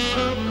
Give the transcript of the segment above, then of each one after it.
Thank you.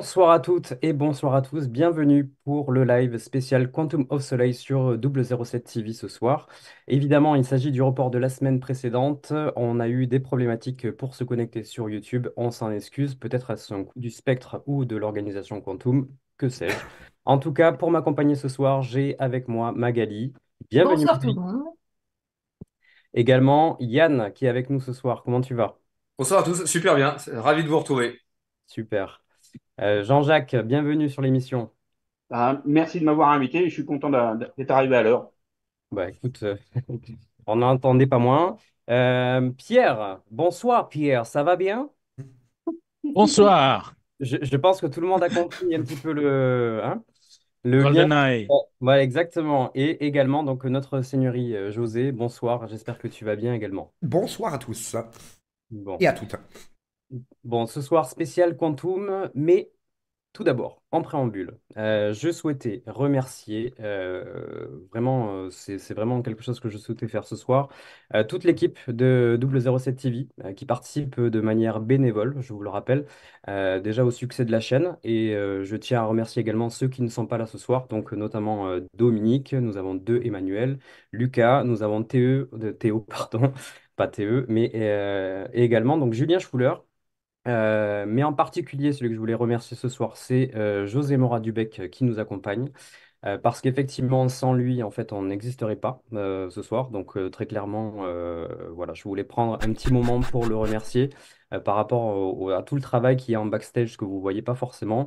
Bonsoir à toutes et bonsoir à tous. Bienvenue pour le live spécial Quantum of Soleil sur 007 TV ce soir. Évidemment, il s'agit du report de la semaine précédente. On a eu des problématiques pour se connecter sur YouTube. On s'en excuse, peut-être à son coup du spectre ou de l'organisation Quantum, que sais-je. En tout cas, pour m'accompagner ce soir, j'ai avec moi Magali. Bienvenue. Bonsoir tout Également Yann qui est avec nous ce soir. Comment tu vas Bonsoir à tous, super bien. Ravi de vous retrouver. Super. Euh, Jean-Jacques, bienvenue sur l'émission. Ah, merci de m'avoir invité. Je suis content d'être arrivé à l'heure. Bah écoute, euh, on n'en pas moins. Euh, Pierre, bonsoir Pierre, ça va bien? Bonsoir. Je, pense que tout le monde a compris un petit peu le, hein, le exactement. Et également, donc, notre Seigneurie José, bonsoir. J'espère que tu vas bien également. Bonsoir à tous. Et à toutes. Bon, ce soir spécial Quantum, mais tout d'abord, en préambule, euh, je souhaitais remercier, euh, vraiment, euh, c'est vraiment quelque chose que je souhaitais faire ce soir, toute l'équipe de 007 TV qui participe de manière bénévole, je vous le rappelle, déjà au succès de la chaîne. Et je tiens à remercier également ceux qui ne sont pas là ce soir, donc notamment Dominique, nous avons deux Emmanuel, Lucas, nous avons Théo, e, de- pardon, pas Théo, e, mais également donc Julien Schouler euh, mais en particulier, celui que je voulais remercier ce soir, c'est euh, José Mora Dubec euh, qui nous accompagne. parce qu'effectivement, sans lui, en fait, on n'existerait pas ce soir. Donc, très clairement, voilà, je voulais prendre un petit moment pour le remercier par rapport à tout le travail qui est en backstage que vous ne voyez pas forcément.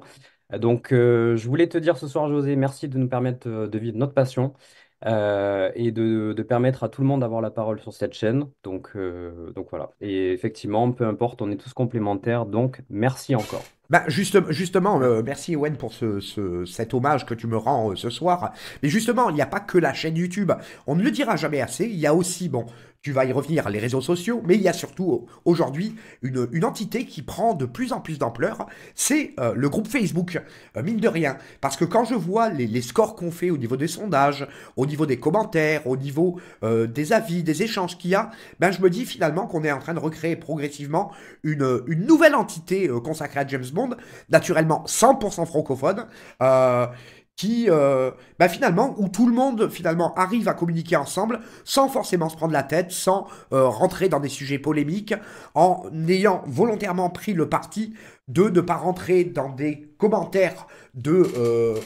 Donc, je voulais te dire ce soir, José, merci de nous permettre de vivre notre passion. Euh, et de, permettre à tout le monde d'avoir la parole sur cette chaîne. Donc, euh, donc voilà. Et effectivement, peu importe, on est tous complémentaires. Donc merci encore. Bah justement, justement, euh, merci Ewen pour cet hommage que tu me rends ce soir. Mais justement, il n'y a pas que la chaîne YouTube. On ne le dira jamais assez. Il y a aussi, bon, tu vas y revenir, les réseaux sociaux, mais il y a surtout aujourd'hui une, entité qui prend de plus en plus d'ampleur, c'est euh, le groupe Facebook, euh, mine de rien. Parce que quand je vois les, scores qu'on fait au niveau des sondages, au niveau des commentaires, au niveau euh, des avis, des échanges qu'il y a, ben je me dis finalement qu'on est en train de recréer progressivement une, une nouvelle entité consacrée à James Bond, naturellement 100% francophone qui, euh, bah finalement, où tout le monde finalement arrive à communiquer ensemble sans forcément se prendre la tête, sans euh, rentrer dans des sujets polémiques, en ayant volontairement pris le parti de ne pas rentrer dans des commentaires de euh,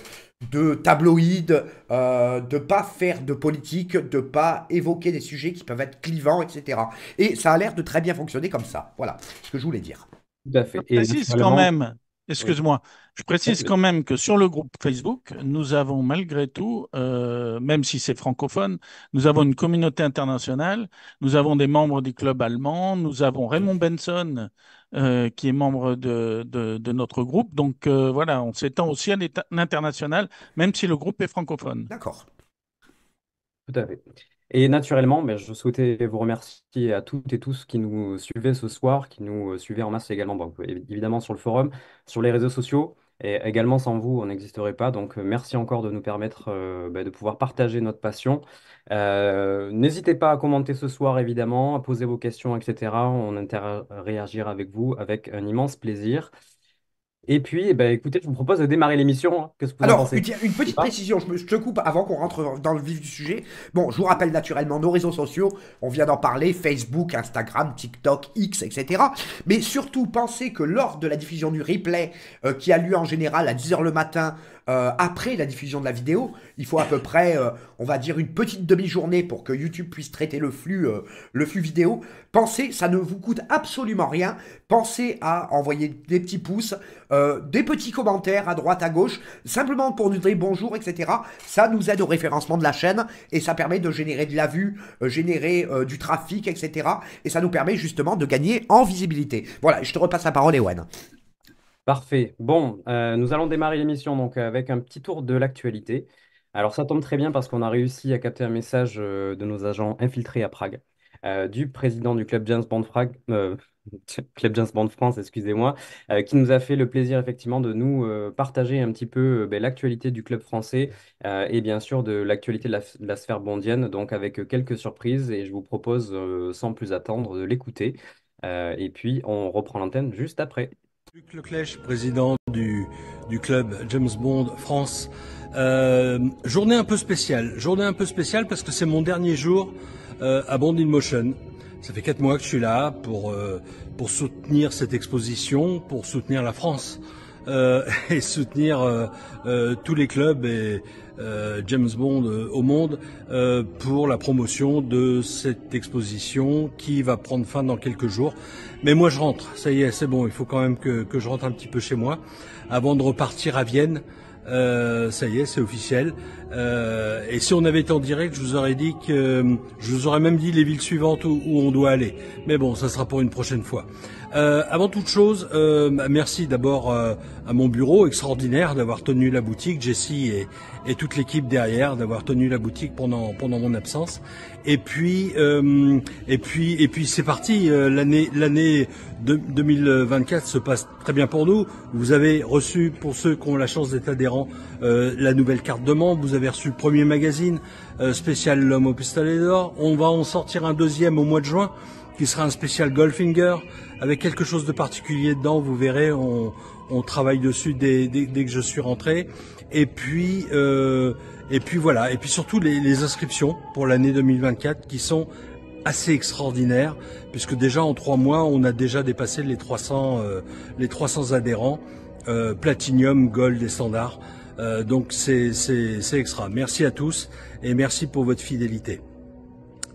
de tabloïdes, de pas faire de politique, de pas évoquer des sujets qui peuvent être clivants, etc. Et ça a l'air de très bien fonctionner comme ça. Voilà ce que je voulais dire. Tout à fait. Et quand même, excuse-moi, je précise quand même que sur le groupe Facebook, nous avons malgré tout, euh, même si c'est francophone, nous avons une communauté internationale, nous avons des membres du club allemand, nous avons Raymond Benson euh, qui est membre de, notre groupe. Donc euh, voilà, on s'étend aussi à l'international, même si le groupe est francophone. D'accord. Tout à fait. Et naturellement, mais je souhaitais vous remercier à toutes et tous qui nous suivaient ce soir, qui nous suivaient en masse également, donc évidemment sur le forum, sur les réseaux sociaux. Et également, sans vous, on n'existerait pas. Donc, euh, merci encore de nous permettre euh, bah, de pouvoir partager notre passion. Euh, n'hésitez pas à commenter ce soir, évidemment, à poser vos questions, etc. On interagira avec vous avec un immense plaisir. Et puis, eh ben, écoutez, je vous propose de démarrer l'émission. Hein. Alors, une, petite précision, je, te coupe avant qu'on rentre dans le vif du sujet. Bon, je vous rappelle naturellement nos réseaux sociaux, on vient d'en parler, Facebook, Instagram, TikTok, X, etc. Mais surtout, pensez que lors de la diffusion du replay, euh, qui a lieu en général à 10h le matin, euh, après la diffusion de la vidéo. Il faut à peu près, euh, on va dire, une petite demi-journée pour que YouTube puisse traiter le flux, euh, le flux vidéo. Pensez, ça ne vous coûte absolument rien. Pensez à envoyer des petits pouces, des petits commentaires à droite, à gauche, simplement pour nous dire bonjour, etc. Ça nous aide au référencement de la chaîne et ça permet de générer de la vue, générer du trafic, etc. Et ça nous permet justement de gagner en visibilité. Voilà, je te repasse la parole, Ewan. Parfait. Bon, euh, nous allons démarrer l'émission donc avec un petit tour de l'actualité. Alors ça tombe très bien parce qu'on a réussi à capter un message euh, de nos agents infiltrés à Prague, euh, du président du club James Bond, club France, excusez-moi, qui nous a fait le plaisir effectivement de nous partager un petit peu ben, l'actualité du club français et bien sûr de l'actualité de la, sphère bondienne, donc avec quelques surprises et je vous propose sans plus attendre de l'écouter et puis on reprend l'antenne juste après. Luc Leclèche, président du, club James Bond France. Euh, journée un peu spéciale. Journée un peu spéciale parce que c'est mon dernier jour euh, à Bond in Motion. Ça fait quatre mois que je suis là pour, euh, pour soutenir cette exposition, pour soutenir la France et soutenir tous les clubs et euh, James Bond euh, au monde euh, pour la promotion de cette exposition qui va prendre fin dans quelques jours. Mais moi je rentre, ça y est, c'est bon, il faut quand même que, je rentre un petit peu chez moi avant de repartir à Vienne. ça y est, c'est officiel. et si on avait été en direct, je vous aurais dit que je vous aurais même dit les villes suivantes où, où on doit aller. Mais bon, ça sera pour une prochaine fois. Euh, avant toute chose, euh, bah, merci d'abord euh, à mon bureau extraordinaire d'avoir tenu la boutique, Jessie et, toute l'équipe derrière d'avoir tenu la boutique pendant mon absence. Et puis et puis et puis c'est parti. l'année l'année 2024 se passe très bien pour nous. Vous avez reçu pour ceux qui ont la chance d'être adhérents la nouvelle carte de membre. Vous avez reçu le premier magazine spécial L'homme au pistolet d'or. On va en sortir un deuxième au mois de juin qui sera un spécial golfinger avec quelque chose de particulier dedans. Vous verrez, on, travaille dessus dès, dès, que je suis rentré. Et puis, euh, et puis voilà. Et puis surtout les, inscriptions pour l'année 2024 qui sont assez extraordinaires puisque déjà en trois mois, on a déjà dépassé les 300 euh, les 300 adhérents euh, Platinum, Gold et Standard. Euh, donc c'est extra. Merci à tous et merci pour votre fidélité.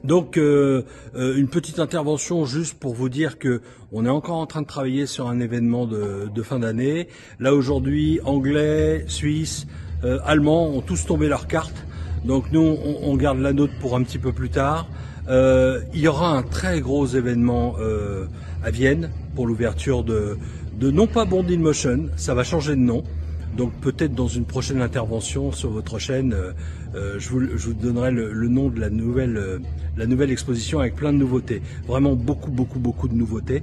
Donc euh, euh, une petite intervention juste pour vous dire que on est encore en train de travailler sur un événement de, fin d'année. Là aujourd'hui, Anglais, Suisses, euh, Allemands ont tous tombé leurs cartes. Donc nous, on, garde la nôtre pour un petit peu plus tard. il y aura un très gros événement à Vienne pour l'ouverture de, de non pas in Motion, ça va changer de nom. Donc peut-être dans une prochaine intervention sur votre chaîne, euh, euh, je, vous, donnerai le, nom de euh, la nouvelle, exposition avec plein de nouveautés. Vraiment beaucoup, beaucoup, beaucoup de nouveautés.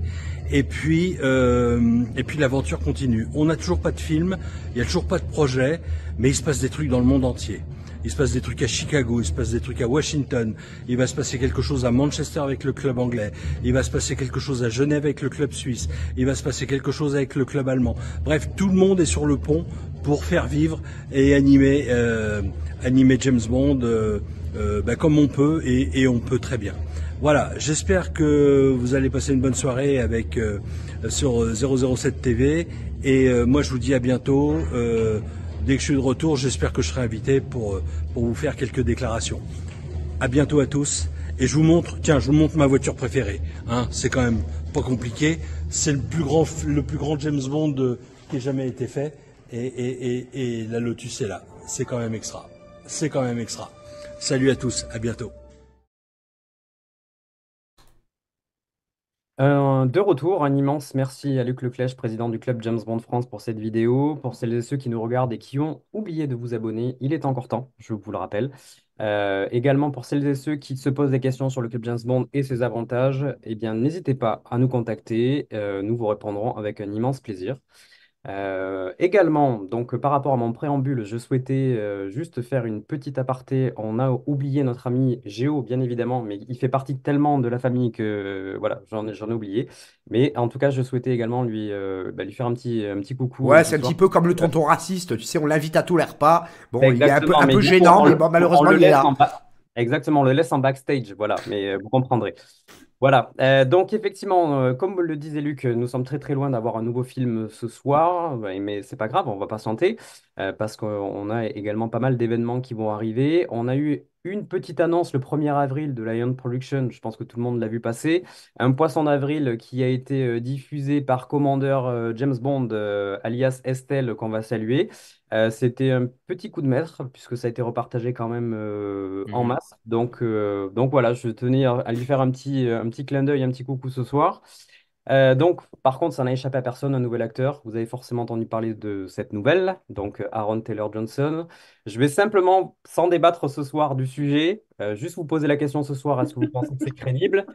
Et puis, et puis l'aventure continue. On n'a toujours pas de film, il n'y a toujours pas de projet, mais il se passe des trucs dans le monde entier il se passe des trucs à Chicago, il se passe des trucs à Washington, il va se passer quelque chose à Manchester avec le club anglais, il va se passer quelque chose à Genève avec le club suisse, il va se passer quelque chose avec le club allemand. Bref, tout le monde est sur le pont pour faire vivre et animer, euh, James Bond euh, euh, bah, comme on peut et, et, on peut très bien. Voilà, j'espère que vous allez passer une bonne soirée avec sur 007 TV et moi je vous dis à bientôt. Dès que je suis de retour, j'espère que je serai invité pour, euh, pour vous faire quelques déclarations. À bientôt à tous. Et je vous montre, tiens, je vous montre ma voiture préférée. Hein, c'est quand même pas compliqué. C'est le plus grand, le plus grand James Bond euh, qui ait jamais été fait. Et, et, et la Lotus est là. C'est quand même extra. C'est quand même extra. Salut à tous. À bientôt. Euh, de retour, un immense merci à Luc Leclèche, président du club James Bond France, pour cette vidéo. Pour celles et ceux qui nous regardent et qui ont oublié de vous abonner, il est encore temps, je vous le rappelle. Euh, également, pour celles et ceux qui se posent des questions sur le club James Bond et ses avantages, eh bien, n'hésitez pas à nous contacter. Euh, nous vous répondrons avec un immense plaisir. Euh, également, donc par rapport à mon préambule, je souhaitais euh, juste faire une petite aparté. On a oublié notre ami Géo, bien évidemment, mais il fait partie tellement de la famille que euh, voilà, j'en, j'en ai oublié. Mais en tout cas, je souhaitais également lui, bah, lui faire un petit, un petit coucou. Ouais, c'est un petit peu comme le tonton raciste, tu sais, on l'invite à tous les repas. Bon, il est un peu, gênant, mais malheureusement, il est là. Exactement, on le laisse en backstage, voilà, mais vous comprendrez. Voilà, euh, donc effectivement, euh, comme le disait Luc, euh, nous sommes très très loin d'avoir un nouveau film ce soir, mais c'est pas grave, on va pas euh, parce qu'on a également pas mal d'événements qui vont arriver. On a eu une petite annonce le 1er avril de Lion Production, je pense que tout le monde l'a vu passer. Un poisson d'avril qui a été euh, diffusé par commandeur euh, James Bond, euh, alias Estelle, qu'on va saluer. C'était un petit coup de maître, puisque ça a été repartagé quand même en mhm. masse. Donc, donc voilà, je tenais à lui faire un petit, un petit clin d'œil, un petit coucou ce soir. Euh, donc, par contre, ça n'a échappé à personne, un nouvel acteur. Vous avez forcément entendu parler de cette nouvelle, donc euh, Aaron Taylor Johnson. Je vais simplement, sans débattre ce soir du sujet, euh, juste vous poser la question ce soir, est-ce que vous pensez que c'est crédible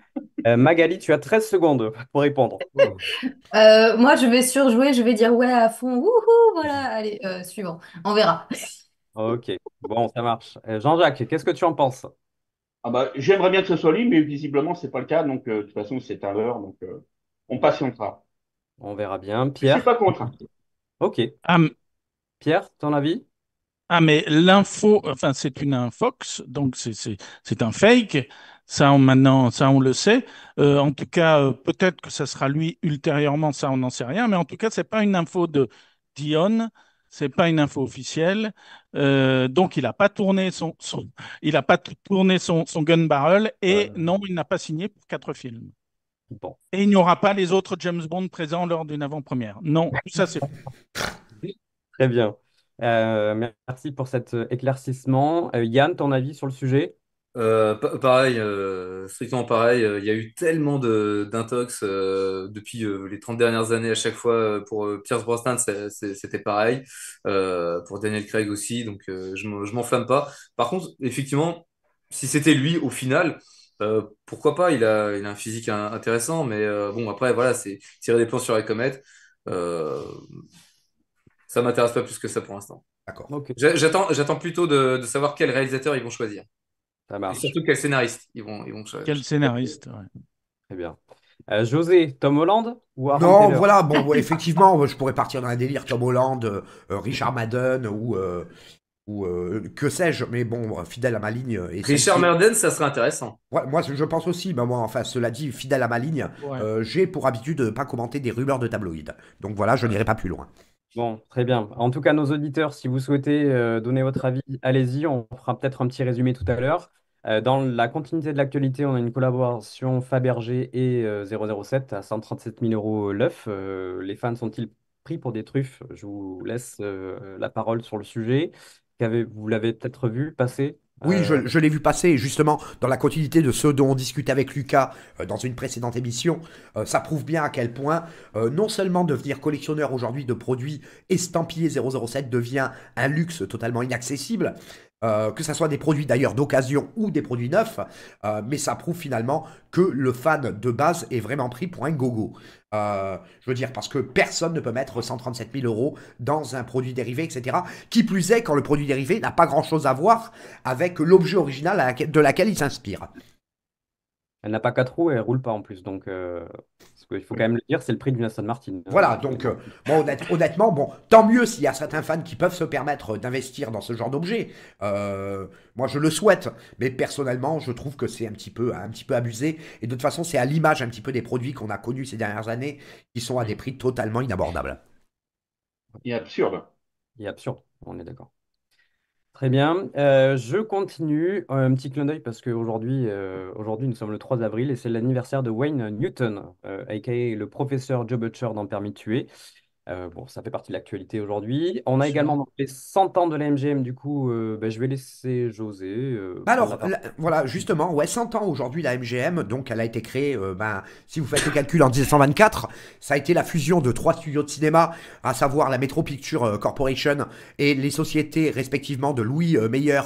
Magali, tu as 13 secondes pour répondre. moi, je vais surjouer, je vais dire ouais à fond, wouhou, voilà, allez, suivant, on verra. ok, bon, ça marche. Jean-Jacques, qu'est-ce que tu en penses ah bah, J'aimerais bien que ce soit lui, mais visiblement, ce n'est pas le cas, donc de toute façon, c'est à l'heure, donc... On patientera. On verra bien. Pierre? Je suis pas contre. Hein. Ok. Ah, Pierre, ton avis? ah, mais l'info, enfin, c'est une infox, donc c'est, un fake. Ça, on, maintenant, ça, on le sait. Euh, en tout cas, euh, peut-être que ça sera lui ultérieurement, ça, on n'en sait rien. Mais en tout cas, ce n'est pas une info de Dion, c'est pas une info officielle. Euh, donc, il n'a pas tourné son, il a pas tourné son, gun barrel et non, il n'a pas signé pour quatre films. Et il n'y aura pas les autres James Bond présents lors d'une avant-première. Non, tout ça c'est. Très bien. Euh, merci pour cet euh, éclaircissement. Euh, Yann, ton avis sur le sujet? pareil, strictement pareil. Il y a eu tellement de d'intox depuis les 30 dernières années à chaque fois. Pour Pierce Brosnan, c'était pareil. pour Daniel Craig aussi. Donc, je m'enflamme pas. Par contre, effectivement, si c'était lui, au final, euh, pourquoi pas, il a, il a un physique intéressant, mais euh, bon, après, voilà, c'est tirer des plans sur les comètes. Euh, ça m'intéresse pas plus que ça pour l'instant. D'accord. J'attends, j'attends plutôt de, savoir quel réalisateur ils vont choisir. Ça marche. Et surtout quel scénariste ils vont, ils vont choisir. Quel scénariste, ouais. Très bien. José, Tom Holland ou Non, voilà, bon, effectivement, je pourrais partir dans un délire Tom Holland, Richard Madden ou, ou euh, que sais-je, mais bon, euh, fidèle à ma ligne. Euh, et Richard Merden, ça serait intéressant. moi, je pense aussi, mais moi, enfin, cela dit, fidèle à ma ligne, j'ai pour habitude de ne pas commenter des rumeurs de tabloïdes Donc voilà, je n'irai pas plus loin. Bon, très bien. En tout cas, nos auditeurs, si vous souhaitez donner votre avis, allez-y. On fera peut-être un petit résumé tout à l'heure. dans la continuité de l'actualité, on a une collaboration Fabergé et 007 à 137 000 euros l'œuf. les fans sont-ils pris pour des truffes Je vous laisse la parole sur le sujet vous l'avez peut-être vu passer. Oui, je, euh, l'ai vu passer, justement, dans la continuité de ce dont on discutait avec Lucas euh, dans une précédente émission. Euh, ça prouve bien à quel point, non seulement devenir collectionneur aujourd'hui de produits estampillés 007 devient un luxe totalement inaccessible, euh, que ce soit des produits d'ailleurs d'occasion ou des produits neufs, euh, mais ça prouve finalement que le fan de base est vraiment pris pour un gogo. Euh, je veux dire, parce que personne ne peut mettre 137 000 euros dans un produit dérivé, etc. Qui plus est, quand le produit dérivé n'a pas grand-chose à voir avec l'objet original de laquelle il s'inspire. Elle n'a pas quatre roues et elle roule pas en plus. Donc, euh, il faut quand même le dire, c'est le prix d'une Aston Martin. Hein. Voilà, donc, euh, honnêtement, bon, tant mieux s'il y a certains fans qui peuvent se permettre d'investir dans ce genre d'objet. Euh, moi, je le souhaite, mais personnellement, je trouve que c'est un, petit peu, un petit peu abusé. Et de toute façon, c'est à l'image un petit peu des produits qu'on a connus ces dernières années qui sont à mm. des prix totalement inabordables. Et absurde. Et absurde, on est d'accord. Très bien. Euh, je continue. Euh, un petit clin d'œil parce qu'aujourd'hui, euh, aujourd'hui, nous sommes le 3 avril et c'est l'anniversaire de Wayne Newton, aka le professeur Joe Butcher dans Permis de tuer. Euh, bon, ça fait partie de l'actualité aujourd'hui. On a également donc, les 100 ans de la MGM, du coup, euh, ben, je vais laisser José. Euh, Alors, voilà, justement, ouais, 100 ans aujourd'hui, la MGM, donc elle a été créée, ben, si vous faites le calcul, en 1924, ça a été la fusion de trois studios de cinéma, à savoir la Metro Picture Corporation et les sociétés respectivement de Louis Meyer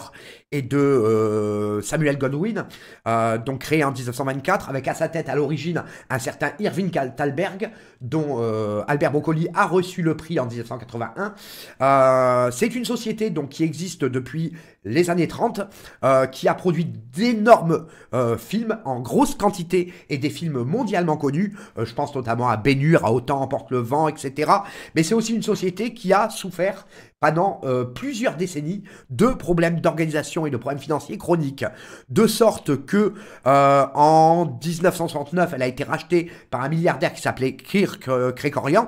et de euh, Samuel Godwin, euh, donc créé en 1924, avec à sa tête à l'origine un certain Irving Talberg, dont euh, Albert Boccoli a reçu le prix en 1981. c'est une société donc qui existe depuis les années 30, euh, qui a produit d'énormes euh, films en grosse quantité et des films mondialement connus. Euh, je pense notamment à Bénure, à Autant emporte le vent, etc. Mais c'est aussi une société qui a souffert pendant plusieurs décennies de problèmes d'organisation et de problèmes financiers chroniques. De sorte que en 1969, elle a été rachetée par un milliardaire qui s'appelait Kirk Crécorian,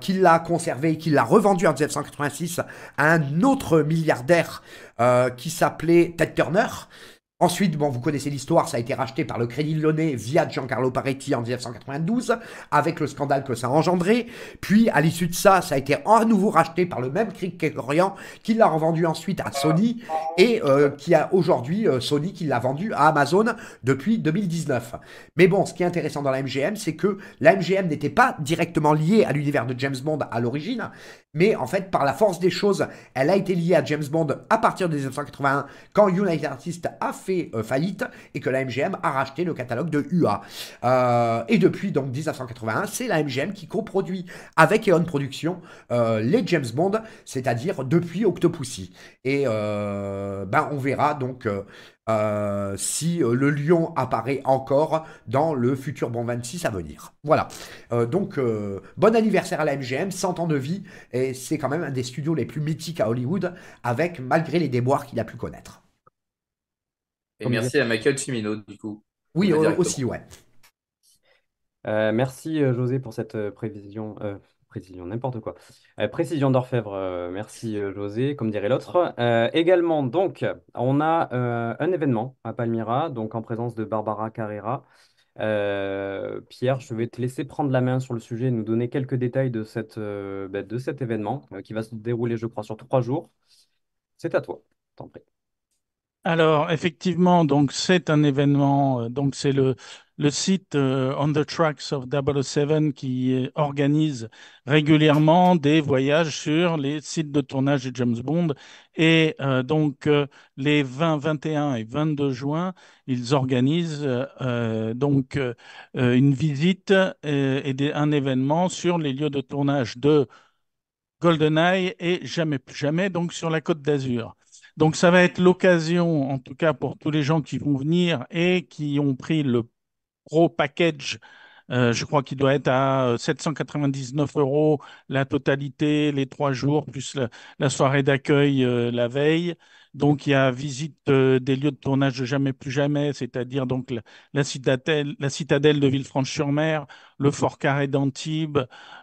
qui l'a conservée et qui l'a revendue en 1986 à un autre milliardaire euh, qui s'appelait Ted Turner, Ensuite, bon, vous connaissez l'histoire, ça a été racheté par le Crédit Lyonnais via Giancarlo Paretti en 1992, avec le scandale que ça a engendré. Puis, à l'issue de ça, ça a été à nouveau racheté par le même Crédit Orient, qui l'a revendu ensuite à Sony, et euh, qui a aujourd'hui euh, Sony qui l'a vendu à Amazon depuis 2019. Mais bon, ce qui est intéressant dans la MGM, c'est que la MGM n'était pas directement liée à l'univers de James Bond à l'origine, mais en fait, par la force des choses, elle a été liée à James Bond à partir de 1981, quand United Artists a fait euh, faillite et que la MGM a racheté le catalogue de UA. Euh, et depuis donc 1981, c'est la MGM qui coproduit avec Eon Productions euh, les James Bond, c'est-à-dire depuis Octopussy. Et ben on verra donc si le lion apparaît encore dans le futur Bon 26 à venir. Voilà. donc, bon anniversaire à la MGM, 100 ans de vie, et c'est quand même un des studios les plus mythiques à Hollywood, avec, malgré les déboires qu'il a pu connaître. Et merci à Michael Chimino, du coup. Oui, euh, aussi, ouais. Euh, merci euh, José pour cette prévision, précision, n'importe quoi. précision d'orfèvre, merci José, comme dirait l'autre. également, donc, on a un événement à Palmyra, donc en présence de Barbara Carrera. Pierre, je vais te laisser prendre la main sur le sujet et nous donner quelques détails de, cette, ben, de cet événement qui va se dérouler, je crois, sur trois jours. C'est à toi, Tant prie. Alors, effectivement, donc c'est un événement, euh, donc c'est le, site euh, On the Tracks of 007 qui euh, organise régulièrement des voyages sur les sites de tournage de James Bond. Et donc, les 20, 21 et 22 juin, ils organisent donc une visite et, un événement sur les lieux de tournage de GoldenEye et Jamais Plus Jamais, donc sur la Côte d'Azur. Donc ça va être l'occasion, en tout cas pour tous les gens qui vont venir et qui ont pris le Pro Package. Euh, je crois qu'il doit être à 799 euh, euros la totalité, les trois jours, plus la, soirée d'accueil euh, la veille. Donc il y a visite des lieux de tournage de Jamais Plus Jamais, c'est-à-dire donc la citadelle de Villefranche-sur-Mer le Fort Carré d'Antibes,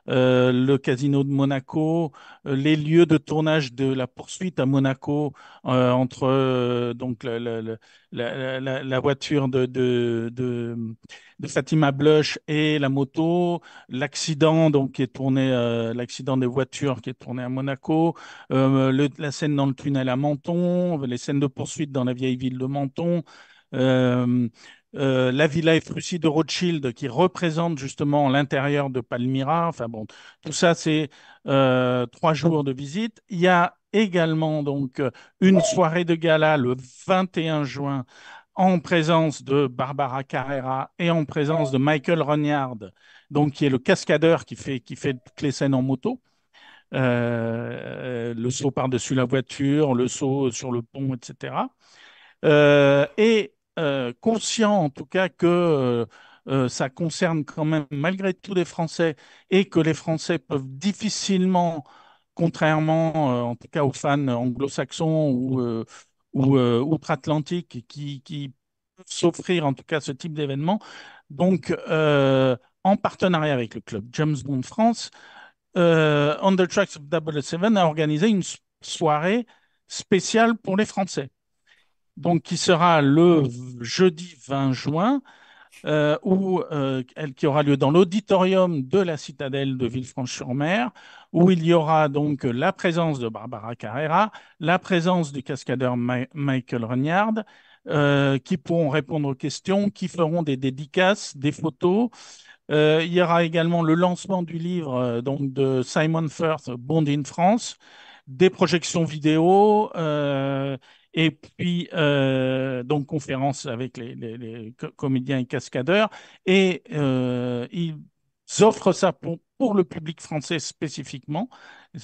euh, le Casino de Monaco, euh, les lieux de tournage de la poursuite à Monaco euh, entre donc la, voiture de, de, Fatima Blush et la moto, l'accident donc qui est tourné, l'accident des voitures qui est tourné à Monaco, la scène dans le tunnel à Menton, les scènes de poursuite dans la vieille ville de Menton. Euh, euh, la villa et de Rothschild qui représente justement l'intérieur de Palmyra. Enfin bon, tout ça c'est euh, trois jours de visite. Il y a également donc euh, une soirée de gala le 21 juin en présence de Barbara Carrera et en présence de Michael Ronyard, donc qui est le cascadeur qui fait qui fait toutes les scènes en moto. le saut par-dessus la voiture, le saut sur le pont, etc. et euh, conscient en tout cas que euh, euh, ça concerne quand même malgré tout les Français et que les Français peuvent difficilement, contrairement en tout cas aux fans anglo-saxons ou, ou outre-Atlantique qui, peuvent s'offrir en tout cas ce type d'événement. Donc, en partenariat avec le club James Bond France, On the Tracks of 007 a organisé une soirée spéciale pour les Français donc qui sera le jeudi 20 juin, euh, où, euh, qui aura lieu dans l'auditorium de la citadelle de Villefranche-sur-Mer, où il y aura donc la présence de Barbara Carrera, la présence du cascadeur Michael Renyard, euh, qui pourront répondre aux questions, qui feront des dédicaces, des photos. il y aura également le lancement du livre donc de Simon Firth, Bond in France, des projections vidéo, et puis euh, donc conférence avec les, comédiens et cascadeurs, et euh, ils offrent ça pour, le public français spécifiquement,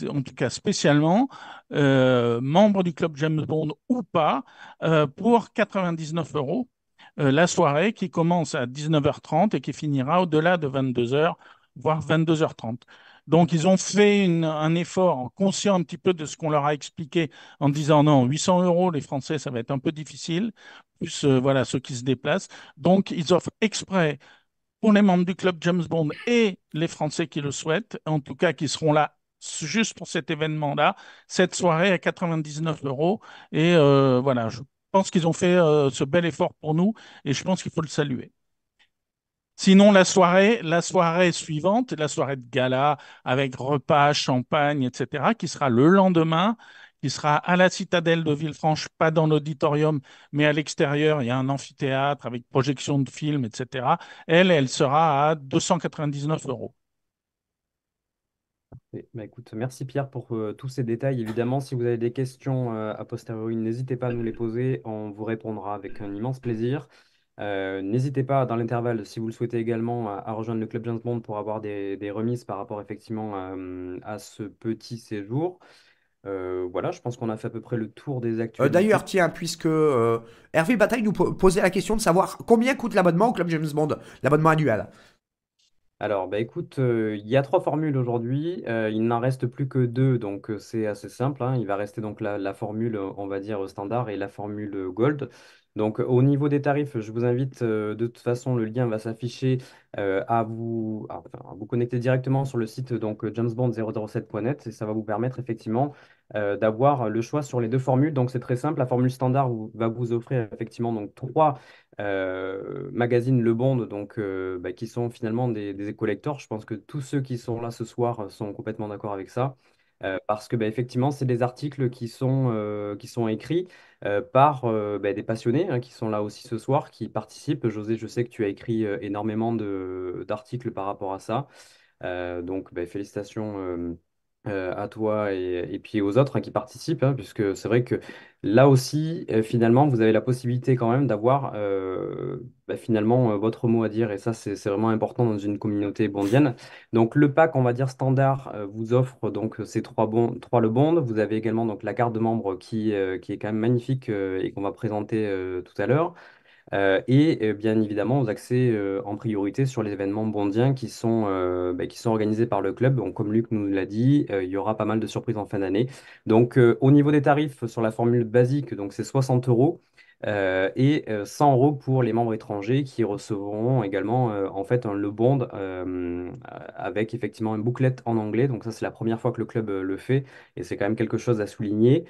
en tout cas spécialement, euh, membres du club James Bond ou pas, euh, pour 99 euros. la soirée qui commence à 19h30 et qui finira au-delà de 22h, voire 22h30. Donc, ils ont fait un effort conscient un petit peu de ce qu'on leur a expliqué en disant non, 800 euros, les Français, ça va être un peu difficile, plus euh, voilà ceux qui se déplacent. Donc, ils offrent exprès pour les membres du club James Bond et les Français qui le souhaitent, en tout cas qui seront là juste pour cet événement-là, cette soirée à 99 euros. Et euh, voilà, je pense qu'ils ont fait euh, ce bel effort pour nous et je pense qu'il faut le saluer. Sinon, la soirée, la soirée suivante, la soirée de gala avec repas, champagne, etc., qui sera le lendemain, qui sera à la citadelle de Villefranche, pas dans l'auditorium, mais à l'extérieur. Il y a un amphithéâtre avec projection de films, etc. Elle, elle sera à 299 euros. Bah, écoute, merci Pierre pour euh, tous ces détails. Évidemment, si vous avez des questions à euh, a posteriori, n'hésitez pas à nous les poser. On vous répondra avec un immense plaisir. Euh, n'hésitez pas, dans l'intervalle, si vous le souhaitez également, à, rejoindre le Club James Bond pour avoir des, remises par rapport effectivement euh, à, ce petit séjour. Euh, voilà, je pense qu'on a fait à peu près le tour des actualités. D'ailleurs, tiens, puisque Hervé Bataille nous posait la question de savoir combien coûte l'abonnement au Club James Bond, l'abonnement annuel. Alors, bah, écoute, euh, il y a trois formules aujourd'hui. Euh, il n'en reste plus que deux, donc euh, c'est assez simple. Hein. Il va rester donc la, formule, on va dire, standard et la formule gold. Donc, au niveau des tarifs, je vous invite, de toute façon, le lien va s'afficher à vous, vous connecter directement sur le site donc jamesbond007.net et ça va vous permettre effectivement d'avoir le choix sur les deux formules. Donc, c'est très simple. La formule standard va vous offrir effectivement donc trois euh, magazine Le Bond donc, euh, bah, qui sont finalement des, des Je pense que tous ceux qui sont là ce soir euh, sont complètement d'accord avec ça. parce que bah, effectivement, c'est des articles qui sont, qui sont écrits par bah, des passionnés hein, qui sont là aussi ce soir, qui participent. José, je sais que tu as écrit énormément d'articles par rapport à ça. donc, félicitations. à toi et, puis aux autres hein, qui participent, hein, puisque c'est vrai que Là aussi, euh, finalement, vous avez la possibilité quand même d'avoir euh, bah, finalement euh, votre mot à dire, et ça, c'est vraiment important dans une communauté bondienne. Donc, le pack, on va dire standard, vous offre donc ces trois, bon, trois le bond. Vous avez également donc la carte de membre qui, est quand même magnifique et qu'on va présenter tout à l'heure. Euh, et euh, bien évidemment, aux accès euh, en priorité sur les événements bondiens qui sont, bah, qui sont organisés par le club. comme Luc nous l'a dit, il y aura pas mal de surprises en fin d'année. Donc, au niveau des tarifs, sur la formule basique, c'est 60 euros. et 100 euros pour les membres étrangers qui recevront également en le bond avec effectivement une bouclette en anglais. Donc ça c'est la première fois que le club le fait et c'est quand même quelque chose à souligner.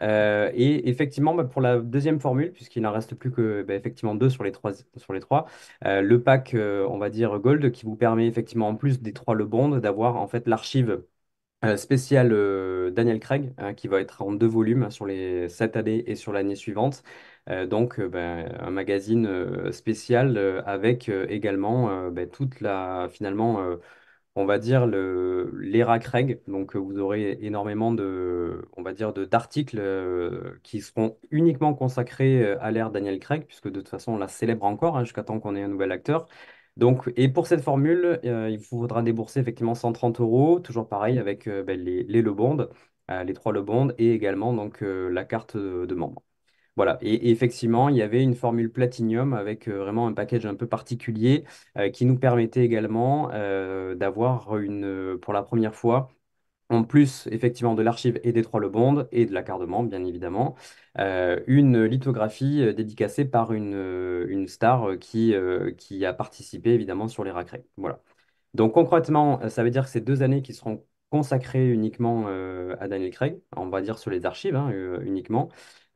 Euh, et effectivement, bah, pour la deuxième formule, puisqu'il n'en reste plus que bah, effectivement deux sur les trois, sur les trois euh, le pack, euh, on va dire Gold, qui vous permet effectivement en plus des trois Le Bond d'avoir en fait l'archive spéciale Daniel Craig, hein, qui va être en deux volumes sur les sept années et sur l'année suivante. donc, bah, un magazine spécial avec également toute la finalement on va dire, le, l'ERA Craig. Donc, vous aurez énormément de, on va dire, de, d'articles euh, qui seront uniquement consacrés euh, à l'ère Daniel Craig, puisque de toute façon, on la célèbre encore hein, jusqu'à temps qu'on ait un nouvel acteur. Donc, et pour cette formule, euh, il vous faudra débourser effectivement 130 euros, toujours pareil avec ben, les, les Le les trois Le et également donc, la carte de membre. Voilà, et, effectivement, il y avait une formule Platinium avec euh, vraiment un package un peu particulier euh, qui nous permettait également euh, d'avoir une, pour la première fois, en plus effectivement de l'archive et des trois le et de la bien évidemment, une lithographie dédicacée par une, star qui, qui a participé évidemment sur les racrés. Voilà. Donc concrètement, ça veut dire que ces deux années qui seront consacrées uniquement à Daniel Craig, on va dire sur les archives hein, uniquement,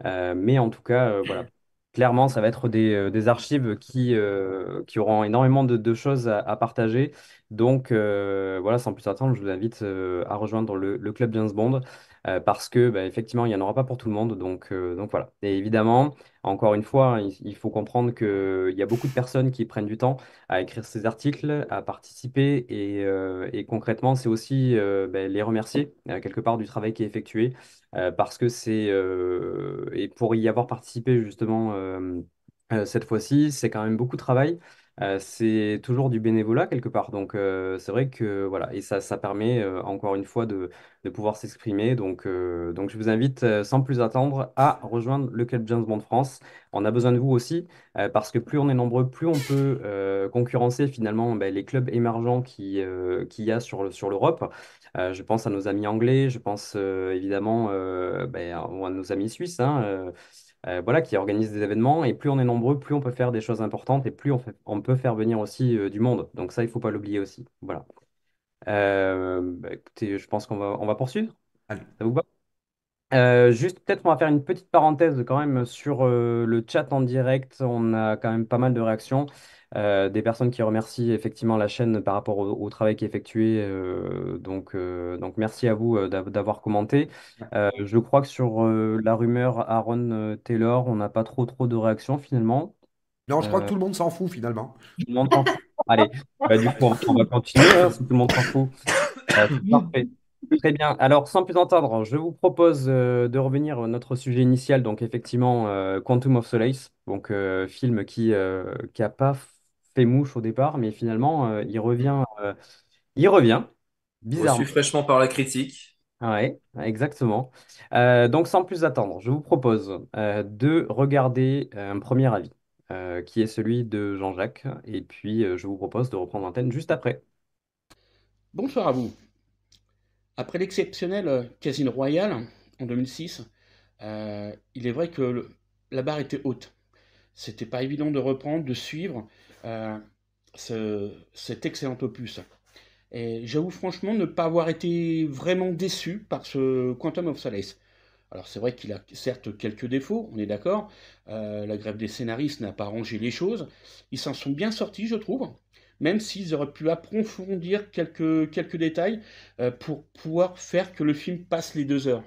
euh, mais en tout cas, euh, voilà, clairement, ça va être des, euh, archives qui, auront énormément de, choses à, partager. Donc, voilà, sans plus attendre, je vous invite à rejoindre le, club James Bond euh, parce que bah, effectivement, il n'y en aura pas pour tout le monde. Donc, euh, voilà. Et évidemment, encore une fois, il, faut comprendre qu'il y a beaucoup de personnes qui prennent du temps à écrire ces articles, à participer, et, euh, concrètement, c'est aussi ben, les remercier quelque part du travail qui est effectué, parce que c'est et pour y avoir participé justement cette fois-ci, c'est quand même beaucoup de travail. Euh, c'est toujours du bénévolat quelque part. Donc, euh, c'est vrai que voilà, et ça, ça permet euh, encore une fois de, de pouvoir s'exprimer. Donc, donc, je vous invite sans plus attendre à rejoindre le Club James Bond France. On a besoin de vous aussi parce que plus on est nombreux, plus on peut concurrencer finalement ben, les clubs émergents qui, qui qu'il y a sur, sur l'Europe. je pense à nos amis anglais, je pense évidemment ben, à nos amis suisses. Hein, euh, voilà, qui organise des événements. Et plus on est nombreux, plus on peut faire des choses importantes et plus on, on peut faire venir aussi euh, du monde. Donc ça, il ne faut pas l'oublier aussi. Voilà. Euh, bah, écoutez, je pense qu'on va, on va poursuivre. Allez. Ça vous va euh, juste, peut-être, on va faire une petite parenthèse quand même sur euh, le chat en direct. On a quand même pas mal de réactions. Euh, des personnes qui remercient effectivement la chaîne par rapport au, travail qui est effectué. donc, donc, merci à vous d'avoir commenté. je crois que sur la rumeur Aaron Taylor, on n'a pas trop trop de réactions finalement. Non, je crois que tout le monde s'en fout finalement. tout le monde s'en fout. Allez, bah, du coup, on, va continuer. Hein, tout le monde s'en fout. parfait. Très bien. Alors, sans plus attendre, je vous propose euh, de revenir à notre sujet initial, donc effectivement euh, Quantum of Solace, donc euh, film qui n'a qui a pas fait mouche au départ, mais finalement il revient, il revient, Reçu fraîchement par la critique. Oui, exactement. donc, sans plus attendre, je vous propose de regarder un premier avis, qui est celui de Jean-Jacques, et puis je vous propose de reprendre l'antenne juste après. Bonsoir à vous. Après l'exceptionnel euh, Casino Royale en 2006, euh, il est vrai que la barre était haute. C'était pas évident de reprendre, de suivre euh, cet excellent opus. Et j'avoue franchement ne pas avoir été vraiment déçu par ce Quantum of Solace. Alors c'est vrai qu'il a certes quelques défauts, on est d'accord. la grève des scénaristes n'a pas rangé les choses. Ils s'en sont bien sortis, je trouve même s'ils auraient pu approfondir quelques, quelques détails euh, pour pouvoir faire que le film passe les deux heures.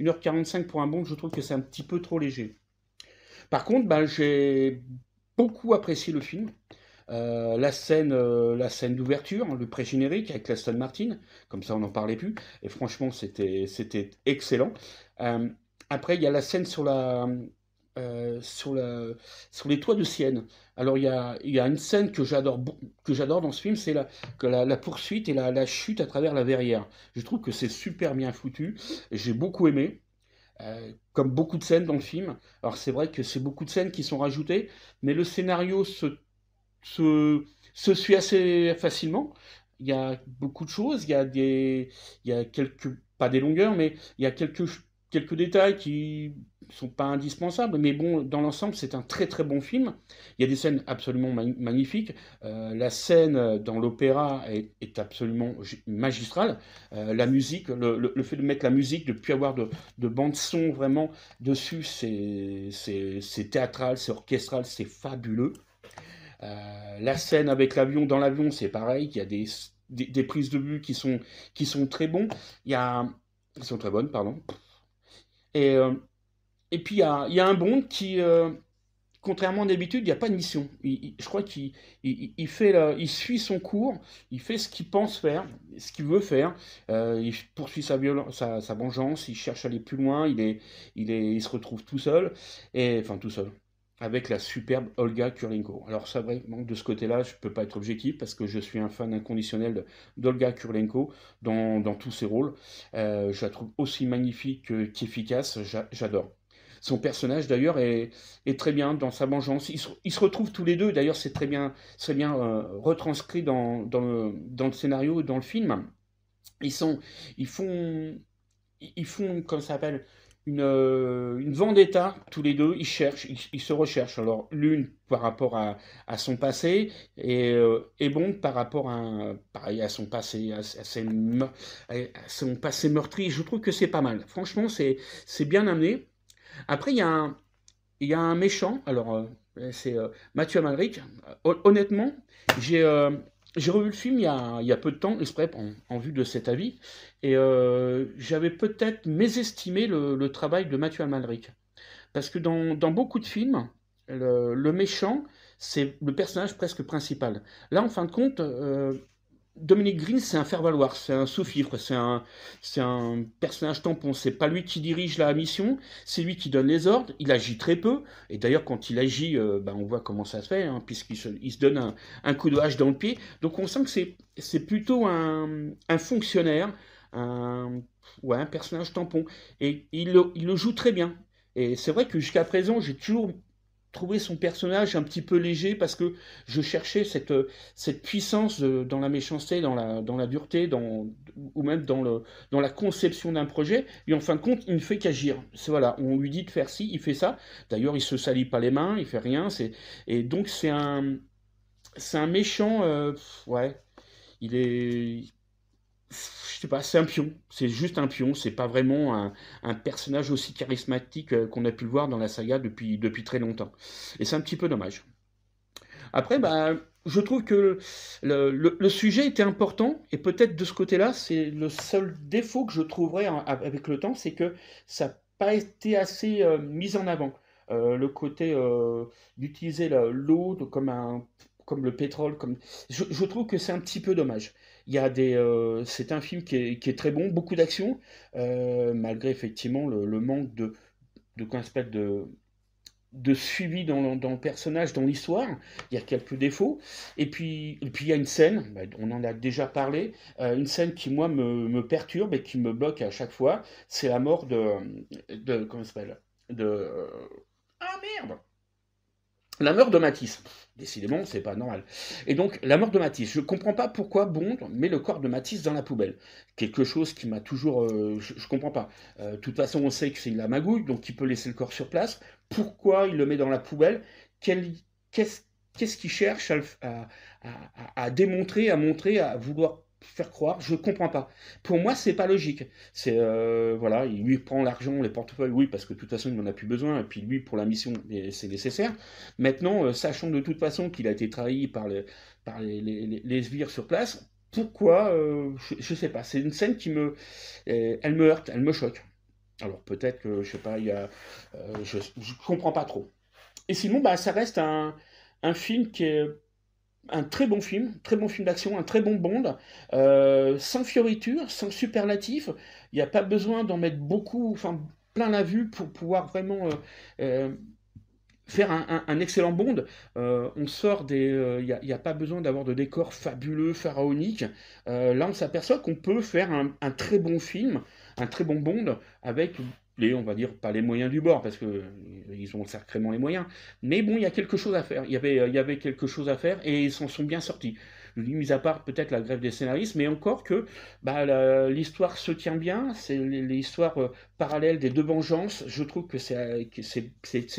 1h45 pour un bon, je trouve que c'est un petit peu trop léger. Par contre, ben, j'ai beaucoup apprécié le film. Euh, la scène, euh, scène d'ouverture, hein, le pré-générique avec Aston Martin, comme ça on n'en parlait plus, et franchement c'était excellent. après, il y a la scène sur la, euh, sur, les toits de Sienne. Alors il y a, une scène que j'adore que j'adore dans ce film, c'est la, poursuite et la, chute à travers la verrière. Je trouve que c'est super bien foutu. J'ai beaucoup aimé. Euh, comme beaucoup de scènes dans le film. Alors c'est vrai que c'est beaucoup de scènes qui sont rajoutées, mais le scénario se, suit assez facilement. Il y a beaucoup de choses, il y a des, il y a quelques, pas des longueurs, mais il y a quelques quelques détails qui sont pas indispensables, mais bon, dans l'ensemble, c'est un très très bon film. Il y a des scènes absolument magnifiques. Euh, la scène euh, dans l'opéra est, absolument magistrale. Euh, la musique, le, fait de mettre la musique, de puis avoir de, de bande son vraiment dessus, c'est théâtral, c'est orchestral, c'est fabuleux. la scène avec l'avion dans l'avion, c'est pareil. Il y a des, prises de vue qui sont qui sont très bons. Il y a sont très bonnes, pardon. Et, euh, et puis, il y a, un Bond qui, euh, contrairement d'habitude, il n'y a pas de mission. je crois qu'il il, fait il suit son cours, il fait ce qu'il pense faire, ce qu'il veut faire. Euh, il poursuit sa, sa, vengeance, il cherche à aller plus loin, il, est, il, est, se retrouve tout seul, et, enfin tout seul, avec la superbe Olga Kurlenko. Alors ça vraiment de ce côté-là, je ne peux pas être objectif parce que je suis un fan inconditionnel d'Olga Kurlenko dans, tous ses rôles. Euh, je la trouve aussi magnifique qu'efficace, j'adore. Son personnage d'ailleurs est, est, très bien dans sa vengeance. Ils se, retrouvent tous les deux, d'ailleurs c'est très bien, très bien euh, retranscrit dans, le, dans le scénario, dans le film. Ils, sont, ils font, ils font, comme ça s'appelle, euh, une, vendetta, tous les deux, ils cherchent, ils, se recherchent. Alors l'une par rapport à, son passé et, euh, bon par rapport à, pareil, à son passé, à, son passé meurtri. Je trouve que c'est pas mal. Franchement, c'est bien amené. Après, il y, a un, un méchant, alors euh, c'est Mathieu Amalric. Honnêtement, j'ai j'ai revu le film il y, a, peu de temps, exprès en, vue de cet avis, et euh, j'avais peut-être mésestimé le, le, travail de Mathieu Amalric. Parce que dans, beaucoup de films, le, méchant, c'est le personnage presque principal. Là, en fin de compte, euh, Dominique Green, c'est un faire-valoir, c'est un sous-fifre, c'est un, personnage tampon. C'est pas lui qui dirige la mission, c'est lui qui donne les ordres. Il agit très peu. Et d'ailleurs, quand il agit, euh, ben, on voit comment ça se fait, hein, puisqu'il se, donne un, coup de hache dans le pied. Donc on sent que c'est plutôt un, fonctionnaire, un, un personnage tampon. Et il il le joue très bien. Et c'est vrai que jusqu'à présent, j'ai toujours trouver son personnage un petit peu léger parce que je cherchais cette, euh, cette puissance dans la méchanceté, dans la, dans la dureté, dans, ou même dans, le, dans la conception d'un projet. Et en fin de compte, il ne fait qu'agir. voilà, on lui dit de faire ci, il fait ça. D'ailleurs, il se salit pas les mains, il fait rien. C'est, et donc c'est un, c'est un méchant, euh, ouais. Il est, je sais pas, c'est un pion. C'est juste un pion. C'est pas vraiment un, personnage aussi charismatique euh, qu'on a pu le voir dans la saga depuis, depuis très longtemps. Et c'est un petit peu dommage. Après, bah, je trouve que le, sujet était important, et peut-être de ce côté-là, c'est le seul défaut que je trouverais avec le temps, c'est que ça n'a pas été assez euh, mis en avant. Euh, le côté d'utiliser l'eau comme, comme le pétrole, comme... je trouve que c'est un petit peu dommage. Il y a des, euh, c'est un film qui est, très bon, beaucoup d'action, euh, malgré effectivement le, manque de, de, de, de suivi dans le, dans personnage, dans l'histoire. Il y a quelques défauts. Et puis, et puis il y a une scène, bah, on en a déjà parlé, euh, une scène qui, moi, me, perturbe et qui me bloque à chaque fois. C'est la mort de. de comment s'appelle De. Ah merde la mort de Matisse. Décidément, c'est pas normal. Et donc, la mort de Matisse. Je comprends pas pourquoi Bond met le corps de Matisse dans la poubelle. Quelque chose qui m'a toujours. Euh, je, ne comprends pas. Euh, de toute façon, on sait que c'est la magouille, donc il peut laisser le corps sur place. Pourquoi il le met dans la poubelle Qu'est-ce qu'il cherche à, démontrer, à montrer, à vouloir faire croire, je comprends pas. Pour moi, c'est pas logique. C'est euh, voilà, il lui prend l'argent, les portefeuilles, oui, parce que de toute façon, il n'en a plus besoin, et puis lui, pour la mission, c'est nécessaire. Maintenant, euh, sachant de toute façon qu'il a été trahi par, les, les, sbires sur place, pourquoi euh, je, sais pas. C'est une scène qui me, elle me heurte, elle me choque. Alors peut-être que je sais pas, il y je, comprends pas trop. Et sinon, bah, ça reste un, un film qui est un très bon film, très bon film d'action, un très bon Bond, euh, sans fioritures sans superlatifs Il n'y a pas besoin d'en mettre beaucoup, enfin plein la vue pour pouvoir vraiment euh, euh, faire un, excellent Bond. on sort des, il n'y a, pas besoin d'avoir de décors fabuleux, pharaonique là, on s'aperçoit qu'on peut faire un, un, très bon film, un très bon Bond avec on va dire, pas les moyens du bord, parce que euh, ils ont sacrément les moyens. Mais bon, il y a quelque chose à faire. Il y avait, il y avait quelque chose à faire et ils s'en sont bien sortis. mis à part peut-être la grève des scénaristes, mais encore que bah, l'histoire se tient bien. C'est l'histoire euh, parallèle des deux vengeances. Je trouve que c'est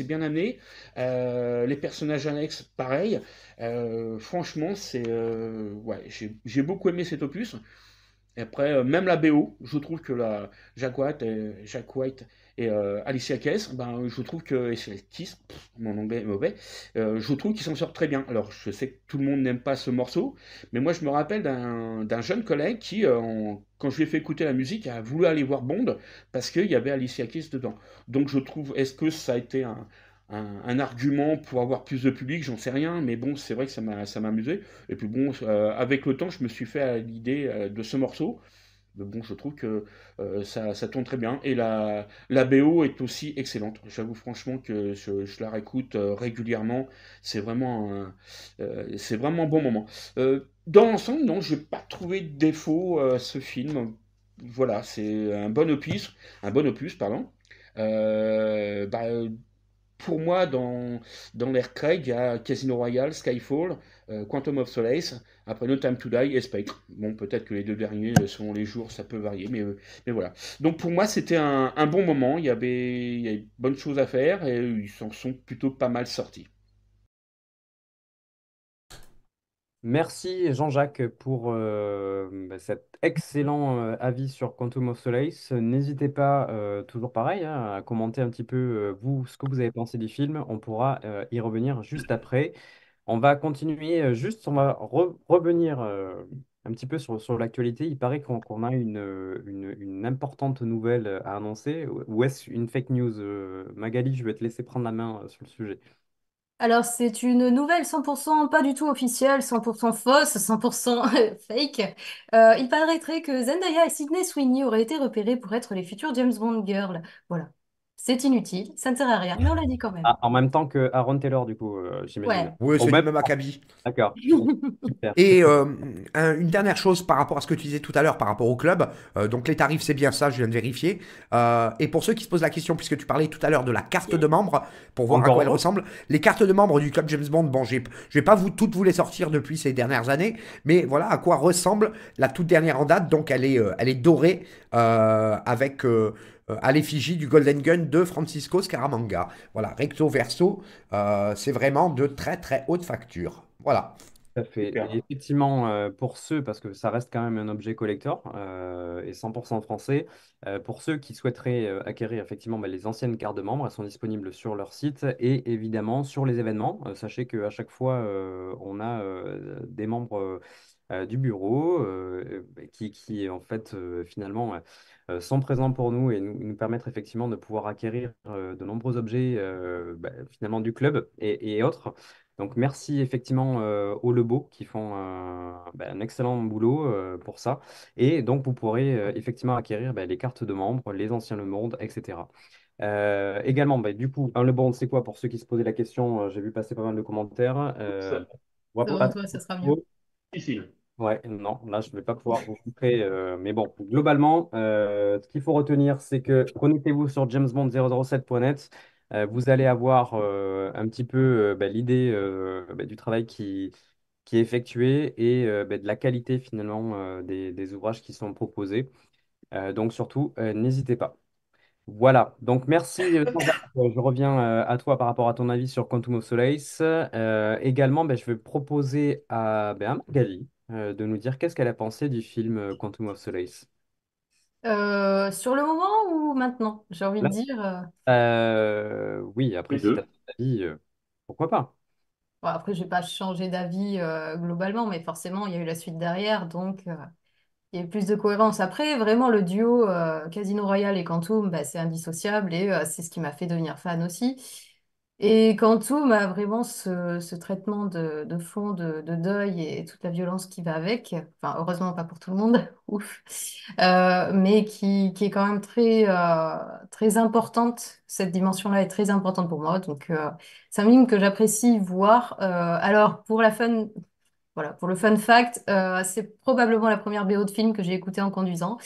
bien amené. Euh, les personnages annexes, pareil. franchement, c'est ouais, j'ai beaucoup aimé cet opus. Après, euh, même la BO, je trouve que la Jack White et, White euh, et Alicia Keys, ben, je trouve que mon anglais est mauvais, euh, je trouve qu'ils s'en sortent très bien. Alors, je sais que tout le monde n'aime pas ce morceau, mais moi, je me rappelle d'un jeune collègue qui, quand je lui ai fait écouter la musique, a voulu aller voir Bond parce qu'il y avait Alicia Keys dedans. Donc, je trouve, est-ce que ça a été un, un, argument pour avoir plus de public, j'en sais rien, mais bon, c'est vrai que ça m'a, ça amusé. Et puis bon, euh, avec le temps, je me suis fait à l'idée euh, de ce morceau. Mais bon, je trouve que euh, ça, ça, tourne très bien. Et la, la BO est aussi excellente. J'avoue franchement que je, la réécoute régulièrement. C'est vraiment, un, c'est vraiment bon moment. dans l'ensemble, non, je n'ai pas trouvé de défaut à ce film. Voilà, c'est un bon opus, un bon opus, pardon. Bah, pour moi, dans, dans Craig, il y a Casino Royale, Skyfall, euh, Quantum of Solace, après No Time to Die et Spectre. Bon, peut-être que les deux derniers, euh, selon les jours, ça peut varier, mais, euh, mais voilà. Donc pour moi, c'était un, bon moment, il y avait, il y avait bonnes choses à faire et ils s'en sont plutôt pas mal sortis. Merci Jean-Jacques pour euh, bah, cet excellent euh, avis sur Quantum of Solace. N'hésitez pas, euh, toujours pareil, hein, à commenter un petit peu vous ce que vous avez pensé du film. On pourra y revenir juste après. On va continuer juste, on va revenir un petit peu sur, l'actualité. Il paraît qu'on a une, importante nouvelle à annoncer. Ou est-ce une fake news? Magali, je vais te laisser prendre la main sur le sujet. Alors, c'est une nouvelle 100% pas du tout officielle, 100% fausse, 100% fake. Euh, il paraîtrait que Zendaya et Sydney Sweeney auraient été repérées pour être les futures James Bond girls. Voilà. C'est inutile, ça ne sert à rien, mais on l'a dit quand même. Ah, en même temps que Aaron Taylor, du coup, euh, c'est même, Maccabi. D'accord. Et euh, une dernière chose par rapport à ce que tu disais tout à l'heure par rapport au club. Euh, donc les tarifs, c'est bien ça, je viens de vérifier. et pour ceux qui se posent la question, puisque tu parlais tout à l'heure de la carte de membre, pour voir à quoi elle ressemble, les cartes de membre du club James Bond, bon, je ne vais pas vous, toutes vous les sortir depuis ces dernières années, mais voilà à quoi ressemble la toute dernière en date. Donc elle est, elle est dorée avec euh, à l'effigie du Golden Gun de Francisco Scaramanga. Voilà, recto verso, euh, c'est vraiment de très très haute facture. Voilà. Ça fait. effectivement, euh, pour ceux, parce que ça reste quand même un objet collector et 100% français, pour ceux qui souhaiteraient acquérir effectivement bah, les anciennes cartes de membres, elles sont disponibles sur leur site et évidemment sur les événements. sachez qu'à chaque fois, on a des membres du bureau qui, qui, en fait finalement euh, sont présents pour nous et nous, nous permettent effectivement de pouvoir acquérir euh, de nombreux objets euh, bah, finalement du club et, autres. Donc merci effectivement aux Lebo qui font bah, un excellent boulot pour ça. Et donc vous pourrez effectivement acquérir bah, les cartes de membres, les anciens Le Monde, etc. également, du coup, un hein, Le Monde, c'est quoi pour ceux qui se posaient la question J'ai vu passer pas mal de commentaires. pour toi, ça sera mieux. Difficile. Ouais, non, là, je ne vais pas pouvoir vous couper. Euh, mais bon, globalement, euh, ce qu'il faut retenir, c'est que connectez-vous sur jamesbond007.net. Euh, vous allez avoir un petit peu bah, l'idée bah, du travail qui, qui est effectué et bah, de la qualité finalement des, ouvrages qui sont proposés. donc surtout, n'hésitez pas. Voilà, donc merci. Je reviens à toi par rapport à ton avis sur Quantum of Solace. également, je vais proposer à, à Magali euh, de nous dire qu'est-ce qu'elle a pensé du film euh, Quantum of Solace. Euh, sur le moment ou maintenant? J'ai envie de dire. Euh, oui, après, si pourquoi pas? après, je n'ai pas changé d'avis globalement, mais forcément, il y a eu la suite derrière, donc il y a plus de cohérence. Après, vraiment, le duo Casino Royale et Quantum, bah, c'est indissociable et c'est ce qui m'a fait devenir fan aussi. Et Cantu bah, m'a vraiment ce, traitement de, fond de, deuil et toute la violence qui va avec, enfin heureusement pas pour tout le monde, ouf, euh, mais qui, qui est quand même très, euh, très importante, cette dimension-là est très importante pour moi, donc euh, c'est un film que j'apprécie voir. alors pour la fun, voilà, pour le fun fact, c'est probablement la première BO de film que j'ai écoutée en conduisant.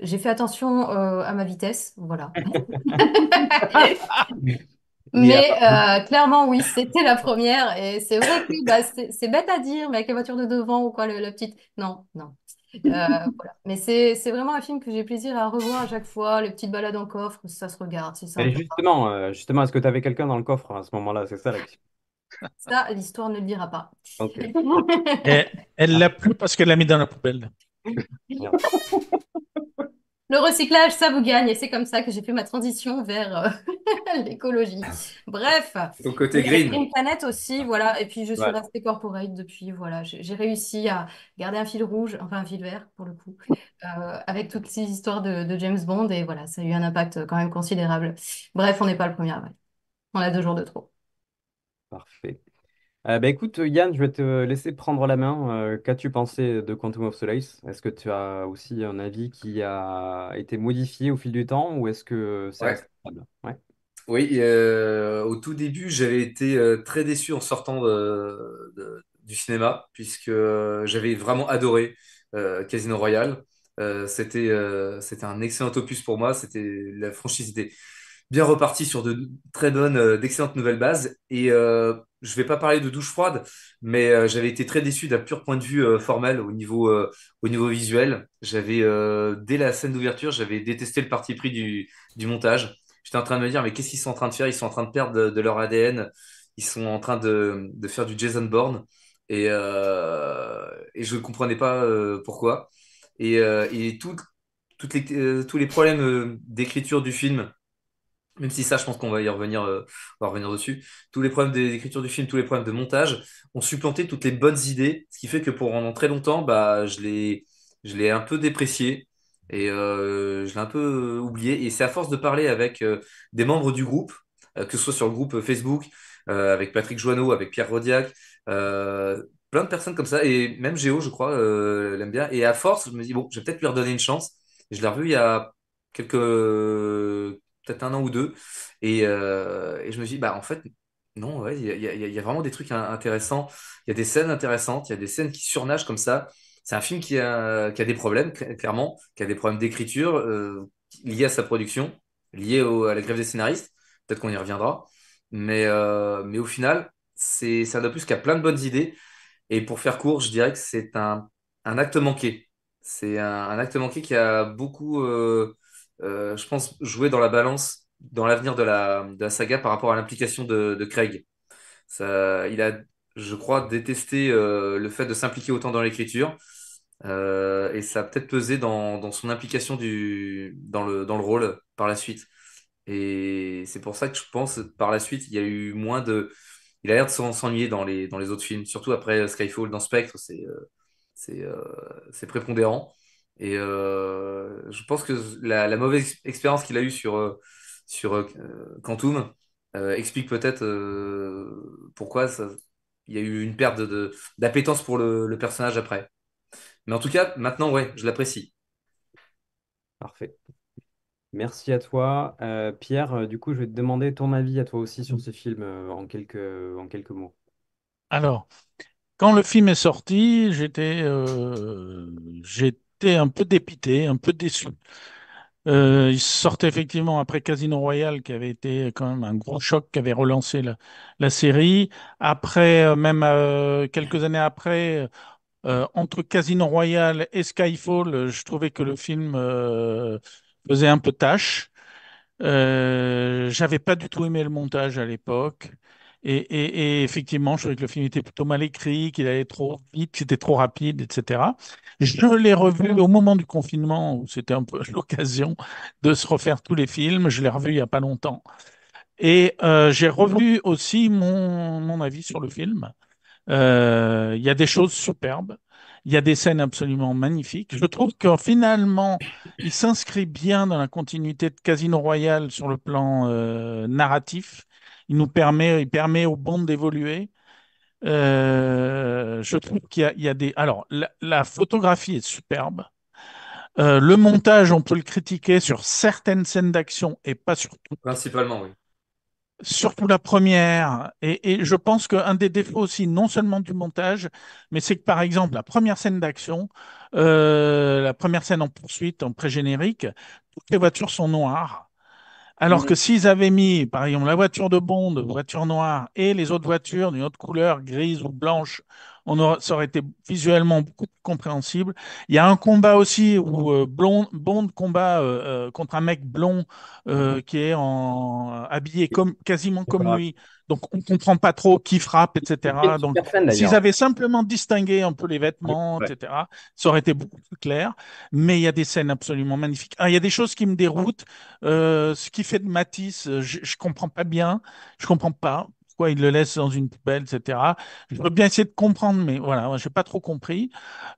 J'ai fait attention à ma vitesse, voilà. Mais euh, clairement, oui, c'était la première. Et c'est vrai que bah, c'est bête à dire, mais avec la voiture de devant ou quoi, la petite. Non, non. Euh, mais c'est vraiment un film que j'ai plaisir à revoir à chaque fois. Les petites balades en coffre, ça se regarde, c'est ça. justement, euh, justement est-ce que tu avais quelqu'un dans le coffre à ce moment-là C'est ça la question. Ça, l'histoire ne le dira pas. elle l'a plus parce qu'elle l'a mis dans la poubelle. Le recyclage, ça vous gagne. Et c'est comme ça que j'ai fait ma transition vers euh, l'écologie. Ah. Bref. Au côté green. Green Planet aussi, ah. voilà. Et puis, je suis restée corporate depuis, voilà. J'ai réussi à garder un fil rouge, enfin un fil vert, pour le coup, euh, avec toutes ces histoires de, James Bond. Et voilà, ça a eu un impact quand même considérable. Bref, on n'est pas le premier à On a deux jours de trop. Parfait. Euh, bah, écoute, Yann, je vais te laisser prendre la main. Euh, qu'as-tu pensé de Quantum of Solace? Est-ce que tu as aussi un avis qui a été modifié au fil du temps ou est-ce que c'est Oui, euh, au tout début, j'avais été très déçu en sortant du cinéma, puisque j'avais vraiment adoré Casino Royale. c'était un excellent opus pour moi, c'était la franchise des bien reparti sur de très bonnes, euh, d'excellentes nouvelles bases. Et euh, je vais pas parler de douche froide, mais euh, j'avais été très déçu d'un pur point de vue euh, formel au niveau, au niveau visuel. J'avais, dès la scène d'ouverture, j'avais détesté le parti pris du, du montage. J'étais en train de me dire, mais qu'est-ce qu'ils sont en train de faire Ils sont en train de perdre de, leur ADN. Ils sont en train de, de faire du Jason Bourne. Et, et je ne comprenais pas pourquoi. Et, et tout, toutes les, tous les problèmes d'écriture du film, même si ça, je pense qu'on va y revenir, euh, revenir dessus, tous les problèmes d'écriture du film, tous les problèmes de montage ont supplanté toutes les bonnes idées, ce qui fait que pour pendant très longtemps, bah, je l'ai, je un peu déprécié et euh, je l'ai un peu euh, oublié. Et c'est à force de parler avec des membres du groupe, que ce soit sur le groupe Facebook, avec Patrick Joanneau, avec Pierre Rodiac, plein de personnes comme ça, et même Géo, je crois, l'aime bien. Et à force, je me dis, bon, je vais peut-être lui redonner une chance. Je l'ai revu il y a quelques peut-être un an ou deux. Euh, et, je me suis dit, bah, en fait, non, il y, a, vraiment des trucs intéressants. Il y a des scènes intéressantes, il y a des scènes qui surnagent comme ça. C'est un film qui a, des problèmes, clairement, qui a des problèmes d'écriture euh, liés à sa production, liés à la grève des scénaristes. Peut-être qu'on y reviendra. Mais, euh, mais au final, c'est un opus qui a plein de bonnes idées. Et pour faire court, je dirais que c'est un, un, acte manqué. C'est un, acte manqué qui a beaucoup. Euh, euh, je pense, jouer dans la balance dans l'avenir de la, saga par rapport à l'implication de, Craig. il a, je crois, détesté euh, le fait de s'impliquer autant dans l'écriture. Euh, et ça a peut-être pesé dans, son implication dans, le, rôle par la suite. Et c'est pour ça que je pense, par la suite, il y a eu moins de... Il a l'air de s'ennuyer dans les, dans les autres films, surtout après Skyfall, dans Spectre, c'est prépondérant. Et euh, je pense que la, mauvaise expérience qu'il a eue sur, euh, sur euh, Quantum explique peut-être pourquoi il y a eu une perte d'appétence de, d'appétence pour le, personnage après. Mais en tout cas, maintenant, ouais, je l'apprécie. Parfait. Merci à toi. Pierre, du coup, je vais te demander ton avis à toi aussi sur ce film en, quelques, en quelques mots. Alors, quand le film est sorti, j'étais un peu dépité, un peu déçu. Euh, il sortait effectivement après Casino Royale, qui avait été quand même un gros choc, qui avait relancé la, série. Après, euh, même euh, quelques années après, entre Casino Royale et Skyfall, je trouvais que le film faisait un peu tâche. j'avais pas du tout aimé le montage à l'époque. Et, et, effectivement, je trouvais que le film était plutôt mal écrit, qu'il allait trop vite, qu'il était trop rapide, etc. Je l'ai revu au moment du confinement, où c'était un peu l'occasion de se refaire tous les films. Je l'ai revu il n'y a pas longtemps. Et euh, j'ai revu aussi mon, mon, avis sur le film. Euh, il y a des choses superbes. Il y a des scènes absolument magnifiques. Je trouve que finalement, il s'inscrit bien dans la continuité de Casino Royale sur le plan euh, narratif il nous permet, il permet aux bandes d'évoluer. Euh, je trouve qu'il y a, des. Alors, la, photographie est superbe. Euh, le montage, on peut le critiquer sur certaines scènes d'action et pas sur Principalement, oui. Surtout la première. Et, je pense qu'un des défauts aussi, non seulement du montage, mais c'est que par exemple, la première scène d'action, euh, la première scène en poursuite, en pré-générique, toutes les voitures sont noires. Alors que s'ils avaient mis, par exemple, la voiture de Bond, voiture noire, et les autres voitures d'une autre couleur, grise ou blanche, on aurait ça aurait été visuellement beaucoup plus compréhensible. Il y a un combat aussi où euh, blond, Bond combat euh, euh, contre un mec blond euh, qui est en, habillé comme, quasiment comme lui. Donc on comprend pas trop qui frappe, etc. Donc s'ils avaient simplement distingué un peu les vêtements, etc., ça aurait été beaucoup plus clair. Mais il y a des scènes absolument magnifiques. Ah, il y a des choses qui me déroutent. ce qui fait de Matisse, je, je comprends pas bien. Je comprends pas il le laisse dans une poubelle, etc. Je veux bien essayer de comprendre, mais voilà, n'ai pas trop compris.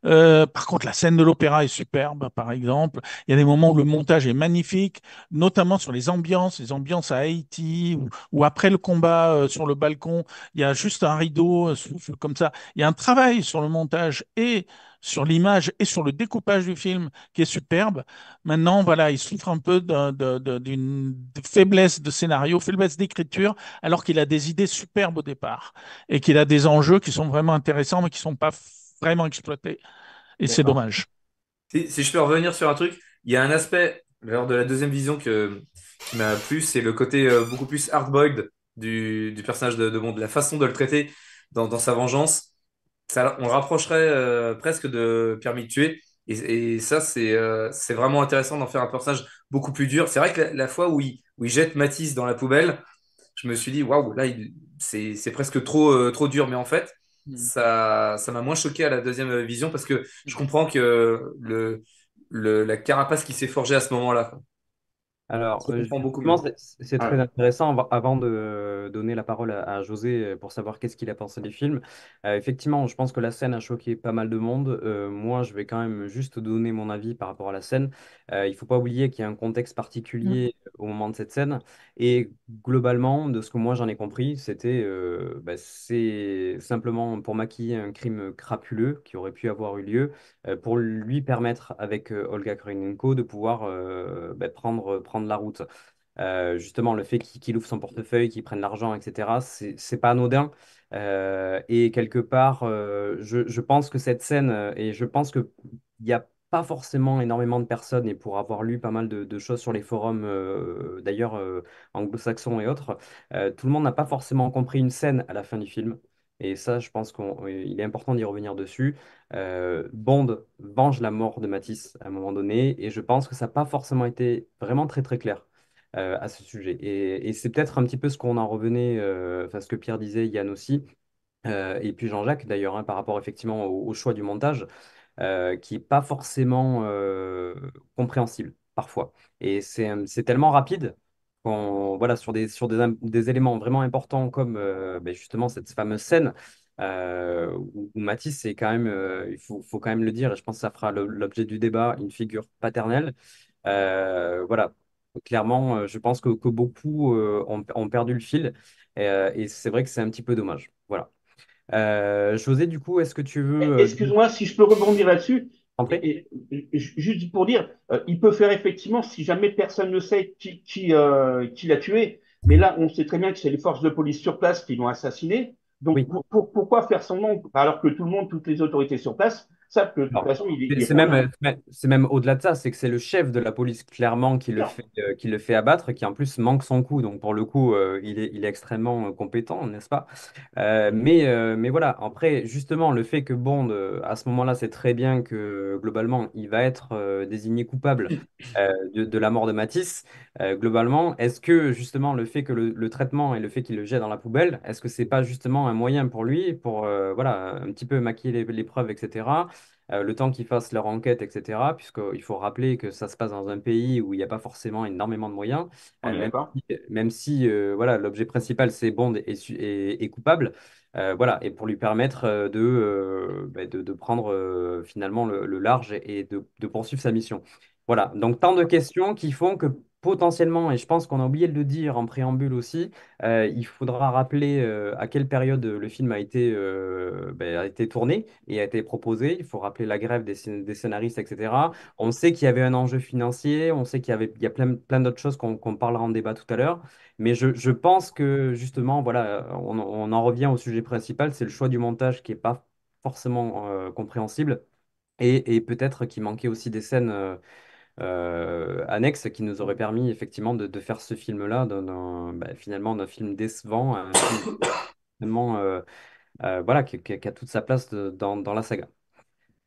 Euh, par contre, la scène de l'opéra est superbe, par exemple. Il y a des moments où le montage est magnifique, notamment sur les ambiances, les ambiances à Haïti, ou après le combat euh, sur le balcon, il y a juste un rideau, euh, comme ça. Il y a un travail sur le montage et sur l'image et sur le découpage du film qui est superbe. Maintenant, voilà, il souffre un peu d'une faiblesse de scénario, faiblesse d'écriture, alors qu'il a des idées superbes au départ et qu'il a des enjeux qui sont vraiment intéressants mais qui sont pas vraiment exploités. Et c'est dommage. Si, je peux revenir sur un truc, il y a un aspect de la deuxième vision que, qui m'a plu, c'est le côté euh, beaucoup plus hard-boiled du, personnage de, de la façon de le traiter dans sa vengeance on rapprocherait euh, presque de Permis de tuer. Et, ça, euh, c'est vraiment intéressant d'en faire un personnage beaucoup plus dur. C'est vrai que la, fois où il, jette Matisse dans la poubelle, je me suis dit, waouh, là, c'est presque trop, euh, trop dur. Mais en fait, hmm. ça ça m'a moins choqué à la deuxième vision parce que je hmm. comprends que le, la carapace qui s'est forgée à ce moment-là. Alors, euh, c'est très ah. intéressant. Avant de euh, donner la parole à, José euh, pour savoir qu'est-ce qu'il a pensé des films, effectivement, je pense que la scène a choqué pas mal de monde. moi, je vais quand même juste donner mon avis par rapport à la scène. il ne faut pas oublier qu'il y a un contexte particulier mm. au moment de cette scène. Et globalement, de ce que moi j'en ai compris, c'était euh, bah, c'est simplement pour maquiller un crime crapuleux qui aurait pu avoir eu lieu, euh, pour lui permettre avec euh, Olga Korinenko, de pouvoir bah, prendre, prendre la route. justement, le fait qu'il ouvre son portefeuille, qu'il prenne l'argent, etc., c'est pas anodin. et quelque part, je, pense que cette scène, et je pense qu'il y a pas forcément énormément de personnes et pour avoir lu pas mal de, choses sur les forums, euh, d'ailleurs euh, anglo-saxons et autres, euh, tout le monde n'a pas forcément compris une scène à la fin du film. Et ça, je pense qu'il est important d'y revenir dessus. Bond venge la mort de Matisse à un moment donné, et je pense que ça n'a pas forcément été vraiment très très clair. à ce sujet. Et, c'est peut-être un petit peu ce qu'on en revenait, enfin ce que Pierre disait, Yann aussi, et puis Jean-Jacques d'ailleurs, hein, par rapport effectivement au choix du montage. Euh, qui n'est pas forcément euh, compréhensible parfois. Et euh, c'est tellement rapide qu'on, voilà, sur, des, sur des, des, éléments vraiment importants comme ben, justement cette fameuse scène où, où Matisse, c'est quand même, il faut, faut, quand même le dire, et je pense que ça fera l'objet du débat, une figure paternelle. voilà, clairement, je pense que, que beaucoup ont, perdu le fil et, et c'est vrai que c'est un petit peu dommage. Voilà. Euh, José, du coup, est-ce que tu veux. Euh, excuse-moi, si je peux rebondir là-dessus. juste pour dire, euh, il peut faire effectivement, si jamais personne ne sait qui, l'a tué, mais là, on sait très bien que c'est les forces de police sur place qui l'ont assassiné. Donc, pourquoi faire son nom alors que tout le monde, toutes les autorités sur place c'est même, au-delà de ça, c'est que c'est le chef de la police, clairement, qui le, fait, euh, qui le fait abattre, qui en plus manque son coup. Donc, pour le coup, euh, il, est, il, est, extrêmement euh, compétent, n'est-ce pas mais, mais voilà, après, justement, le fait que Bond, à ce moment-là, c'est très bien que globalement, il va être désigné coupable de, la mort de Matisse. globalement, est-ce que justement, le fait que le, traitement et le fait qu'il le jette dans la poubelle, est-ce que c'est pas justement un moyen pour lui, pour voilà, un petit peu maquiller les preuves, etc. Euh, le temps qu'ils fassent leur enquête, etc. Puisqu'il faut rappeler que ça se passe dans un pays où il n'y a pas forcément énormément de moyens, euh, même, si, euh, voilà l'objet principal c'est Bond et, coupable, voilà et pour lui permettre bah, de, de, prendre finalement le, large et, de, de poursuivre sa mission. Voilà, donc tant de questions qui font que potentiellement, et je pense qu'on a oublié de le dire en préambule aussi, euh, il faudra rappeler euh, à quelle période euh, le film ben, a été, tourné et a été proposé. Il faut rappeler la grève des, scénaristes, etc. On sait qu'il y avait un enjeu financier, on sait qu'il y avait, il y a plein, d'autres choses qu'on parlera en débat tout à l'heure. Mais je, pense que justement, voilà, on, en revient au sujet principal, c'est le choix du montage qui n'est pas forcément compréhensible et, et peut-être qu'il manquait aussi des scènes euh, annexe qui nous aurait permis effectivement de, faire ce film-là, bah, finalement d'un film décevant, euh, euh, voilà, qui, a toute sa place dans, la saga.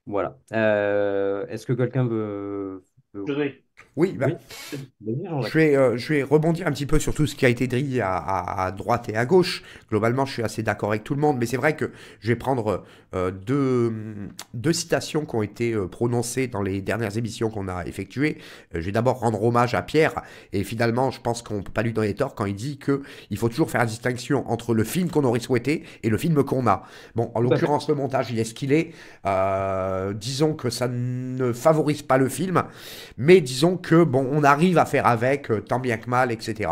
Voilà. Est-ce que quelqu'un veut... Oui, bah, euh, Je, vais, rebondir un petit peu sur tout ce qui a été dit à, droite et à gauche. Globalement, je suis assez d'accord avec tout le monde, mais c'est vrai que je vais prendre euh, deux, citations qui ont été euh, prononcées dans les dernières émissions qu'on a effectuées. je vais d'abord rendre hommage à Pierre, et finalement, je pense qu'on ne peut pas lui donner tort quand il dit qu'il faut toujours faire la distinction entre le film qu'on aurait souhaité et le film qu'on a. Bon, en l'occurrence, le montage, il est ce qu'il est. disons que ça ne favorise pas le film, mais disons donc que bon, on arrive à faire avec euh, tant bien que mal, etc.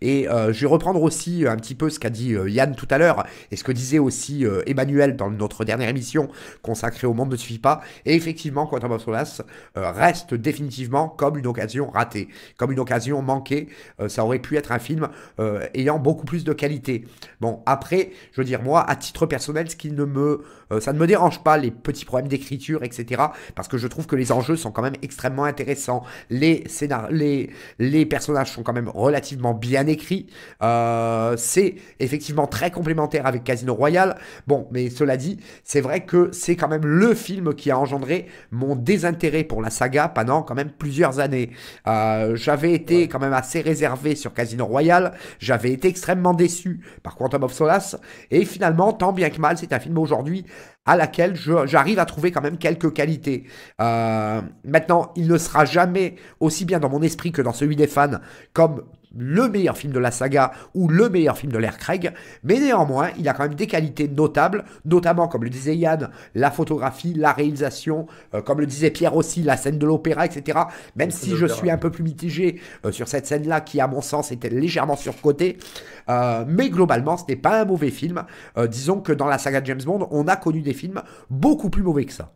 Et euh, je vais reprendre aussi euh, un petit peu ce qu'a dit Yann tout à l'heure et ce que disait aussi Emmanuel dans notre dernière émission consacrée au monde ne suffit pas. Et effectivement, Quantum of reste définitivement comme une occasion ratée, comme une occasion manquée. ça aurait pu être un film ayant beaucoup plus de qualité. Bon, après, je veux dire, moi, à titre personnel, ce qui ne me euh, ça ne me dérange pas les petits problèmes d'écriture, etc. Parce que je trouve que les enjeux sont quand même extrêmement intéressants. Les, scénar les, les personnages sont quand même relativement bien écrits. Euh, c'est effectivement très complémentaire avec Casino Royale. Bon, mais cela dit, c'est vrai que c'est quand même le film qui a engendré mon désintérêt pour la saga pendant quand même plusieurs années. Euh, j'avais été quand même assez réservé sur Casino Royale. J'avais été extrêmement déçu par Quantum of Solace. Et finalement, tant bien que mal, c'est un film aujourd'hui à laquelle j'arrive à trouver quand même quelques qualités. Euh, maintenant, il ne sera jamais aussi bien dans mon esprit que dans celui des fans, comme le meilleur film de la saga ou le meilleur film de l'air Craig, mais néanmoins, il a quand même des qualités notables, notamment, comme le disait Yann, la photographie, la réalisation, euh, comme le disait Pierre aussi, la scène de l'opéra, etc. Même si je suis un peu plus mitigé euh, sur cette scène-là, qui, à mon sens, était légèrement surcotée, euh, mais globalement, ce n'est pas un mauvais film. disons que dans la saga de James Bond, on a connu des films beaucoup plus mauvais que ça.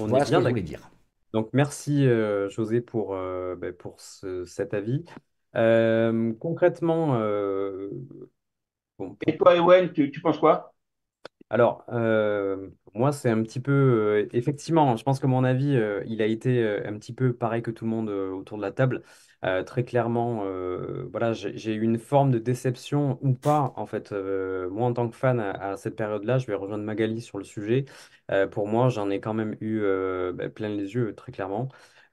On voilà est bien que dire. Donc merci José pour, ben, pour cet avis. Euh, concrètement, euh, Et toi, Ewen, tu, penses quoi? alors, euh, moi, c'est un petit peu. effectivement, je pense que mon avis, il a été un petit peu pareil que tout le monde autour de la table. très clairement, voilà, j'ai eu une forme de déception ou pas, en fait. moi, en tant que fan, à, cette période-là, je vais rejoindre Magali sur le sujet. pour moi, j'en ai quand même eu ben, plein les yeux, très clairement.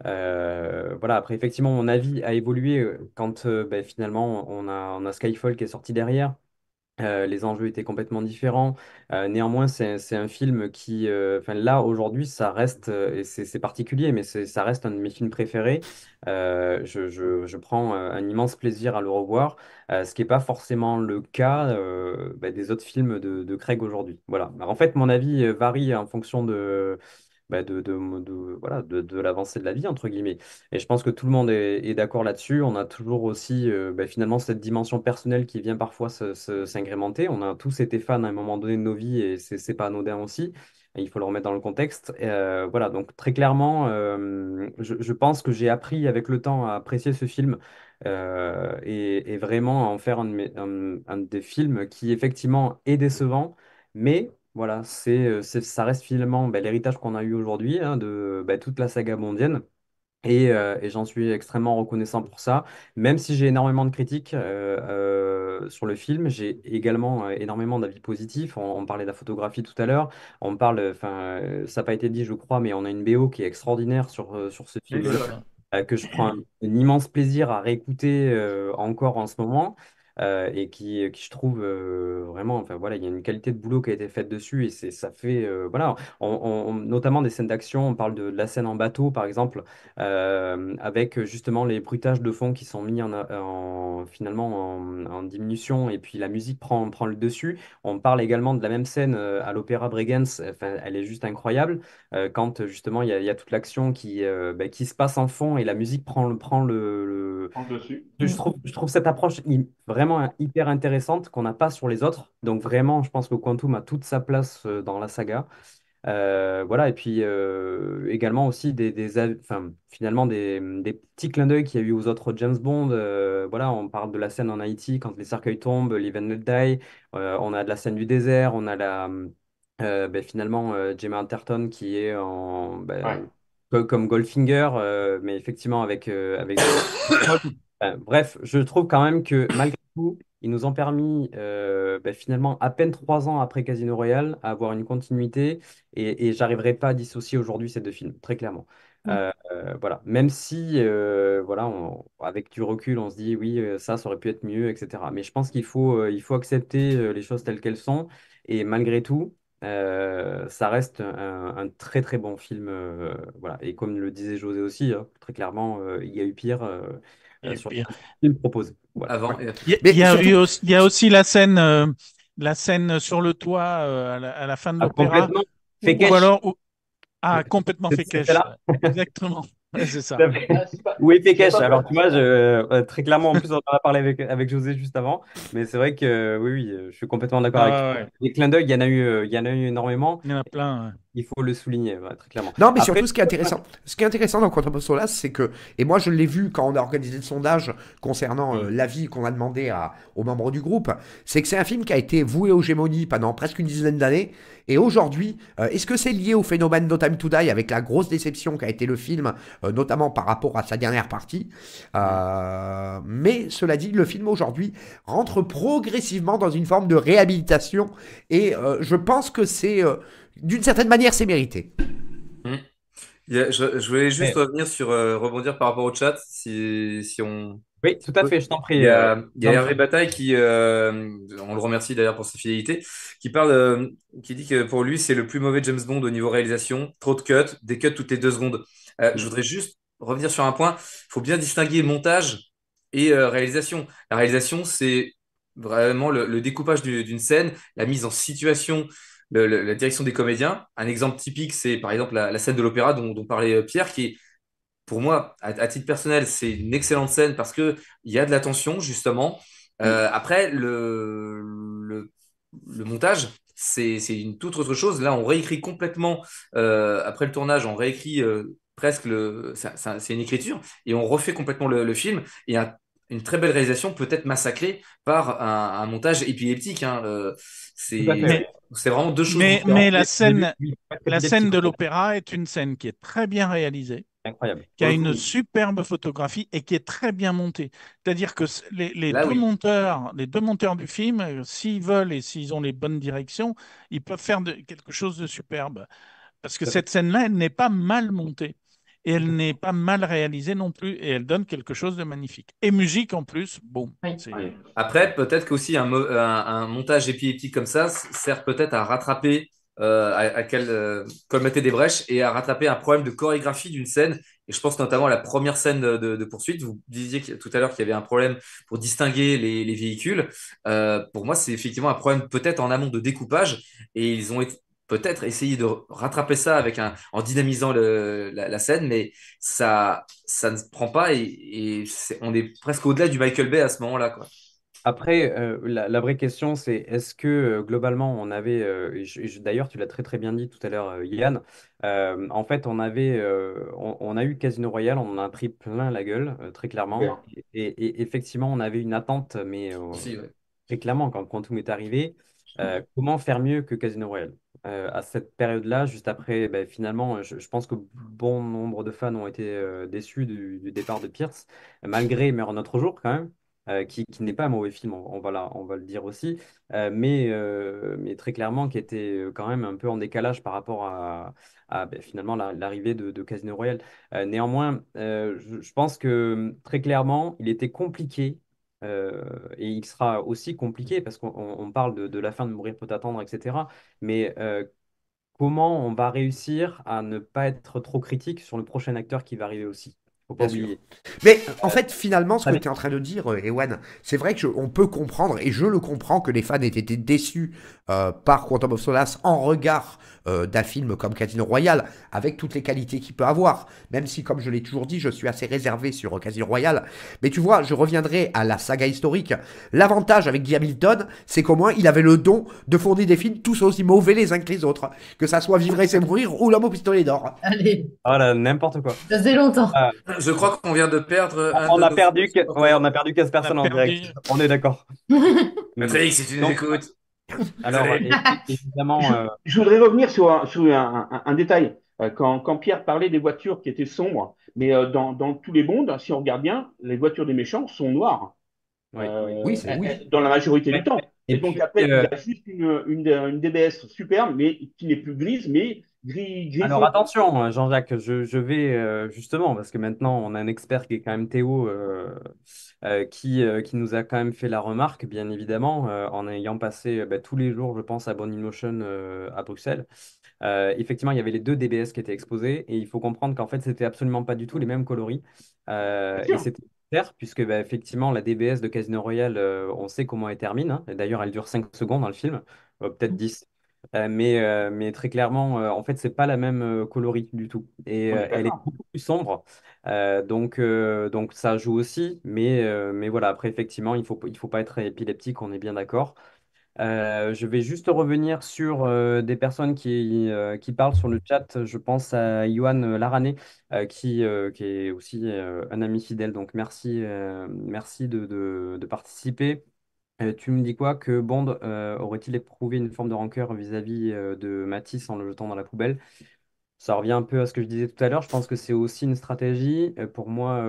Euh, voilà, après, effectivement, mon avis a évolué euh, quand euh, bah, finalement on a, on a Skyfall qui est sorti derrière. les enjeux étaient complètement différents. néanmoins, c'est, un film qui, enfin, là, aujourd'hui, ça reste, et c'est particulier, mais ça reste un de mes films préférés. je, prends un immense plaisir à le revoir, ce qui n'est pas forcément le cas bah, des autres films de, Craig aujourd'hui. Voilà. En fait, mon avis varie en fonction de, bah, de, voilà, de, l'avancée de la vie, entre guillemets. Et je pense que tout le monde est, d'accord là-dessus. On a toujours aussi euh, bah, finalement cette dimension personnelle qui vient parfois s'ingrémenter. On a tous été fans à un moment donné de nos vies et c'est c'est pas anodin aussi. Il faut le remettre dans le contexte. Euh, voilà, donc très clairement, euh, je, pense que j'ai appris avec le temps à apprécier ce film et, vraiment en faire un des films qui effectivement est décevant, mais voilà, euh, c'est, ça reste finalement bah, l'héritage qu'on a eu aujourd'hui hein, de bah, toute la saga mondienne. Euh, et, j'en suis extrêmement reconnaissant pour ça. Même si j'ai énormément de critiques euh, sur le film, j'ai également énormément d'avis positifs. On, parlait de la photographie tout à l'heure. On parle, enfin, ça n'a pas été dit, je crois, mais on a une BO qui est extraordinaire sur, sur ce film que je prends un, immense plaisir à réécouter encore en ce moment. Euh, et qui, euh, qui, je trouve euh, vraiment, enfin voilà, il y a une qualité de boulot qui a été faite dessus et c'est, ça fait, voilà, notamment des scènes d'action, on parle de, la scène en bateau par exemple, avec justement les bruitages de fond qui sont mis en, finalement en, diminution et puis la musique prend, prend le dessus. On parle également de la même scène à l'opéra Bregenz, enfin, elle est juste incroyable quand justement il y, a toute l'action qui, ben, qui se passe en fond et la musique prend, le, Prend dessus. Je trouve, je trouve cette approche vraiment hyper intéressante qu'on n'a pas sur les autres. Donc vraiment, je pense que Quantum a toute sa place euh, dans la saga. Euh, voilà, et puis euh, également aussi des, finalement des, petits clins d'œil qu'il y a eu aux autres James Bond. voilà, on parle de la scène en Haïti quand les cercueils tombent, les Let Die. on a de la scène du désert, on a la, ben, finalement euh, Gemma qui est en, ben, comme Goldfinger, mais effectivement avec, avec ben, bref, je trouve quand même que malgré ils nous ont permis, euh, bah, finalement, à peine trois ans après Casino Royale, à avoir une continuité. Et, et j'arriverai pas à dissocier aujourd'hui ces deux films, très clairement. Euh, euh, voilà. Même si, voilà, avec du recul, on se dit, oui, ça, ça aurait pu être mieux, etc. Mais je pense qu'il faut, il faut accepter les choses telles qu'elles sont. Et malgré tout, ça reste un, très, très bon film. voilà. Et comme le disait José aussi, hein, très clairement, il y a eu pire. Euh, il me euh, Il y, a aussi la scène, euh, la scène sur le toit à la, fin de ah, l'opéra. Ah, complètement ou, ah, complètement fait Exactement. c'est ça. oui, ah, pekesh. Alors, tu vois, très clairement, en plus, on en a parlé avec, José juste avant. Mais c'est vrai que oui, oui, je suis complètement d'accord avec ouais. Les clins d'œil, il y en a eu, il y en a eu énormément. Il y en a plein il faut le souligner, très clairement. Non, mais surtout, ce qui est intéressant, ce qui est intéressant dans Contreposto là, c'est que, et moi je l'ai vu quand on a organisé le sondage concernant euh, mm. l'avis qu'on a demandé à, aux membres du groupe, c'est que c'est un film qui a été voué aux gémonies pendant presque une dizaine d'années, et aujourd'hui, euh, est-ce que c'est lié au phénomène No Time to Die avec la grosse déception qu'a été le film, euh, notamment par rapport à sa dernière partie mm. Mais cela dit, le film aujourd'hui rentre progressivement dans une forme de réhabilitation, et je pense que c'est d'une certaine manière, c'est mérité. Mm. je, voulais juste revenir sur, euh, rebondir par rapport au chat, si, si on... Oui, tout à fait, je t'en prie. Il y a, euh, il Bataille qui, euh, on le remercie d'ailleurs pour sa fidélité, qui parle, qui dit que pour lui, c'est le plus mauvais James Bond au niveau réalisation, trop de cuts, des cuts toutes les deux secondes. Mm. je voudrais juste revenir sur un point, il faut bien distinguer montage et réalisation. La réalisation, c'est vraiment le découpage d'une scène, la mise en situation, la direction des comédiens. Un exemple typique, c'est par exemple la, scène de l'opéra dont, dont, parlait euh, Pierre, qui est, pour moi, à, titre personnel, c'est une excellente scène parce qu'il y a de la tension, justement. Euh, après, le, le, montage, c'est une toute autre chose. Là, on réécrit complètement, euh, après le tournage, on réécrit presque le. C'est une écriture, et on refait complètement le, film. Et une très belle réalisation peut être massacrée par un, montage épileptique. Hein, c'est. C'est vraiment mais, la scène, la scène de l'opéra est une scène qui est très bien réalisée. Qui a une superbe photographie et qui est très bien montée. C'est-à-dire que les, deux monteurs, les deux monteurs du film, euh, s'ils veulent et s'ils ont les bonnes directions, ils peuvent faire quelque chose de superbe. Parce que cette scène-là, elle n'est pas mal montée et elle n'est pas mal réalisée non plus, et elle donne quelque chose de magnifique. Et musique en plus, bon Après, peut-être qu'aussi un, un, un, montage épileptique comme ça sert peut-être à rattraper, euh, à, quel, euh, des brèches et à rattraper un problème de chorégraphie d'une scène. Et je pense notamment à la première scène de, poursuite. Vous disiez tout à l'heure qu'il y avait un problème pour distinguer les, véhicules. Euh, pour moi, c'est effectivement un problème peut-être en amont de découpage, et ils ont été peut-être essayer de rattraper ça avec un, en dynamisant le, la, scène, mais ça, ça ne prend pas et, on est presque au-delà du Michael Bay à ce moment-là. Après, euh, la, vraie question, c'est est-ce que euh, globalement, on avait, euh, d'ailleurs, tu l'as très très bien dit tout à l'heure, Yann, en fait, on avait, on, a eu Casino Royale, on en a pris plein la gueule, très clairement, et, effectivement, on avait une attente, mais très clairement, quand Quantum est arrivé, comment faire mieux que Casino Royale euh, à cette période-là, juste après, ben, finalement, je, pense que bon nombre de fans ont été euh, déçus du, départ de Pierce, malgré Meurt notre jour quand même, euh, qui, n'est pas un mauvais film, on, va, on va le dire aussi, mais, mais très clairement qui était quand même un peu en décalage par rapport à, ben, finalement l'arrivée de, Casino Royale. néanmoins, je pense que très clairement, il était compliqué euh, et il sera aussi compliqué parce qu'on parle de, la fin de mourir peut attendre, etc. Mais euh, comment on va réussir à ne pas être trop critique sur le prochain acteur qui va arriver aussi Mais en euh, fait, finalement, ce que tu es en train de dire, Ewan, c'est vrai que on peut comprendre, et je le comprends, que les fans aient été déçus euh, par Quantum of Solace en regard euh, d'un film comme Casino Royale, avec toutes les qualités qu'il peut avoir, même si, comme je l'ai toujours dit, je suis assez réservé sur Casino Royale. Mais tu vois, je reviendrai à la saga historique. L'avantage avec Guy Hamilton, c'est qu'au moins, il avait le don de fournir des films tous aussi mauvais les uns que les autres, que ça soit Vivre et c'est ou L'homme au pistolet d'or. Allez. Voilà, ah n'importe quoi. Ça faisait longtemps. Ah. Je crois qu'on vient de perdre. On, a perdu, ouais, on a perdu 15 personnes en direct. On est d'accord. Merci, si tu nous écoutes. Alors, évidemment. Euh, je, voudrais revenir sur un, sur un, détail. Euh, quand, quand, Pierre parlait des voitures qui étaient sombres, mais euh, dans, dans, tous les mondes, si on regarde bien, les voitures des méchants sont noires. Ouais. c'est oui, Dans la majorité du temps. Et, donc, après, il y a juste une, une, DBS superbe, mais qui n'est plus grise, mais gris. Alors, attention, hein, Jean-Jacques, je, je, vais justement, parce que maintenant, on a un expert qui est quand même Théo euh, qui, euh, qui nous a quand même fait la remarque, bien évidemment, euh, en ayant passé bah, tous les jours, je pense, à Motion à Bruxelles. effectivement, il y avait les deux DBS qui étaient exposés et il faut comprendre qu'en fait, c'était absolument pas du tout les mêmes coloris. et c'était clair, puisque bah, effectivement, la DBS de Casino Royal on sait comment elle termine. Hein, D'ailleurs, elle dure 5 secondes dans le film, peut-être 10. Mmh. Euh, euh, mais, très clairement, euh, en fait, ce n'est pas la même colorie du tout. Et elle est beaucoup plus sombre. donc, ça joue aussi. Mais, voilà, après, effectivement, il ne faut pas être épileptique, on est bien d'accord. je vais juste revenir sur des personnes qui, parlent sur le chat. Je pense à Yoann Larané, qui, est aussi un ami fidèle. Donc merci, merci de, de participer. Euh, tu me dis quoi que Bond euh, aurait-il éprouvé une forme de rancœur vis-à-vis euh, de Matisse en le jetant dans la poubelle? Ça revient un peu à ce que je disais tout à l'heure. Je pense que c'est aussi une stratégie. Pour moi,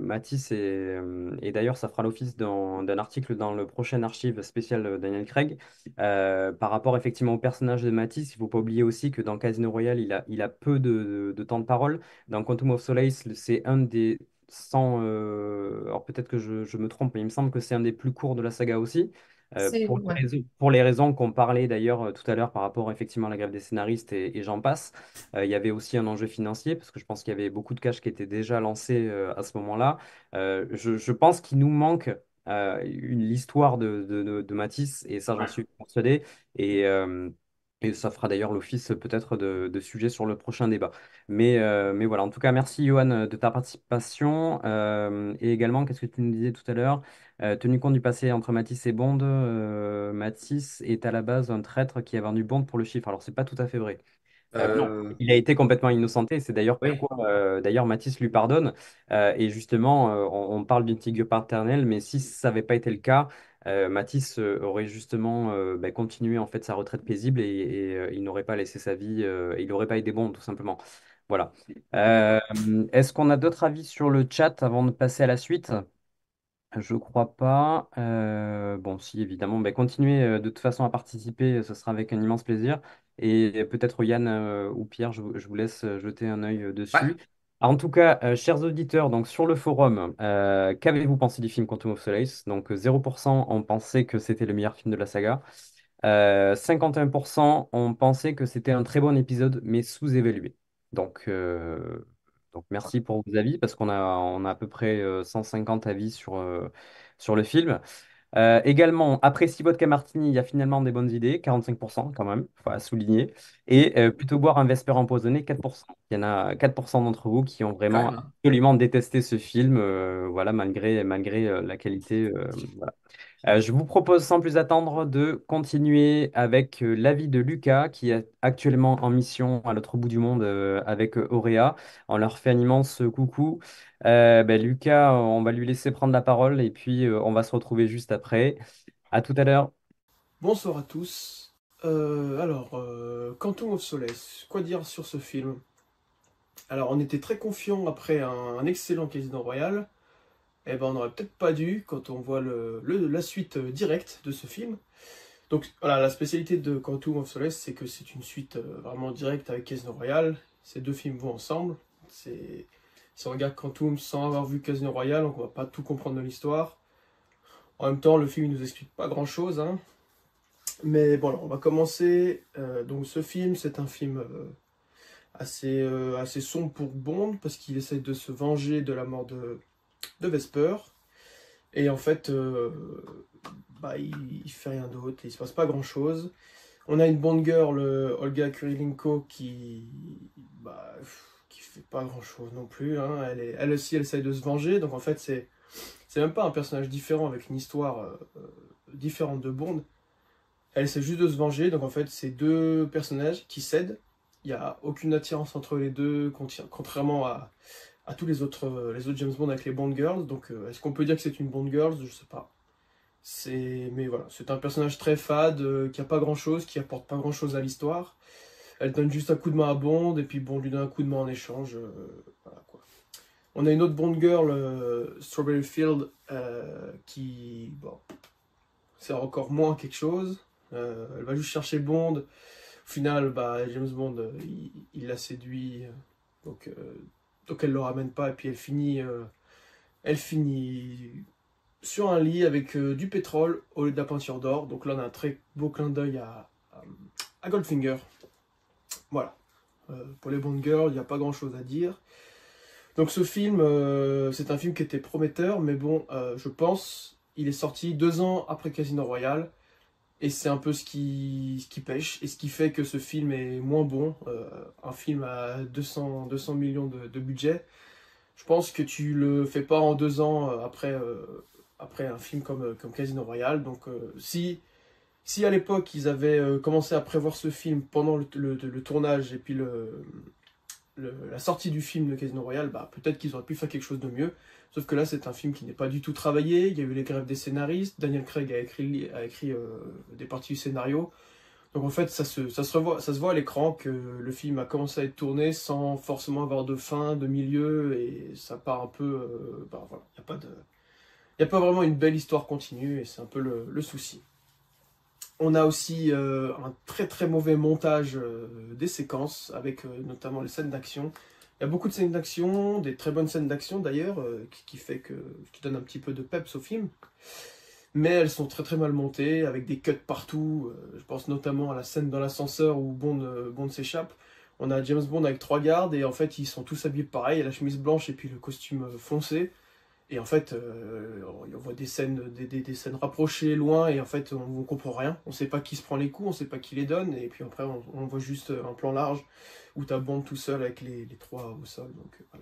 Matisse, et d'ailleurs, ça fera l'office d'un article dans le prochain archive spécial Daniel Craig. par rapport effectivement au personnage de Matisse, il ne faut pas oublier aussi que dans Casino Royale, il a, peu de temps de parole. Dans Quantum of Solace, c'est un des sans. Euh, alors peut-être que je, me trompe, mais il me semble que c'est un des plus courts de la saga aussi. Euh, pour, les raisons, qu'on parlait d'ailleurs euh, tout à l'heure par rapport effectivement à la grève des scénaristes et, j'en passe, il y avait aussi un enjeu financier parce que je pense qu'il y avait beaucoup de cash qui était déjà lancé à ce moment-là. je, pense qu'il nous manque une l'histoire de, de, de- Matisse et ça j'en suis persuadé. Et, et ça fera d'ailleurs l'office euh, peut-être de, sujet sur le prochain débat. Mais, euh, mais voilà, en tout cas, merci Johan euh, de ta participation. et également, qu'est-ce que tu nous disais tout à l'heure Tenu compte du passé entre Matisse et Bond, Matisse est à la base un traître qui a vendu Bond pour le chiffre. Alors, c'est pas tout à fait vrai. Euh, ah il a été complètement innocenté. C'est d'ailleurs pourquoi euh, d'ailleurs Matisse lui pardonne. Euh, et justement, on, parle d'une figure paternelle, mais si ça n'avait pas été le cas, Matisse aurait justement bah, continué en fait sa retraite paisible et, il n'aurait pas laissé sa vie, il n'aurait pas été bon tout simplement. Voilà. Est-ce qu'on a d'autres avis sur le chat avant de passer à la suite? Je crois pas. bon, si, évidemment. Bah, continuez de toute façon à participer, ce sera avec un immense plaisir. Et peut-être Yann euh, ou Pierre, je, vous- laisse euh, jeter un œil euh, dessus. en tout cas, chers auditeurs, donc sur le forum, qu'avez-vous pensé du film Quantum of Solace? Donc 0% ont pensé que c'était le meilleur film de la saga. 51% ont pensé que c'était un très bon épisode, mais sous-évalué. Donc, donc merci pour vos avis, parce qu'on a, on a à peu près 150 avis sur, sur le film. Euh, également, après Vodka Martini, il y a finalement des bonnes idées, 45% quand même, il faut souligner. Et euh, plutôt boire un Vesper empoisonné, 4%. Il y en a 4% d'entre vous qui ont vraiment absolument détesté ce film, euh, voilà, malgré, malgré la qualité. Euh, je vous propose sans plus attendre de continuer avec euh, l'avis de Lucas, qui est actuellement en mission à l'autre bout du monde euh, avec Auréa. On leur fait un immense coucou. Ben, Lucas, on va lui laisser prendre la parole et puis on va se retrouver juste après. À tout à l'heure. Bonsoir à tous. alors, Canton of Solace, quoi dire sur ce film Alors, on était très confiants après un, excellent Casino Royal eh ben on n'aurait peut-être pas dû quand on voit le, la suite euh, directe de ce film. Donc voilà, la spécialité de Quantum of Solace, c'est que c'est une suite euh, vraiment directe avec Casino Royale. Ces deux films vont ensemble. si on regarde Quantum sans avoir vu Casino Royale, on ne va pas tout comprendre de l'histoire. En même temps, le film ne nous explique pas grand-chose. Hein. Mais bon, on va commencer. Euh, donc ce film, c'est un film assez, assez sombre pour Bond, parce qu'il essaie de se venger de la mort de, de Vesper. Et en fait, euh, bah, il, fait rien d'autre, il se passe pas grand chose. On a une bonne girl, euh, Olga Kurilinko qui, bah, qui fait pas grand chose non plus. Hein. Elle, est, elle, aussi, elle essaye de se venger. Donc en fait, c'est, c'est même pas un personnage différent avec une histoire euh, différente de Bond. Elle essaie juste de se venger. Donc en fait, c'est deux personnages qui cèdent. Il n'y a aucune attirance entre les deux, contrairement à, à tous les autres, euh, les autres James Bond avec les Bond Girls. Donc, euh, est-ce qu'on peut dire que c'est une Bond Girls Je sais pas. C'est, mais voilà, c'est un personnage très fade, euh, qui a pas grand chose, qui apporte pas grand chose à l'histoire. Elle donne juste un coup de main à Bond, et puis Bond lui donne un coup de main en échange. voilà quoi. On a une autre Bond Girl, Strawberry Field, qui, bon, c'est encore moins quelque chose. elle va juste chercher Bond. Au final, bah, James Bond, il, il la séduit. Donc, donc elle le ramène pas et puis elle finit, euh, elle finit sur un lit avec euh, du pétrole au lieu de la peinture d'or. Donc là on a un très beau clin d'œil à, Goldfinger. Voilà. Euh, pour les Bond Girls, il n'y a pas grand chose à dire. Donc ce film, c'est un film qui était prometteur, mais bon, je pense, il est sorti deux ans après Casino Royale. Et c'est un peu ce qui, ce qui pêche et ce qui fait que ce film est moins bon. Euh, un film à 200, 200 millions de, budget, je pense que tu le fais pas en deux ans euh, après, euh, après un film comme, comme Casino Royale. Donc si, si à l'époque ils avaient commencé à prévoir ce film pendant le, le, tournage et puis le, la sortie du film de Casino Royale, bah, peut-être qu'ils auraient pu faire quelque chose de mieux. Sauf que là, c'est un film qui n'est pas du tout travaillé. Il y a eu les grèves des scénaristes. Daniel Craig a écrit, a écrit euh, des parties du scénario. Donc en fait, ça se, ça se, voit à l'écran que le film a commencé à être tourné sans forcément avoir de fin, de milieu, et ça part un peu... Euh, bah, il n'y a, pas a pas vraiment une belle histoire continue, et c'est un peu le, souci. On a aussi euh, un très très mauvais montage des séquences, avec notamment les scènes d'action, il y a beaucoup de scènes d'action, des très bonnes scènes d'action d'ailleurs, euh, qui, qui, fait que qui donne un petit peu de peps au film. Mais elles sont très très mal montées, avec des cuts partout. Euh, je pense notamment à la scène dans l'ascenseur où euh, Bond, s'échappe. On a James Bond avec trois gardes et en fait ils sont tous habillés pareil, la chemise blanche et puis le costume foncé. Et en fait, on voit des scènes, des, scènes rapprochées, loin, et en fait, on ne comprend rien. On ne sait pas qui se prend les coups, on ne sait pas qui les donne, et puis après, on voit juste un plan large où tu Bond tout seul avec les, les, trois au sol. Donc euh,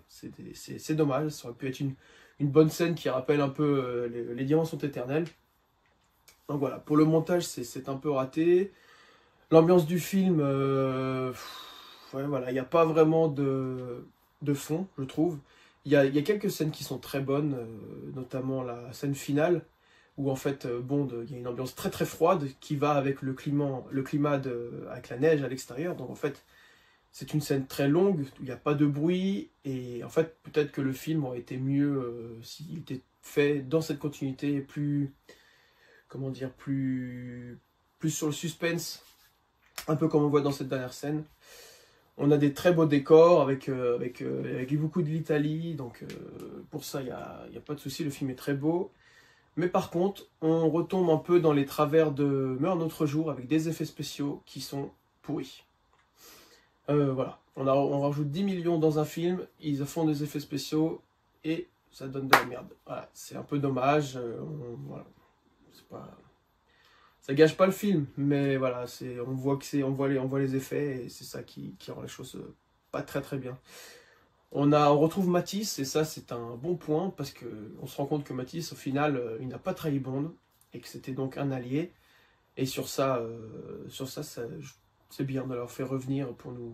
c'est dommage. Ça aurait pu être une, une, bonne scène qui rappelle un peu euh, les, diamants sont éternels. Donc voilà, pour le montage, c'est un peu raté. L'ambiance du film, euh, voilà, il n'y a pas vraiment de, de fond, je trouve. Il y a, y a, quelques scènes qui sont très bonnes, notamment la scène finale, où en fait Bond, il y a une ambiance très très froide qui va avec le climat, le climat avec la neige à l'extérieur. Donc en fait, c'est une scène très longue il n'y a pas de bruit et en fait peut-être que le film aurait été mieux euh, s'il était fait dans cette continuité plus comment dire plus plus sur le suspense un peu comme on voit dans cette dernière scène on a des très beaux décors avec euh, euh, avec, beaucoup de l'Italie donc pour ça il n'y a, a pas de souci le film est très beau mais par contre on retombe un peu dans les travers de Meurt notre jour avec des effets spéciaux qui sont pourris euh, voilà, on, a, on rajoute 10 millions dans un film, ils font des effets spéciaux et ça donne de la merde. c'est un peu dommage. Euh, ça gâche pas le film, mais voilà, c'est on voit que c'est on voit les voit les effets et c'est ça qui, rend les choses euh, pas très très bien. On a on retrouve Matisse et ça c'est un bon point parce qu'on se rend compte que Matisse au final il n'a pas trahi Bond et que c'était donc un allié. Et sur ça, sur ça, c'est bien de leur faire revenir pour nous,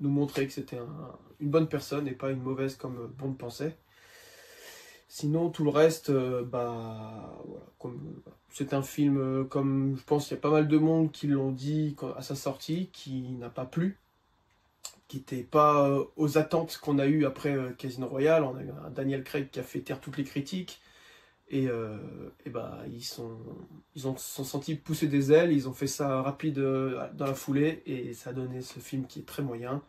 nous montrer que c'était une bonne personne et pas une mauvaise comme euh, bon de pensait. Sinon, tout le reste, euh, bah, voilà, c'est un film, euh, comme je pense, il y a pas mal de monde qui l'ont dit à sa sortie, qui n'a pas plu, qui n'était pas aux attentes qu'on a eues après Casino Royale. On a eu un Daniel Craig qui a fait taire toutes les critiques. Et, euh, bah, ils, sont, ils sont sentis pousser des ailes, ils ont fait ça rapide euh, dans la foulée, et ça a donné ce film qui est très moyen.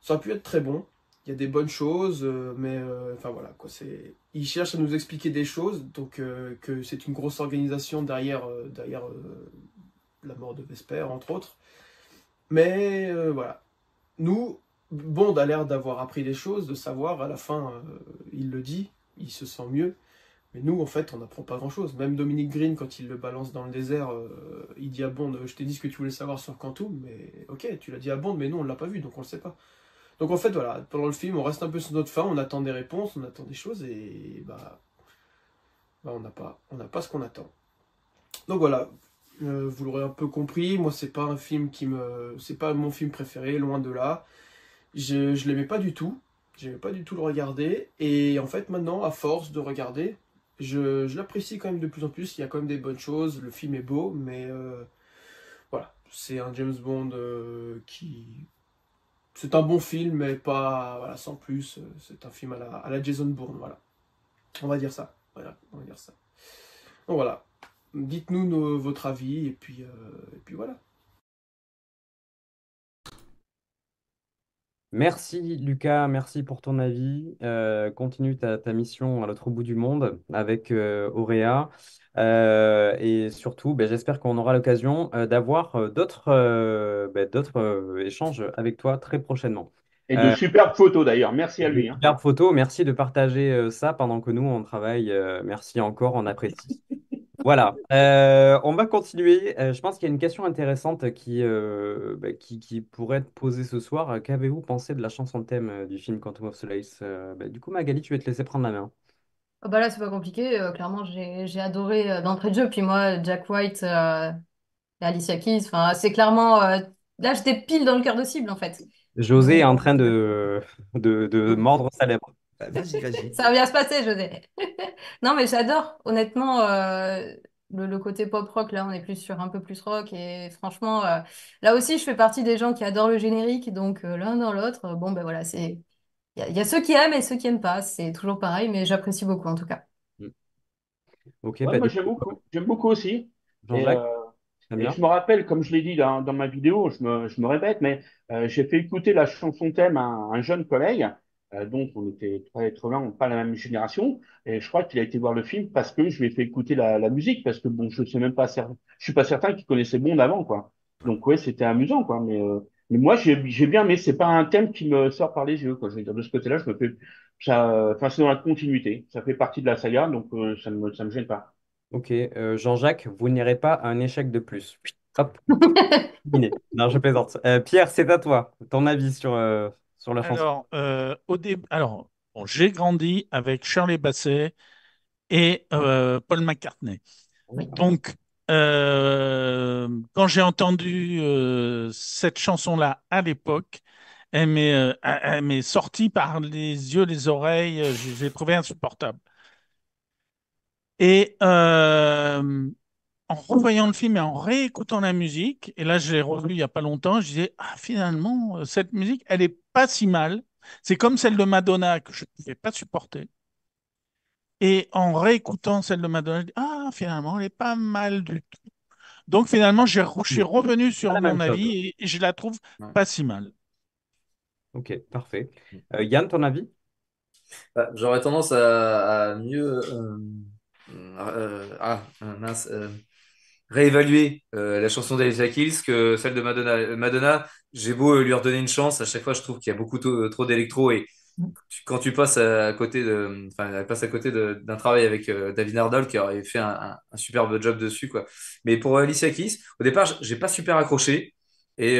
Ça aurait pu être très bon, il y a des bonnes choses, euh, mais euh, enfin voilà, quoi, c'est... Ils cherchent à nous expliquer des choses, donc que c'est une grosse organisation derrière, derrière la mort de Vesper, entre autres. Mais voilà, nous, Bond a l'air d'avoir appris des choses, de savoir, à la fin, il le dit, il se sent mieux. Mais nous, en fait, on n'apprend pas grand-chose. Même Dominique Green, quand il le balance dans le désert, euh, il dit à Bond, euh, je t'ai dit ce que tu voulais savoir sur Quantum, mais ok, tu l'as dit à Bond, mais nous, on ne l'a pas vu, donc on ne le sait pas. Donc en fait, voilà, pendant le film, on reste un peu sur notre fin, on attend des réponses, on attend des choses, et bah, bah on n'a pas, pas ce qu'on attend. Donc voilà, euh, vous l'aurez un peu compris, moi, c'est pas un film qui me... C'est pas mon film préféré, loin de là. Je ne l'aimais pas du tout, Je n'aimais pas du tout le regarder, et en fait, maintenant, à force de regarder, je, l'apprécie quand même de plus en plus. Il y a quand même des bonnes choses. Le film est beau, mais euh, voilà, c'est un James Bond euh, qui. C'est un bon film, mais pas voilà, sans plus. C'est un film à la, à la Jason Bourne, voilà. On va dire ça. Voilà, on va dire ça. Donc voilà. Dites-nous votre avis et puis, euh, et puis voilà. Merci Lucas, merci pour ton avis. Euh, continue ta, mission à l'autre bout du monde avec OREA. Euh, Auréa. Euh, et surtout, ben, j'espère qu'on aura l'occasion d'avoir d'autres ben, échanges avec toi très prochainement. Et de superbes photos d'ailleurs, merci à lui. Hein. Superbes photos, merci de partager ça pendant que nous on travaille. merci encore, on apprécie. Voilà, euh, on va continuer. Euh, je pense qu'il y a une question intéressante euh, bah, qui, qui, pourrait être posée ce soir. Qu'avez-vous pensé de la chanson thème du film Quantum of Solace? Bah, du coup, Magali, tu vas te laisser prendre la main. Ah bah là, c'est pas compliqué. clairement, j'ai adoré d'entrée de jeu. Puis moi, Jack White et Alicia Keys, enfin, c'est clairement. là, j'étais pile dans le cœur de cible, en fait. José est en train de, de, de mordre sa lèvre. Bah, vas-y, vas-y. Ça va bien se passer, José. non, mais j'adore. Honnêtement, euh, le, côté pop rock, là, on est plus sur un peu plus rock. Et franchement, euh, là aussi, je fais partie des gens qui adorent le générique. Donc, euh, l'un dans l'autre, bon, ben voilà, c'est. Il y, a ceux qui aiment et ceux qui n'aiment pas. C'est toujours pareil, mais j'apprécie beaucoup en tout cas. Mm. Ok, bah, j'aime beaucoup. J'aime beaucoup aussi. Et je me rappelle, comme je l'ai dit dans, dans ma vidéo, je me, je me répète, mais j'ai fait écouter la chanson thème à un jeune collègue euh, donc on était très très loin, pas la même génération. Et je crois qu'il a été voir le film parce que je lui ai fait écouter la, musique, parce que bon, je sais même pas, je suis pas certain qu'il connaissait Bond avant, quoi. Donc ouais, c'était amusant, quoi. Mais, euh, moi, j'ai bien, mais c'est pas un thème qui me sort par les yeux, quoi. Je de ce côté-là, je me fais, ça, enfin, c'est dans la continuité. Ça fait partie de la saga, donc euh, ça ne me gêne pas. Ok, Jean-Jacques, vous n'irez pas à un échec de plus. non, je plaisante. Pierre, c'est à toi. Ton avis sur alors, euh, au Alors j'ai grandi avec Charlie Basset et euh, Paul McCartney. Donc, euh, quand j'ai entendu cette chanson-là à l'époque, elle m'est sortie par les yeux, les oreilles, j'ai trouvé insupportable. Et en revoyant le film et en réécoutant la musique, et là je l'ai revu il n'y a pas longtemps, je disais, ah, finalement, euh, cette musique, elle n'est pas si mal. C'est comme celle de Madonna que je ne pouvais pas supporter. Et en réécoutant celle de Madonna, je dis, ah, finalement, elle n'est pas mal du tout. Donc finalement, je suis revenu sur mon avis et, je la trouve pas si mal. Ok, parfait. Euh, Yann, ton avis bah, J'aurais tendance à, mieux... Euh, ah, réévaluer euh, la chanson d'Alicia Kills que celle de Madonna. Madonna, j'ai beau euh, lui redonner une chance, à chaque fois je trouve qu'il y a beaucoup euh, trop d'électro et mm. quand tu passes à côté elle passe à côté d'un travail avec David Arnold qui aurait fait un, superbe job dessus, quoi. Mais pour Alicia Keys, au départ, j'ai pas super accroché et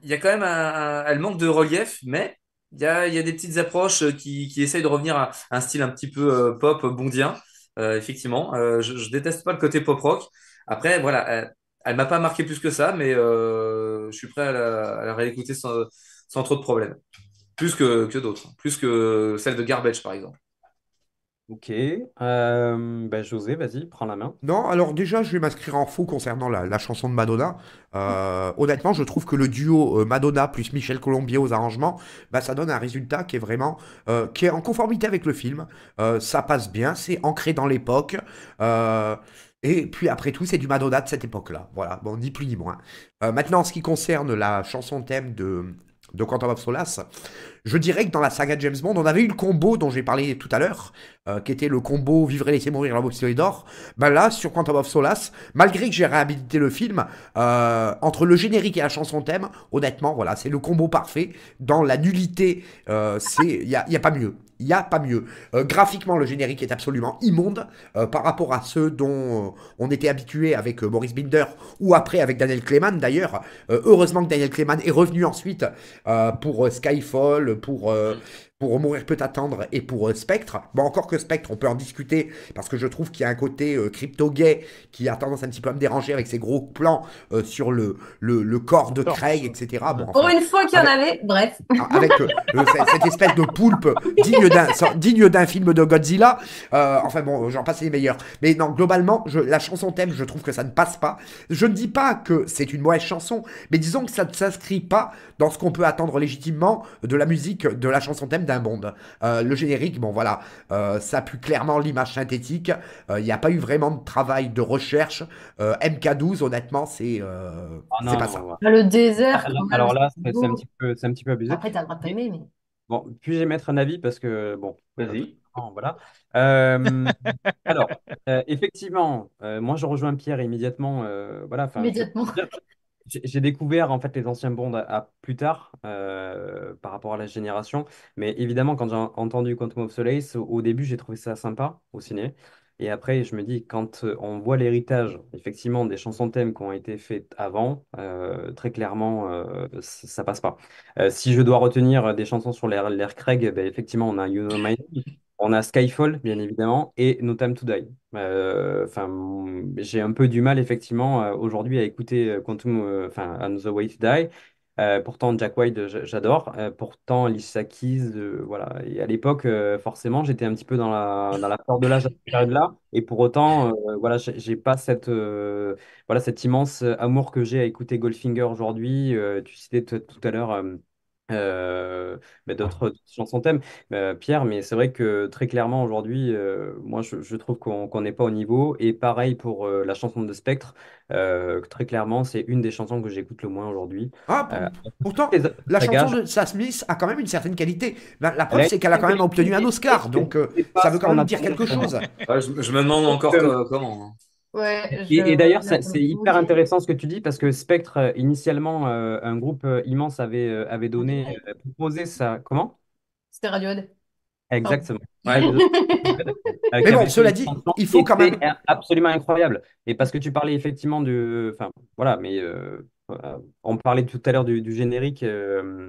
il y a quand même un, elle manque de relief, mais il y a, des petites approches qui, essayent de revenir à un style un petit peu pop bondien euh, effectivement, euh, je, déteste pas le côté pop rock. Après, voilà, elle, m'a pas marqué plus que ça, mais euh, je suis prêt à la, réécouter sans, trop de problèmes. Plus que, que d'autres, plus que celle de Garbage par exemple. Ok. Euh, ben, José, vas-y, prends la main. Non, alors déjà, je vais m'inscrire en fou concernant la, chanson de Madonna. Euh, honnêtement, je trouve que le duo euh, Madonna plus Michel Colombier aux arrangements, bah, ça donne un résultat qui est vraiment qui est en conformité avec le film. ça passe bien, c'est ancré dans l'époque. et puis après tout, c'est du Madonna de cette époque-là. Voilà, bon, ni plus ni moins. maintenant, en ce qui concerne la chanson thème de, de Quantum of Solace, je dirais que dans la saga James Bond, on avait eu le combo dont j'ai parlé tout à l'heure, euh, qui était le combo Vivre et laisser mourir la pistolet d'or. Ben là, sur Quantum of Solace, malgré que j'ai réhabilité le film, euh, entre le générique et la chanson thème, honnêtement, voilà, c'est le combo parfait. Dans la nullité, euh, il n'y a, y a pas mieux. Il a pas mieux. graphiquement, le générique est absolument immonde par rapport à ceux dont on était habitué avec Maurice Binder ou après avec Daniel Kleman. d'ailleurs. heureusement que Daniel Clayman est revenu ensuite pour Skyfall, pour euh, pour Mourir peut attendre et pour euh, Spectre. Bon, encore que Spectre, on peut en discuter parce que je trouve qu'il y a un côté euh, crypto-gay qui a tendance un petit peu à me déranger avec ses gros plans euh, sur le, le, corps de Craig, etc. Bon, pour une fois qu'il y en avait, bref. Ah, avec cette espèce de poulpe digne d'un, film de Godzilla. enfin bon, j'en passe les meilleurs. Mais non, globalement, la chanson thème, je trouve que ça ne passe pas. Je ne dis pas que c'est une mauvaise chanson, mais disons que ça ne s'inscrit pas dans ce qu'on peut attendre légitimement de la musique, de la chanson thème d'un monde. Euh, le générique, bon voilà, euh, ça pue clairement l'image synthétique. Il euh, n'y a pas eu vraiment de travail de recherche. MK12, honnêtement, c'est ah pas ça. Bah, le désert. Ah, alors, là, c'est un, petit peu, un petit peu abusé. Après, t'as le droit de t'aimer, mais. Bon, puis-je mettre un avis parce que, bon, vas-y. Voilà. alors, effectivement, moi je rejoins Pierre immédiatement. voilà, immédiatement j'ai découvert en fait les anciens bonds à, plus tard euh, par rapport à la génération. Mais évidemment, quand j'ai entendu Quantum of Solace, au, au début, j'ai trouvé ça sympa au ciné. Et après, je me dis, quand euh, on voit l'héritage, effectivement, des chansons thèmes qui ont été faites avant, euh, très clairement, ça ça passe pas. si je dois retenir des chansons sur l'air Craig, ben, effectivement, on a You Know My Name, on a Skyfall, bien évidemment, et No Time to Die. Euh, enfin, j'ai un peu du mal, effectivement, euh, aujourd'hui à écouter euh, Quantum, enfin, The Way to Die. pourtant, Jack White, j'adore. pourtant, Alicia Keys, voilà. Et à l'époque, forcément, j'étais un petit peu dans la, dans peur de l'âge à là Et pour autant, voilà, j'ai pas cette, voilà, cet immense amour que j'ai à écouter Goldfinger aujourd'hui. tu citais tout tout à l'heure euh, bah, ah. d'autres chansons thème. Euh, Pierre, mais c'est vrai que très clairement aujourd'hui, euh, moi je, trouve qu'on n'est pas au niveau. Et pareil pour la chanson de Spectre, très clairement, c'est une des chansons que j'écoute le moins aujourd'hui. Ah, pourtant, la chanson de Sam Smith a quand même une certaine qualité. la preuve, c'est qu'elle a quand même obtenu un Oscar, donc ça veut quand même dire quelque chose. je, me demande encore comment. Hein. Et, d'ailleurs, c'est hyper intéressant ce que tu dis parce que Spectre, euh, initialement, euh, un groupe euh, immense avait, avait donné, proposé ça. Comment C'était Radiohead. Exactement. Mais bon, cela dit, il faut quand même. Absolument incroyable. Et parce que tu parlais effectivement du... Enfin, voilà, mais euh, on parlait tout à l'heure du, générique, euh,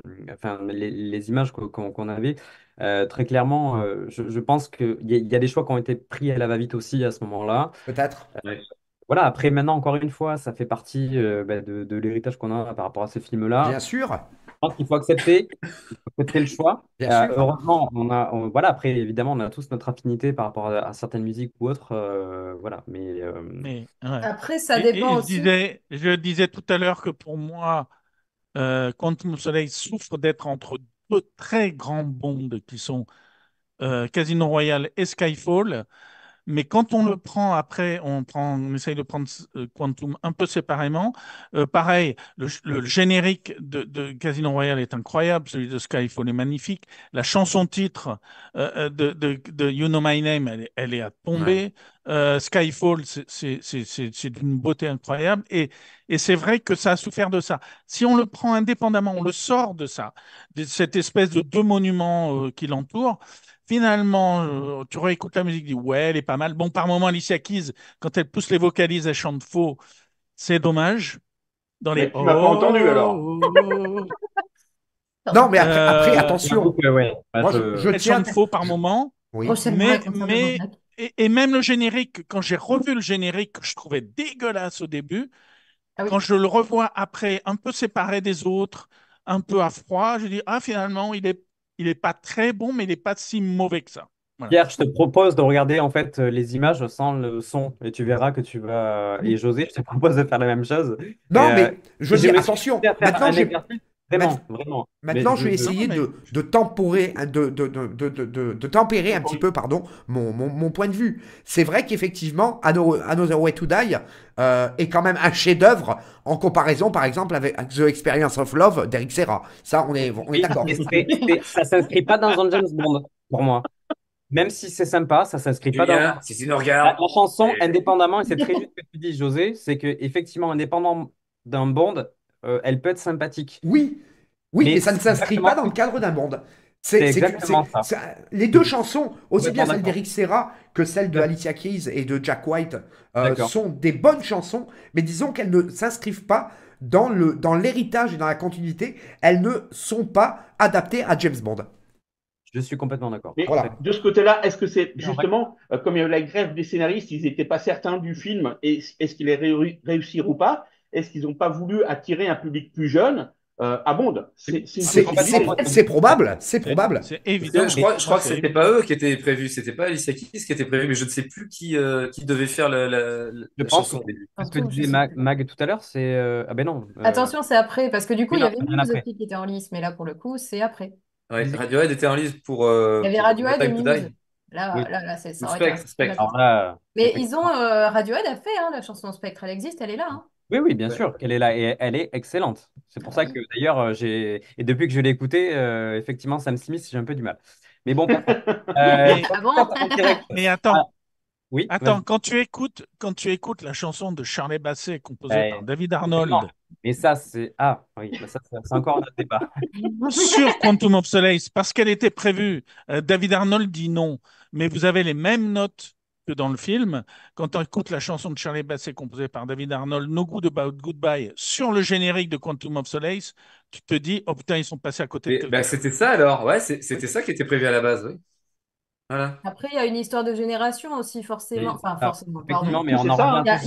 les, images qu'on avait. Euh, très clairement, je, pense qu'il y, a des choix qui ont été pris à la va-vite aussi à ce moment-là. Peut-être. voilà, après maintenant, encore une fois, ça fait partie bah, de, l'héritage qu'on a par rapport à ce film là Bien sûr. Je pense qu'il faut accepter, il le choix. Euh, heureusement, on a, voilà, après, évidemment, on a tous notre affinité par rapport à, certaines musiques ou autres. Euh, voilà, mais, euh, Après, ça dépend aussi. Je disais, tout à l'heure que pour moi, quand Quantum Soleil souffre d'être entre deux très grands bondes qui sont Casino Royale et Skyfall. Mais quand on le mm. prend après, on, prend, on essaye de prendre euh, Quantum un peu séparément. Euh, pareil, le, générique de, de, Casino Royale est incroyable, celui de Skyfall est magnifique. La chanson titre euh, de, de, de, You Know My Name, elle, est à tomber. Skyfall, c'est d'une beauté incroyable. Et, et c'est vrai que ça a souffert de ça. Si on le prend indépendamment, on le sort de ça, de cette espèce de deux monuments qui l'entourent, finalement, euh, tu réécoutes la musique, tu dis ouais, elle est pas mal. Bon, par moment, Alicia Keys, quand elle pousse les vocalises, elle chante faux. C'est dommage. Dans les. tu oh, pas entendu alors. non, mais après, euh, attention. Moi, je, elle tiens... chante faux par moment. Oui. Oh, mais, et, même le générique, quand j'ai revu le générique, je trouvais dégueulasse au début, ah quand je le revois après, un peu séparé des autres, un peu à froid, je dis ah finalement il est il n'est pas très bon, mais il n'est pas si mauvais que ça. Pierre, je te propose de regarder en fait euh, les images sans le son et tu verras que tu vas. Et José, je te propose de faire la même chose. Non, mais euh, je dis attention. Vraiment, Maintenant, je, vais essayer de, temporer, de, tempérer un petit peu pardon, mon, mon, point de vue. C'est vrai qu'effectivement, Another Way to Die euh, est quand même un chef-d'œuvre en comparaison, par exemple, avec The Experience of Love d'Eric Serra. Ça, on est, d'accord. ça s'inscrit pas dans un James Bond, pour moi. Même si c'est sympa, ça s'inscrit pas dans. Si la, ah, la chanson, indépendamment, et c'est très juste ce que tu dis, José, c'est que effectivement, indépendant d'un Bond, euh, elle peut être sympathique. Oui, oui, mais, ça ne s'inscrit pas dans le cadre d'un monde. C'est exactement ça. Les deux chansons, aussi bien celle d'Eric Serra que celle de Alicia Keys et de Jack White, euh, sont des bonnes chansons, mais disons qu'elles ne s'inscrivent pas dans le dans l'héritage et dans la continuité. Elles ne sont pas adaptées à James Bond. Je suis complètement d'accord. Voilà. De ce côté-là, est-ce que c'est justement, euh, comme il y a eu la grève des scénaristes, ils n'étaient pas certains du film, et est-ce qu'il est réussi ou pas est-ce qu'ils n'ont pas voulu attirer un public plus jeune euh, à abonde. C'est probable, c'est probable. évident. Je crois, je crois que c'était pas eux qui étaient prévus, c'était pas Alicia Keys qui était prévu, mais je ne sais plus qui, euh, qui devait faire la, chanson. Ce que disait Mag, tout à l'heure, c'est euh, ah ben non. Attention, c'est après, parce que du coup, il y avait musique qui était en lice, mais là pour le coup, c'est après. Radiohead était en lice pour. il y avait Radiohead et Muse. Là, là, là, c'est Spectre, Spectre. mais ils ont Radiohead a fait hein, la chanson Spectre, elle existe, elle est là. Hein. Oui, oui, bien sûr, elle est là et elle est excellente. C'est pour ça que d'ailleurs, euh, j'ai et depuis que je l'ai écoutée, euh, effectivement, Sam Smith, j'ai un peu du mal. Mais bon, euh, Mais- attends, ah, oui, attends, quand tu écoutes, quand tu écoutes la chanson de Charlie Basset composée ben, par David Arnold mais ça, c'est. Ah, oui, ben ça, c'est encore un débat. sur Quantum of Solace, parce qu'elle était prévue, David Arnold dit non, mais vous avez les mêmes notes que dans le film. Quand on écoute la chanson de Charlie Basset composée par David Arnold, No Good About Goodbye, sur le générique de Quantum of Solace, tu te dis, oh putain, ils sont passés à côté. de bah, c'était ça alors, ouais, c'était ça qui était prévu à la base. Oui. Après, il y a une histoire de génération aussi, forcément. Enfin, forcément, pardon. Hein, il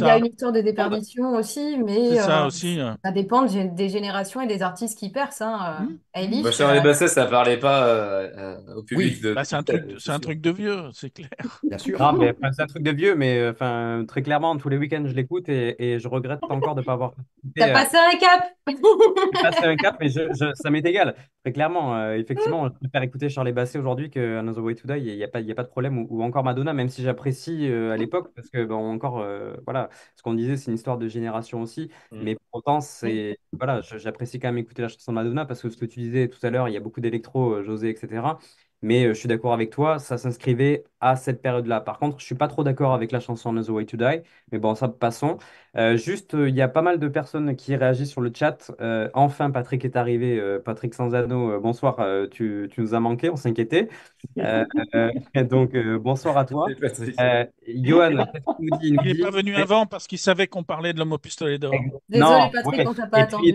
y, a, une histoire de déperdition aussi, mais ça euh, aussi. Hein. ça dépend des générations et des artistes qui percent. Hein. Charlie euh, mmh. Basset, eh ben, ça parlait pas euh, au public de Bah, c'est un truc, de- vieux, c'est clair. bien sûr. c'est un truc de vieux, mais enfin, très clairement, tous les week-ends, je l'écoute et, je regrette encore de ne pas avoir tu t'as passé un cap! J'ai passé un cap, mais ça m'est égal. Très clairement, effectivement, je préfère écouter Charlie Basset aujourd'hui que other Way to Die. Il a, il y a pas de problème. Ou, encore Madonna, même si j'apprécie euh, à l'époque, parce que, bon, encore, euh, voilà, ce qu'on disait, c'est une histoire de génération aussi. Mmh. Mais pourtant mmh. c'est, voilà, j'apprécie quand même écouter la chanson de Madonna, parce que ce que tu disais tout à l'heure, il y a beaucoup d'électro, euh, José, etc. Mais je suis d'accord avec toi, ça s'inscrivait à cette période-là. Par contre, je suis pas trop d'accord avec la chanson "No Way to Die, mais bon, ça passons. Euh, juste, euh, il y a pas mal de personnes qui réagissent sur le chat. Euh, enfin, Patrick est arrivé. Patrick Sanzano, bonsoir. Tu, nous as manqué, on s'inquiétait. donc, bonsoir à toi. Johan, il est pas venu avant parce qu'il savait qu'on parlait de l'homme au pistolet d'or. Désolé, Patrick, on t'a pas attendu.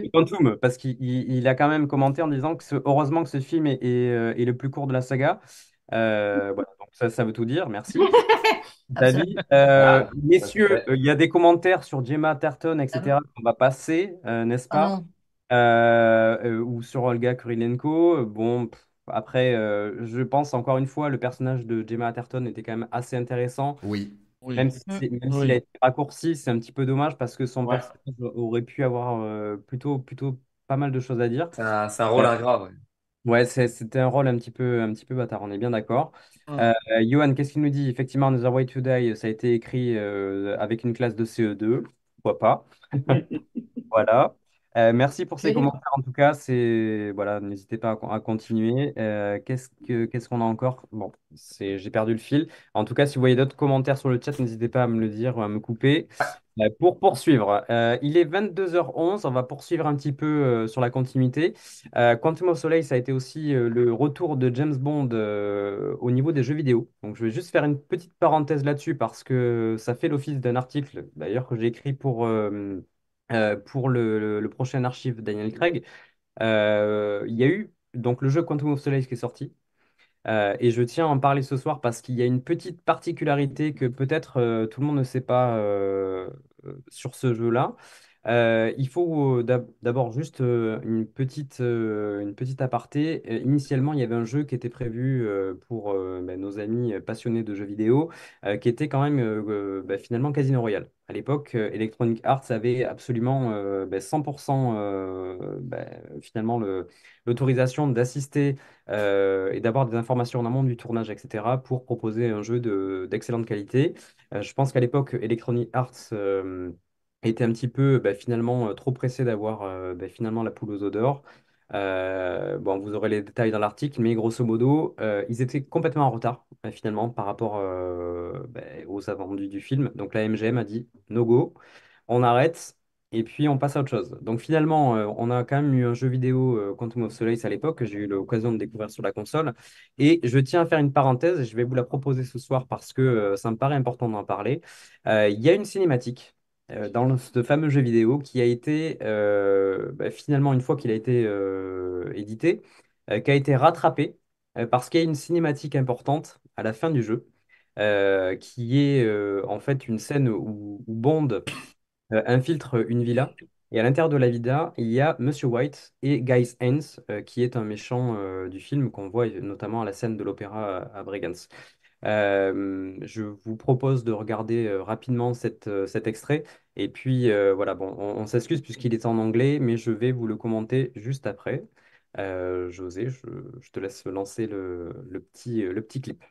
parce qu'il il, a quand même commenté en disant que heureusement que ce film est, est le plus court de la saga. Euh, voilà, donc ça, veut tout dire. Merci. David, euh, ah, messieurs, euh, il y a des commentaires sur Gemma Terton, etc. On ah. qu'on va passer, n'est-ce pas ah Ou sur Olga Kurilenko. Bon, après, je pense encore une fois, le personnage de Gemma Terton était quand même assez intéressant. Oui. Même s'il si, a été raccourci, c'est un petit peu dommage parce que son personnage aurait pu avoir plutôt, plutôt pas mal de choses à dire. C'est un, rôle grave. Ouais, c'était un rôle un petit peu, un petit peu bâtard, on est bien d'accord. Hum. Euh, Johan, qu'est-ce qu'il nous dit? Effectivement, Another Way to Die, ça a été écrit euh, avec une classe de CE2, pourquoi pas. Voilà. Euh, merci pour ces commentaires en tout cas. C'est voilà, n'hésitez pas à, continuer. Euh, qu'est-ce que qu'est-ce qu'on a encore? Bon, c'est j'ai perdu le fil. En tout cas, si vous voyez d'autres commentaires sur le chat, n'hésitez pas à me le dire ou à me couper. Euh, pour poursuivre, il est 22h11. On va poursuivre un petit peu sur la continuité. Quantum of Soleil, ça a été aussi le retour de James Bond au niveau des jeux vidéo. Donc, je vais juste faire une petite parenthèse là-dessus parce que ça fait l'office d'un article d'ailleurs que j'ai écrit pour euh, pour le, prochain archive Daniel Craig, euh, il y a eu donc le jeu Quantum of Solace qui est sorti. Euh, et je tiens à en parler ce soir parce qu'il y a une petite particularité que peut-être tout le monde ne sait pas sur ce jeu-là. Euh, il faut euh, d'abord juste euh, une petite, une petite aparté. initialement, il y avait un jeu qui était prévu pour bah, nos amis passionnés de jeux vidéo, qui était quand même bah, finalement Casino Royale. À l'époque, Electronic Arts avait absolument 100% bah, finalement l'autorisation d'assister et d'avoir des informations en amont du tournage, etc., pour proposer un jeu de, d'excellente qualité. je pense qu'à l'époque, Electronic Arts était un petit peu bah, finalement euh, trop pressé d'avoir euh, bah, finalement la poule aux odeurs. bon, vous aurez les détails dans l'article, mais grosso modo, euh, ils étaient complètement en retard finalement par rapport bah, aux avant du film. Donc la MGM a dit no go, on arrête et puis on passe à autre chose. Donc finalement, on a quand même eu un jeu vidéo Quantum of Solace à l'époque que j'ai eu l'occasion de découvrir sur la console. Et je tiens à faire une parenthèse, et je vais vous la proposer ce soir parce que ça me paraît important d'en parler. Il y a une cinématique euh, dans ce fameux jeu vidéo qui a été, euh, bah, finalement, une fois qu'il a été euh, édité, qui a été rattrapé parce qu'il y a une cinématique importante à la fin du jeu, qui est en fait une scène où, Bond infiltre une villa. Et à l'intérieur de la villa, il y a Monsieur White et Guy Hands qui est un méchant du film qu'on voit notamment à la scène de l'opéra à à je vous propose de regarder rapidement cet extrait. Et puis, voilà, bon, on, s'excuse puisqu'il est en anglais, mais je vais vous le commenter juste après. José, je, te laisse lancer le, petit, le petit clip.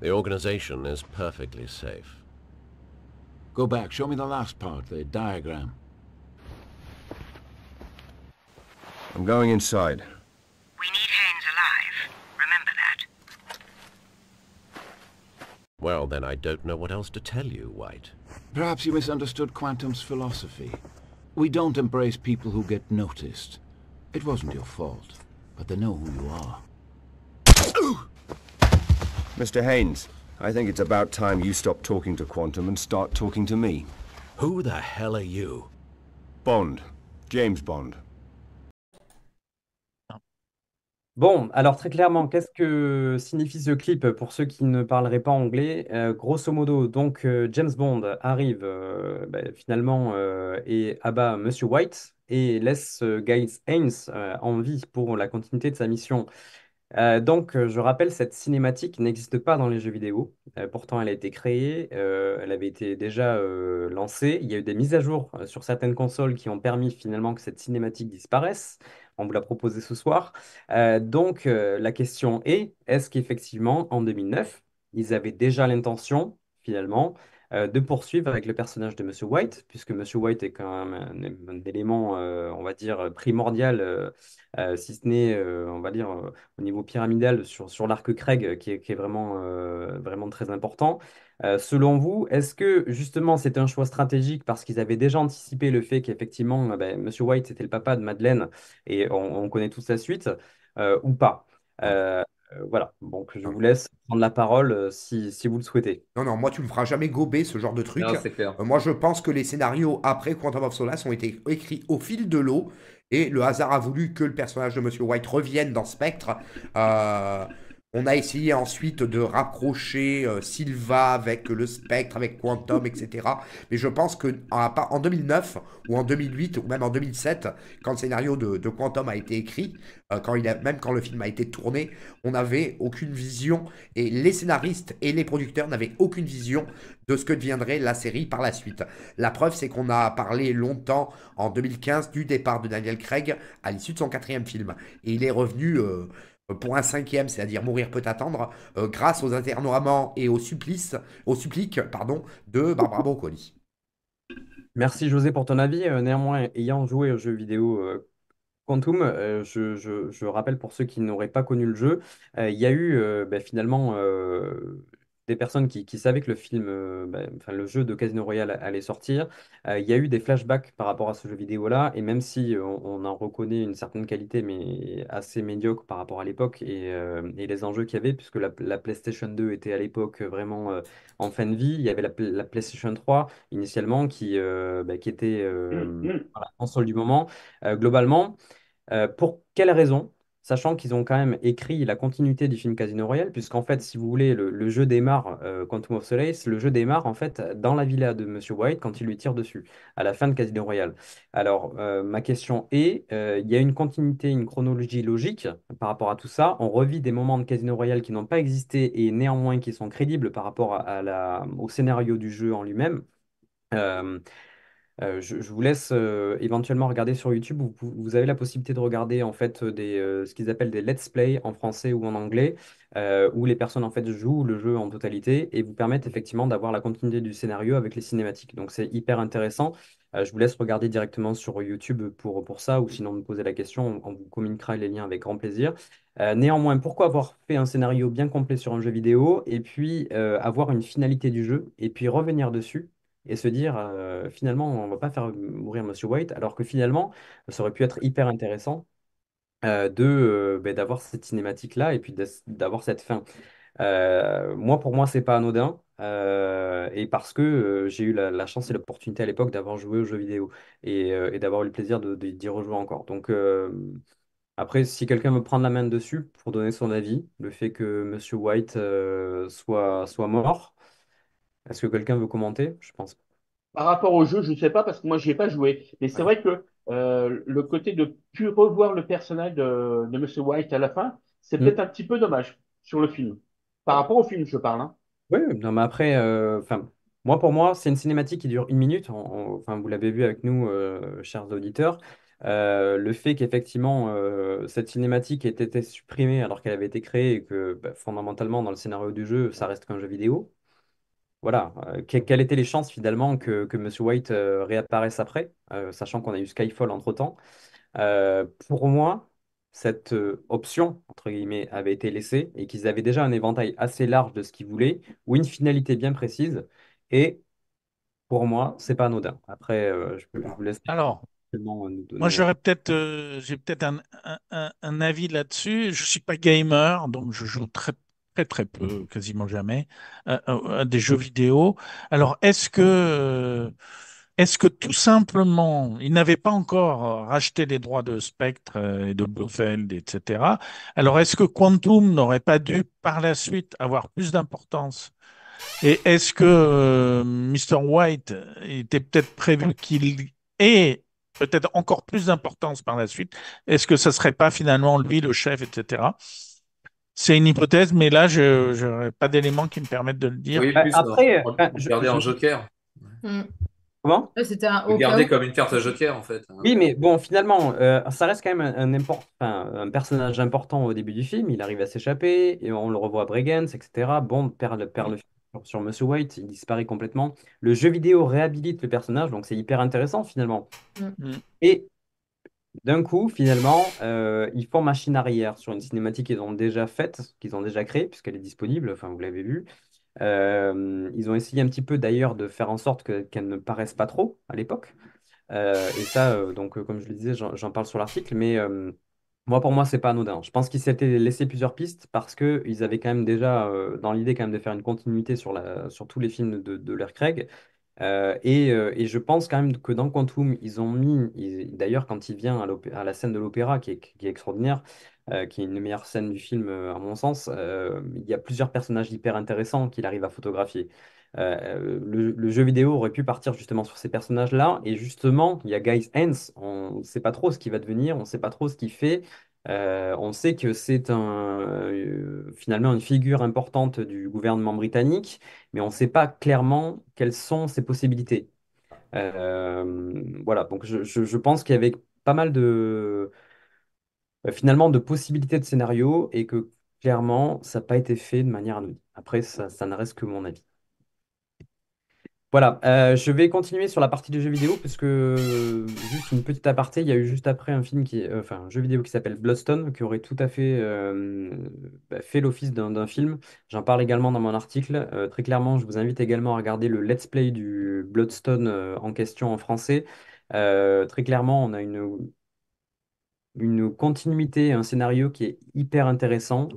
The organization is perfectly safe. Go back, show me the last part, the diagram. I'm going inside. We need Haynes alive. Remember that. Well, then I don't know what else to tell you, White. Perhaps you misunderstood Quantum's philosophy. We don't embrace people who get noticed. It wasn't your fault, but they know who you are. Mr. Haynes, I think it's about time you stop talking to Quantum and start talking to me. Who the hell are you? Bond. James Bond. Bon, alors très clairement, qu'est-ce que signifie ce clip pour ceux qui ne parleraient pas anglais? Euh, grosso modo, donc euh, James Bond arrive euh, ben, finalement et abat Monsieur White et laisse Guy Haynes en vie pour la continuité de sa mission. Euh, donc, euh, je rappelle, cette cinématique n'existe pas dans les jeux vidéo. Euh, pourtant, elle a été créée, elle avait été déjà lancée. Il y a eu des mises à jour sur certaines consoles qui ont permis finalement que cette cinématique disparaisse. On vous l'a proposé ce soir. donc, la question est, est-ce qu'effectivement, en 2009, ils avaient déjà l'intention, finalement, euh, de poursuivre avec le personnage de Monsieur White, puisque Monsieur White est quand même un, élément, euh, on va dire, primordial, euh, si ce n'est, on va dire, au niveau pyramidal sur, sur l'arc Craig, qui est, vraiment, vraiment très important. selon vous, est-ce que justement c'est un choix stratégique parce qu'ils avaient déjà anticipé le fait qu'effectivement ben, Monsieur White c'était le papa de Madeleine et on, connaît toute sa suite ou pas euh, voilà, donc je ah. vous laisse prendre la parole euh, si, vous le souhaitez. Non, non, moi tu me feras jamais gober ce genre de truc. Euh, moi je pense que les scénarios après Quantum of Solace ont été écrits au fil de l'eau et le hasard a voulu que le personnage de Monsieur White revienne dans Spectre. On a essayé ensuite de rapprocher euh, Silva avec le Spectre, avec Quantum, etc. Mais je pense qu'en en, 2009 ou en 2008 ou même en 2007, quand le scénario de, Quantum a été écrit, euh, quand il a, même quand le film a été tourné, on n'avait aucune vision et les scénaristes et les producteurs n'avaient aucune vision de ce que deviendrait la série par la suite. La preuve, c'est qu'on a parlé longtemps en 2015 du départ de Daniel Craig à l'issue de son quatrième film. Et il est revenu euh, euh, pour un cinquième, c'est-à-dire mourir peut attendre, euh, grâce aux internoiements et aux supplices, aux suppliques pardon, de Barbara Broccoli. Merci José pour ton avis. Euh, néanmoins, ayant joué au jeu vidéo Quantum, je, rappelle pour ceux qui n'auraient pas connu le jeu, il y a eu ben, finalement des personnes qui, savaient que le film, euh, bah, enfin, le jeu de Casino Royale allait sortir. Euh, il y a eu des flashbacks par rapport à ce jeu vidéo-là, et même si euh, on, en reconnaît une certaine qualité, mais assez médiocre par rapport à l'époque et, les enjeux qu'il y avait, puisque la, PlayStation 2 était à l'époque vraiment en fin de vie, il y avait la, PlayStation 3 initialement qui, bah, qui était mmh, mmh. la console du moment. globalement, pour quelles raisons sachant qu'ils ont quand même écrit la continuité du film Casino Royale, puisqu'en fait, si vous voulez, le, jeu démarre, euh, Quantum of Solace, le jeu démarre en fait dans la villa de Monsieur White quand il lui tire dessus, à la fin de Casino Royale. Alors, euh, ma question est, euh, il y a une continuité, une chronologie logique par rapport à tout ça, on revit des moments de Casino Royale qui n'ont pas existé et néanmoins qui sont crédibles par rapport au scénario du jeu en lui-même. Euh, je, vous laisse euh, éventuellement regarder sur YouTube. Vous, avez la possibilité de regarder en fait euh, ce qu'ils appellent des let's play en français ou en anglais, où les personnes en fait jouent le jeu en totalité et vous permettent effectivement d'avoir la continuité du scénario avec les cinématiques. Donc c'est hyper intéressant. je vous laisse regarder directement sur YouTube pour, pour ça, ou sinon me poser la question. on vous communiquera les liens avec grand plaisir. néanmoins, pourquoi avoir fait un scénario bien complet sur un jeu vidéo et puis avoir une finalité du jeu et puis revenir dessus et se dire euh, finalement on va pas faire mourir Monsieur White alors que finalement ça aurait pu être hyper intéressant euh, de euh, ben, d'avoir cette cinématique là et puis d'avoir cette fin. moi pour moi c'est pas anodin et parce que j'ai eu la, chance et l'opportunité à l'époque d'avoir joué aux jeux vidéo et, d'avoir eu le plaisir de, d'y rejouer encore. Donc après, si quelqu'un me prend la main dessus pour donner son avis, le fait que Monsieur White soit, soit mort, est-ce que quelqu'un veut commenter? Je pense Par rapport au jeu, je ne sais pas parce que moi, je n'y pas joué. Mais c'est vrai que euh, le côté de plus revoir le personnage de, M. Monsieur White à la fin, c'est mm. peut-être un petit peu dommage sur le film. Par rapport au film, je parle, hein. Oui, non, mais après, euh, enfin, moi pour moi, c'est une cinématique qui dure une minute. enfin, vous l'avez vu avec nous, euh, chers auditeurs. le fait qu'effectivement cette cinématique ait été supprimée alors qu'elle avait été créée et que bah, fondamentalement dans le scénario du jeu, ça reste qu'un jeu vidéo voilà, euh, quelles étaient les chances finalement que, Monsieur White euh, réapparaisse après, euh, sachant qu'on a eu Skyfall entre-temps. pour moi, cette option, entre guillemets, avait été laissée et qu'ils avaient déjà un éventail assez large de ce qu'ils voulaient, ou une finalité bien précise. Et pour moi, c'est pas anodin. Après, je, peux- vous laisse Alors, moi, j'aurais peut-être, j'ai peut-être un, avis là-dessus. Je suis pas gamer, donc je joue très très peu, mmh. quasiment jamais, des jeux mmh. vidéo. Alors, est-ce que mmh. euh, est-ce que tout simplement, il n'avait pas encore racheté les droits de Spectre euh, et de Blofeld, etc. Alors, est-ce que Quantum n'aurait pas dû par la suite avoir plus d'importance Et est-ce que euh, Mr. White était peut-être prévu qu'il ait peut-être encore plus d'importance par la suite Est-ce que ça serait pas finalement lui le chef, etc. C'est une hypothèse, mais là, je n'ai pas d'éléments qui me permettent de le dire. Bah, après, je, en joker. Hmm. Comment C'était un comme une carte joker, en fait. Hein. Oui, mais bon, finalement, euh, ça reste quand même un, un, personnage important au début du film. Il arrive à s'échapper, et on le revoit à Bregenz, etc. Bon, perd, perd le hmm. film sur, Monsieur White, il disparaît complètement. Le jeu vidéo réhabilite le personnage, donc c'est hyper intéressant, finalement. Hmm. Et d'un coup, finalement, euh, ils font machine arrière sur une cinématique qu'ils ont déjà faite, qu'ils ont déjà créée, puisqu'elle est disponible, enfin vous l'avez vu. Euh, ils ont essayé un petit peu d'ailleurs de faire en sorte qu'elle ne paraisse pas trop à l'époque. Euh, et ça, donc, comme je le disais, j'en parle sur l'article, mais moi, pour moi, c'est pas anodin. Je pense qu'ils s'étaient laissé plusieurs pistes parce qu'ils avaient quand même déjà dans l'idée quand même de faire une continuité sur, tous les films de, de l'ère Craig. Euh, euh, et, je pense quand même que dans Quantum, ils ont mis, d'ailleurs quand il vient à, la scène de l'opéra, qui est, extraordinaire, euh, qui est une meilleure scène du film à mon sens, il y a plusieurs personnages hyper intéressants qu'il arrive à photographier. le, jeu vidéo aurait pu partir justement sur ces personnages-là, et justement, il y a guys Hands. on ne sait pas trop ce qu'il va devenir, on ne sait pas trop ce qu'il fait, euh, on sait que c'est un, euh, finalement une figure importante du gouvernement britannique, mais on ne sait pas clairement quelles sont ses possibilités. Euh, voilà, donc je, pense qu'il y avait pas mal de, finalement, de possibilités de scénario et que clairement, ça n'a pas été fait de manière anodine. Après, ça ne reste que mon avis. Voilà, euh, je vais continuer sur la partie du jeux vidéo puisque, euh, juste une petite aparté, il y a eu juste après un film qui, euh, enfin un jeu vidéo qui s'appelle Bloodstone qui aurait tout à fait bah, fait l'office d'un film. J'en parle également dans mon article. très clairement, je vous invite également à regarder le let's play du Bloodstone en question en français. très clairement, on a une une continuité, un scénario qui est hyper intéressant,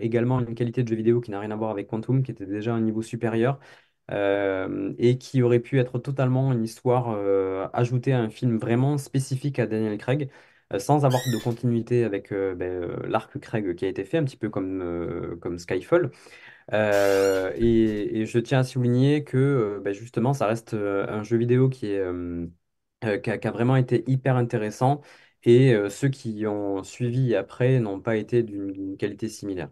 également une qualité de jeu vidéo qui n'a rien à voir avec Quantum, qui était déjà à un niveau supérieur. Euh, et qui aurait pu être totalement une histoire euh, ajoutée à un film vraiment spécifique à Daniel Craig, euh, sans avoir de continuité avec ben, l'arc Craig qui a été fait, un petit peu comme, comme Skyfall. et, je tiens à souligner que ben, justement, ça reste un jeu vidéo qui est, qui a, vraiment été hyper intéressant et ceux qui ont suivi après n'ont pas été d'une qualité similaire.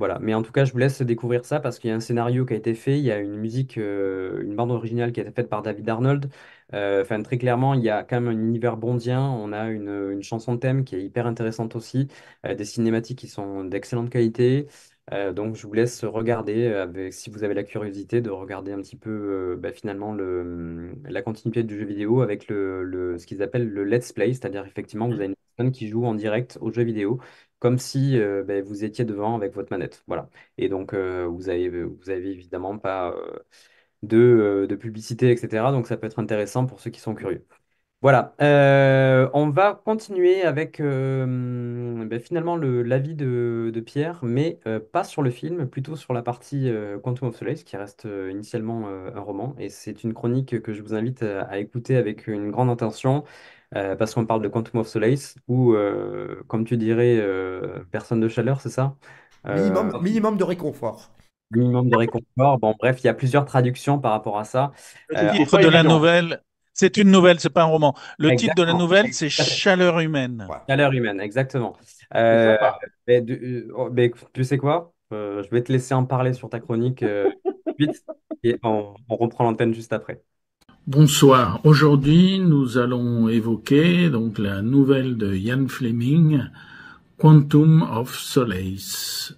Voilà, mais en tout cas, je vous laisse découvrir ça parce qu'il y a un scénario qui a été fait, il y a une musique, euh, une bande originale qui a été faite par David Arnold. Euh, enfin, très clairement, il y a quand même un univers bondien. On a une, une chanson thème qui est hyper intéressante aussi, euh, des cinématiques qui sont d'excellente qualité. donc, je vous laisse regarder, avec, si vous avez la curiosité, de regarder un petit peu bah, finalement hum, la continuité du jeu vidéo avec le, ce qu'ils appellent le let's play, c'est-à-dire effectivement, vous avez une personne qui joue en direct au jeu vidéo comme si euh, ben, vous étiez devant avec votre manette. Voilà. Et donc, euh, vous avez, évidemment pas euh, de, publicité, etc. Donc, ça peut être intéressant pour ceux qui sont curieux. Voilà. on va continuer avec ben, finalement l'avis de, Pierre, mais pas sur le film, plutôt sur la partie Quantum of Solace, qui reste initialement un roman. Et c'est une chronique que je vous invite à, écouter avec une grande attention, euh, parce qu'on parle de Quantum of Solace, ou euh, comme tu dirais, euh, personne de chaleur, c'est ça minimum, de réconfort. Minimum de réconfort. Bon, bref, il y a plusieurs traductions par rapport à ça. Le titre de la nouvelle, c'est une nouvelle, c'est pas un roman. Le titre de la nouvelle, c'est Chaleur humaine. Chaleur humaine, exactement. Oh, mais, tu sais quoi Je vais te laisser en parler sur ta chronique. vite, et on reprend l'antenne juste après. Bonsoir. Aujourd'hui, nous allons évoquer donc la nouvelle de Ian Fleming, Quantum of Solace.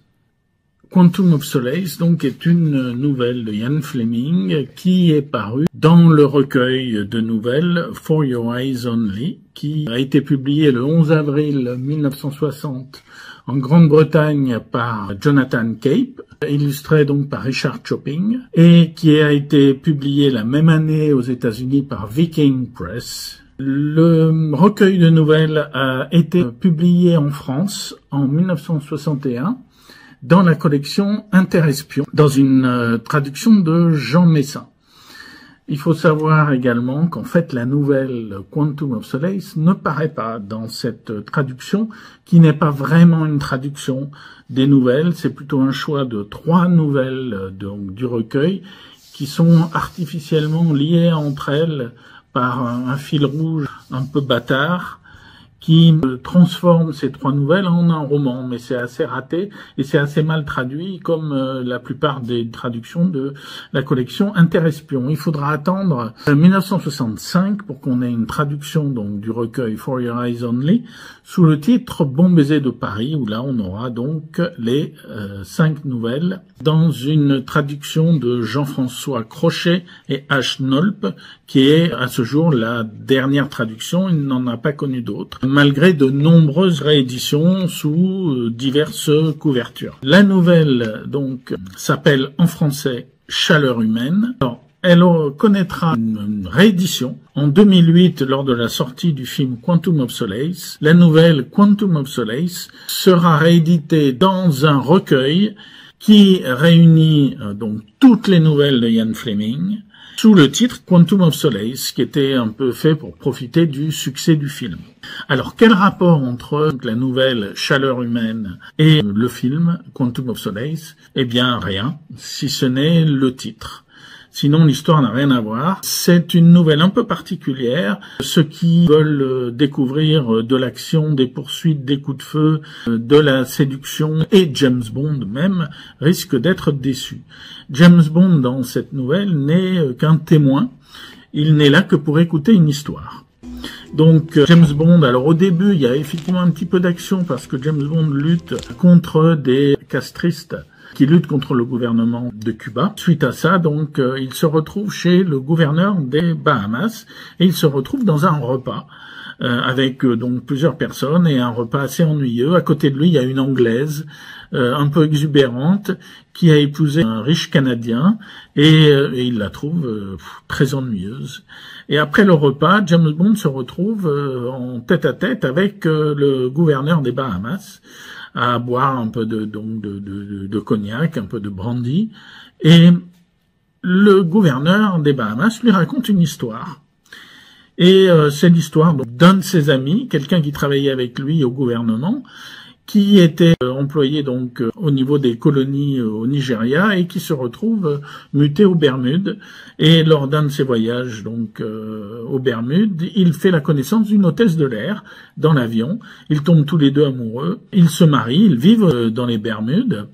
Quantum of Solace donc est une nouvelle de Ian Fleming qui est parue dans le recueil de nouvelles For Your Eyes Only qui a été publié le 11 avril 1960 en Grande-Bretagne par Jonathan Cape illustré donc par Richard Chopping et qui a été publié la même année aux États-Unis par Viking Press. Le recueil de nouvelles a été publié en France en 1961 dans la collection Interespion, dans une euh, traduction de Jean Messin. Il faut savoir également qu'en fait la nouvelle Quantum of Solace ne paraît pas dans cette traduction qui n'est pas vraiment une traduction des nouvelles, c'est plutôt un choix de trois nouvelles euh, donc, du recueil qui sont artificiellement liées entre elles par un fil rouge un peu bâtard qui transforme ces trois nouvelles en un roman, mais c'est assez raté et c'est assez mal traduit, comme euh, la plupart des traductions de la collection Interespion. Il faudra attendre 1965 euh, pour qu'on ait une traduction donc du recueil For Your Eyes Only sous le titre Bon baiser de Paris, où là on aura donc les euh, cinq nouvelles dans une traduction de Jean-François Crochet et H. Nolp, qui est à ce jour la dernière traduction. Il n'en a pas connu d'autres malgré de nombreuses rééditions sous euh, diverses couvertures. La nouvelle donc s'appelle en français Chaleur humaine. elle connaîtra une réédition en 2008 lors de la sortie du film Quantum of Solace. La nouvelle Quantum of Solace sera rééditée dans un recueil qui réunit euh, donc toutes les nouvelles de Ian Fleming sous le titre Quantum of Solace, qui était un peu fait pour profiter du succès du film. Alors, quel rapport entre la nouvelle chaleur humaine et le film Quantum of Solace Eh bien, rien, si ce n'est le titre. Sinon, l'histoire n'a rien à voir. C'est une nouvelle un peu particulière. Ceux qui veulent découvrir de l'action, des poursuites, des coups de feu, de la séduction et James Bond même risquent d'être déçus. James Bond dans cette nouvelle n'est qu'un témoin. Il n'est là que pour écouter une histoire. Donc euh, James Bond, alors au début il y a effectivement un petit peu d'action parce que James Bond lutte contre des castristes qui luttent contre le gouvernement de Cuba. Suite à ça, donc, euh, il se retrouve chez le gouverneur des Bahamas et il se retrouve dans un repas euh, avec donc plusieurs personnes et un repas assez ennuyeux. À côté de lui, il y a une Anglaise un peu exubérante qui a épousé un riche Canadien et il la trouve très ennuyeuse. Et après le repas, James Bond se retrouve euh, en tête-à-tête avec euh, le gouverneur des Bahamas à boire un peu de, donc de, cognac, un peu de brandy. Et le gouverneur des Bahamas lui raconte une histoire. Et euh, c'est l'histoire d'un de ses amis, quelqu'un qui travaillait avec lui au gouvernement, qui était euh, employé donc euh, au niveau des colonies euh, au Nigeria et qui se retrouve muté aux Bermudes. Et lors d'un de ses voyages donc aux Bermudes, il fait la connaissance d'une hôtesse de l'air dans l'avion. Ils tombent tous les deux amoureux. Ils se marient. Ils vivent dans les Bermudes.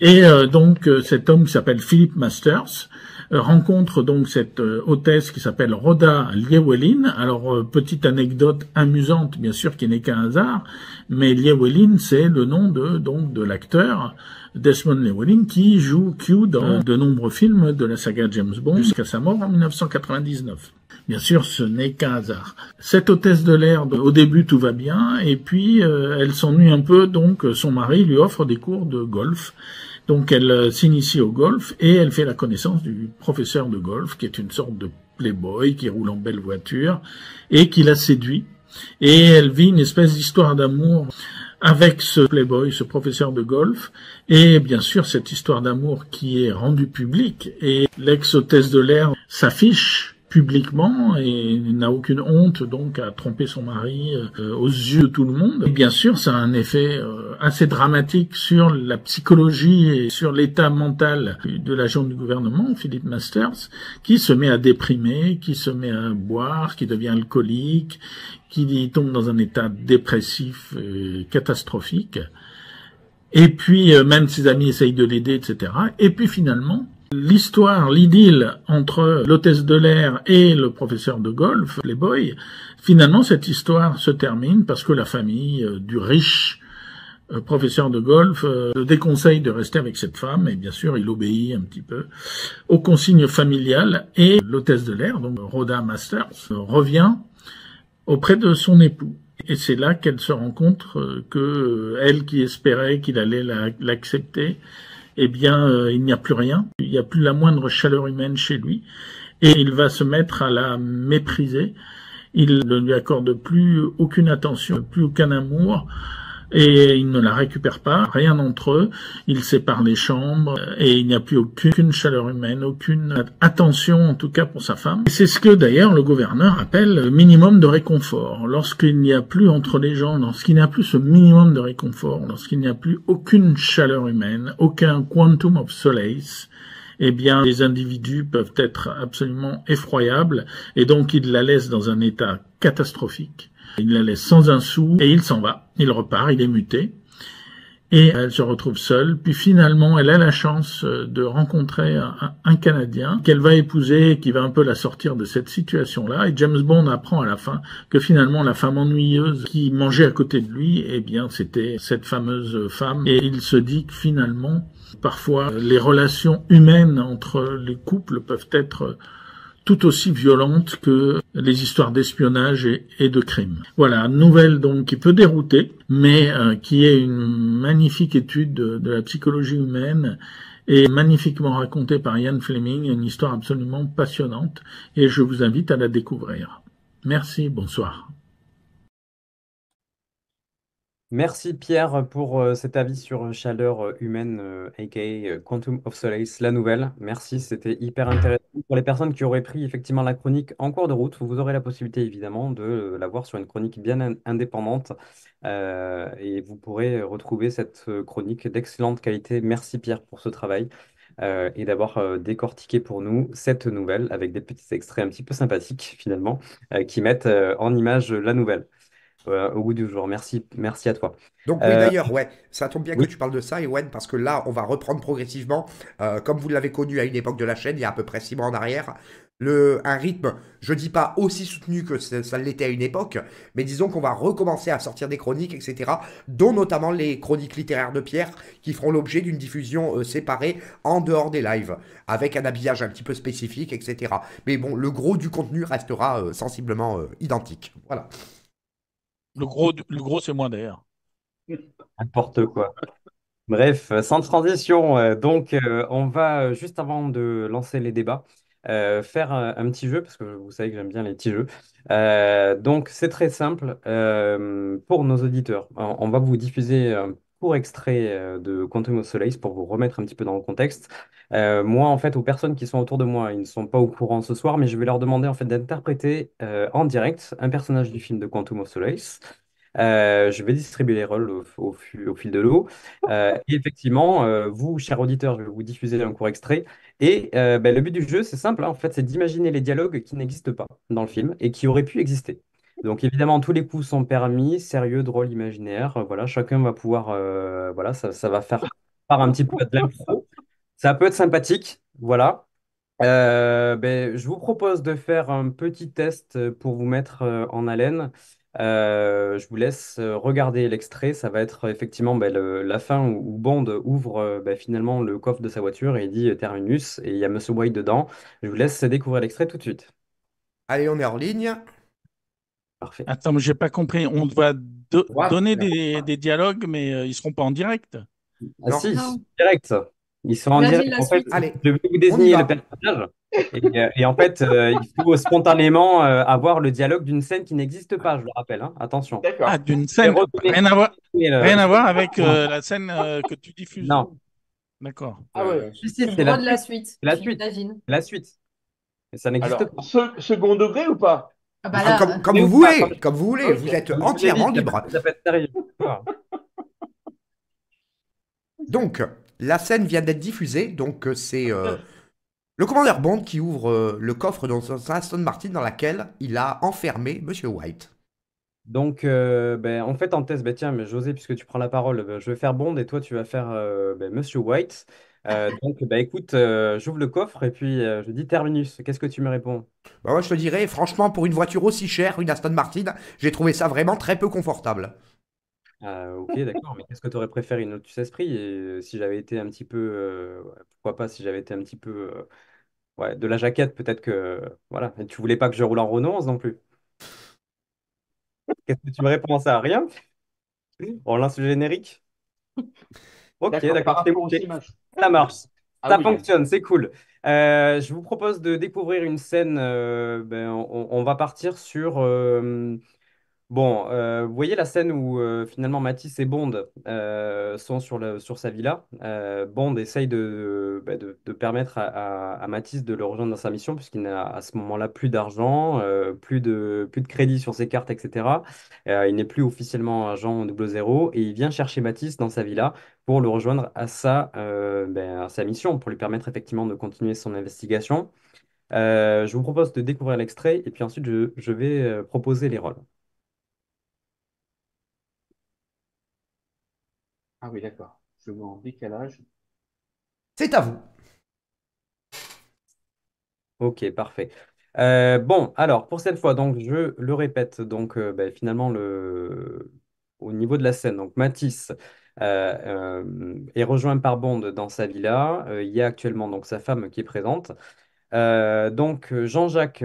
Et donc cet homme qui s'appelle Philip Masters euh, rencontre donc cette euh, hôtesse qui s'appelle Rhoda Liewelin. Alors, euh, petite anecdote amusante, bien sûr, qui n'est qu'un hasard, mais Liewelin, c'est le nom de, donc, de l'acteur Desmond Llewellyn qui joue Q dans de nombreux films de la saga James Bond jusqu'à sa mort en 1999. Bien sûr, ce n'est qu'un hasard. Cette hôtesse de l'air, au début tout va bien, et puis elle s'ennuie un peu, donc son mari lui offre des cours de golf. Donc elle euh, s'initie au golf et elle fait la connaissance du professeur de golf qui est une sorte de playboy qui roule en belle voiture et qui la séduit. Et elle vit une espèce d'histoire d'amour avec ce playboy, ce professeur de golf, et bien sûr cette histoire d'amour qui est rendue publique et l'ex-hôtesse de l'air s'affiche publiquement et n'a aucune honte donc à tromper son mari euh, aux yeux de tout le monde. Et bien sûr, ça a un effet euh, assez dramatique sur la psychologie et sur l'état mental de l'agent du gouvernement, Philippe Masters, qui se met à déprimer, qui se met à boire, qui devient alcoolique, qui tombe dans un état dépressif et euh, catastrophique. Et puis, même ses amis essayent de l'aider, etc. Et puis finalement, L'histoire, l'idylle entre l'hôtesse de l'air et le professeur de golf, boys, finalement cette histoire se termine parce que la famille euh, du riche euh, professeur de golf euh, le déconseille de rester avec cette femme et bien sûr il obéit un petit peu aux consignes familiales et l'hôtesse de l'air, donc Rhoda Masters, revient auprès de son époux. Et c'est là qu'elle se rend compte que elle qui espérait qu'il allait l'accepter, eh bien, euh, il n'y a plus rien. Il n'y a plus la moindre chaleur humaine chez lui. Et il va se mettre à la mépriser. Il ne lui accorde plus aucune attention, plus aucun amour et il ne la récupère pas, rien entre eux, il sépare les chambres euh, et il n'y a plus aucune chaleur humaine, aucune attention en tout cas pour sa femme. C'est ce que d'ailleurs le gouverneur appelle le minimum de réconfort. Lorsqu'il n'y a plus entre les gens, lorsqu'il n'y a plus ce minimum de réconfort, lorsqu'il n'y a plus aucune chaleur humaine, aucun quantum of solace, eh bien, les individus peuvent être absolument effroyables et donc ils la laissent dans un état catastrophique. Il la laisse sans un sou et il s'en va. Il repart, il est muté. Et elle se retrouve seule. Puis finalement, elle a la chance euh, de rencontrer un, Canadien qu'elle va épouser et qui va un peu la sortir de cette situation-là. Et James Bond apprend à la fin que finalement, la femme ennuyeuse qui mangeait à côté de lui, eh bien, c'était cette fameuse femme. Et il se dit que finalement, parfois, les relations humaines entre les couples peuvent être tout aussi violente que les histoires d'espionnage et, de crime. Voilà, nouvelle donc qui peut dérouter, mais euh, qui est une magnifique étude de, de la psychologie humaine et magnifiquement racontée par Ian Fleming, une histoire absolument passionnante, et je vous invite à la découvrir. Merci, bonsoir. Merci Pierre pour euh, cet avis sur euh, Chaleur euh, Humaine, aka Quantum of Solace, la nouvelle. Merci, c'était hyper intéressant. Pour les personnes qui auraient pris effectivement la chronique en cours de route, vous aurez la possibilité évidemment de la voir sur une chronique bien indépendante et vous pourrez retrouver cette chronique d'excellente qualité. Merci Pierre pour ce travail et d'avoir décortiqué pour nous cette nouvelle avec des petits extraits un petit peu sympathiques finalement qui mettent en image la nouvelle. Euh, au goût du jour. Merci, merci à toi. Donc euh, d'ailleurs, ouais, ça tombe bien que tu parles de ça, Ewen, parce que là, on va reprendre progressivement, euh, comme vous l'avez connu à une époque de la chaîne, il y a à peu près 6 mois en arrière, le, un rythme, je dis pas aussi soutenu que ça, l'était à une époque, mais disons qu'on va recommencer à sortir des chroniques, etc., dont notamment les chroniques littéraires de Pierre, qui feront l'objet d'une diffusion séparée en dehors des lives, avec un habillage un petit peu spécifique, etc. Mais bon, le gros du contenu restera sensiblement identique. Voilà. Le gros, c'est moins d'air. N'importe quoi. Bref, euh, sans transition, euh, donc euh, on va, juste avant de lancer les débats, faire un, petit jeu, parce que vous savez que j'aime bien les petits jeux. donc c'est très simple pour nos auditeurs. On, va vous diffuser court extrait euh, de Quantum of Solace pour vous remettre un petit peu dans le contexte. Euh, moi, en fait, aux personnes qui sont autour de moi, ils ne sont pas au courant ce soir, mais je vais leur demander en fait d'interpréter euh, en direct un personnage du film de Quantum of Solace. je vais distribuer les rôles au, fil de l'eau. et effectivement, vous, chers auditeurs, je vais vous diffuser un court extrait. Et ben, le but du jeu, c'est simple, hein. en fait, c'est d'imaginer les dialogues qui n'existent pas dans le film et qui auraient pu exister. Donc évidemment, tous les coups sont permis, sérieux, drôle, imaginaire. Euh, voilà, chacun va pouvoir, euh, voilà, ça, va faire part un petit peu de l'impro. Ça peut être sympathique, voilà. Euh, ben, je vous propose de faire un petit test pour vous mettre en haleine. je vous laisse regarder l'extrait. Ça va être effectivement ben, la fin où, Bond ouvre ben, finalement le coffre de sa voiture et il dit Terminus et il y a Monsieur White dedans. Je vous laisse découvrir l'extrait tout de suite. Allez, on est en ligne. Attends, mais n'ai pas compris. On doit donner des, dialogues, mais ils euh, ils seront pas en direct. Ah si, direct. Ils seront en direct. je vais vous désigner le personnage. Euh, et, en fait, euh, il faut spontanément avoir le dialogue d'une scène qui n'existe pas, je le rappelle. Hein. Attention. Ah, d'une scène. Rien à voir, avec la scène que tu diffuses. Non. D'accord. Ah ouais. C'est la, de la suite. La suite. La suite. Mais ça n'existe pas. second degré ou pas ah bah euh, comme, vous voulez, comme, vous voulez, vous êtes entièrement libre. donc, la scène vient d'être diffusée, donc euh, c'est euh, le commandeur Bond qui ouvre le coffre dans son stone Martin dans laquelle il a enfermé Monsieur White. Donc, ben, en fait, en test, tiens, mais José, puisque tu prends la parole, ben, je vais faire Bond et toi, tu vas faire ben, Monsieur White. Euh, donc, bah, écoute, euh, j'ouvre le coffre et puis euh, je dis terminus. Qu'est-ce que tu me réponds? Bah moi, je te dirais, franchement, pour une voiture aussi chère, une Aston Martin, j'ai trouvé ça vraiment très peu confortable. Ah, ok, d'accord, mais qu'est-ce que tu aurais préféré une Lotus Esprit? si j'avais été un petit peu, pourquoi pas, si j'avais été un petit peu ouais, de la jaquette, peut-être que. Voilà, et tu voulais pas que je roule en Renault hein, non plus. Qu'est-ce que tu me réponds à ça? Rien? On lance le générique? Ok, d'accord, Ça ah marche. Ah ça fonctionne, c'est cool. Euh, je vous propose de découvrir une scène. Euh, ben, on, va partir sur euh, Bon, euh, vous voyez la scène où euh, finalement Matisse et Bond euh, sont sur, sur sa villa. Bond essaye de, bah, permettre à, à- Matisse de le rejoindre dans sa mission, puisqu'il n'a à ce moment-là plus d'argent, plus de, plus de crédit sur ses cartes, etc. il n'est plus officiellement agent 00 et il vient chercher Matisse dans sa villa pour le rejoindre à sa, ben, à sa mission, pour lui permettre effectivement de continuer son investigation. je vous propose de découvrir l'extrait et puis ensuite je, vais proposer les rôles. Ah oui, d'accord. Je vois en décalage. C'est à vous. Ok, parfait. Euh, bon, alors pour cette fois, donc je le répète, donc euh, ben, finalement le... au niveau de la scène, donc Matisse euh, est rejoint par Bond dans sa villa. il y a actuellement donc sa femme qui est présente. donc Jean-Jacques,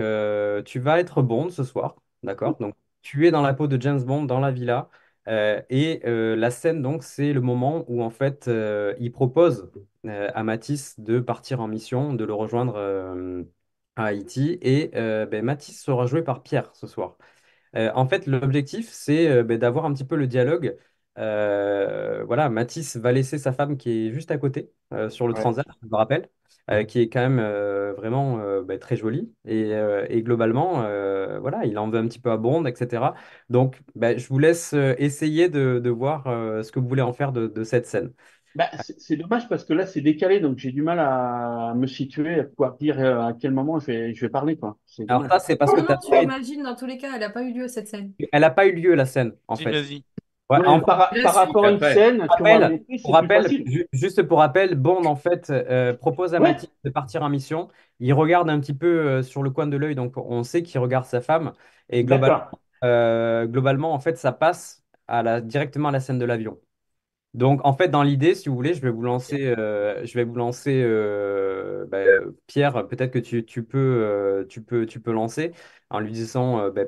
tu vas être Bond ce soir, d'accord? Donc tu es dans la peau de James Bond dans la villa. Euh, et euh, la scène, donc, c'est le moment où, en fait, euh, il propose à Matisse de partir en mission, de le rejoindre à Haïti. Et ben, Matisse sera joué par Pierre ce soir. en fait, l'objectif, c'est ben, d'avoir un petit peu le dialogue euh, voilà, Matisse va laisser sa femme qui est juste à côté euh, sur le transat, je vous rappelle, euh, qui est quand même vraiment bah, très jolie. Et, globalement, voilà, il en veut un petit peu à Bond, etc. Donc, bah, je vous laisse essayer de, voir ce que vous voulez en faire de, cette scène. Bah, c'est dommage parce que là, c'est décalé, donc j'ai du mal à me situer, à pouvoir dire à quel moment je vais, parler, quoi. C'est Alors ça, c'est parce que tu imagines, dans tous les cas, elle n'a pas eu lieu cette scène. elle n'a pas eu lieu, la scène, en fait par, rapport à une scène, juste pour rappel, Bond en fait euh, propose à ouais. de partir en mission. Il regarde un petit peu euh, sur le coin de l'œil, donc on sait qu'il regarde sa femme. Et globalement, euh, en fait, ça passe directement à la scène de l'avion. Donc en fait, dans l'idée, si vous voulez, je vais vous lancer, je vais vous lancer, bah, Pierre. Peut-être que tu, peux, tu peux, tu peux lancer en lui disant. Bah,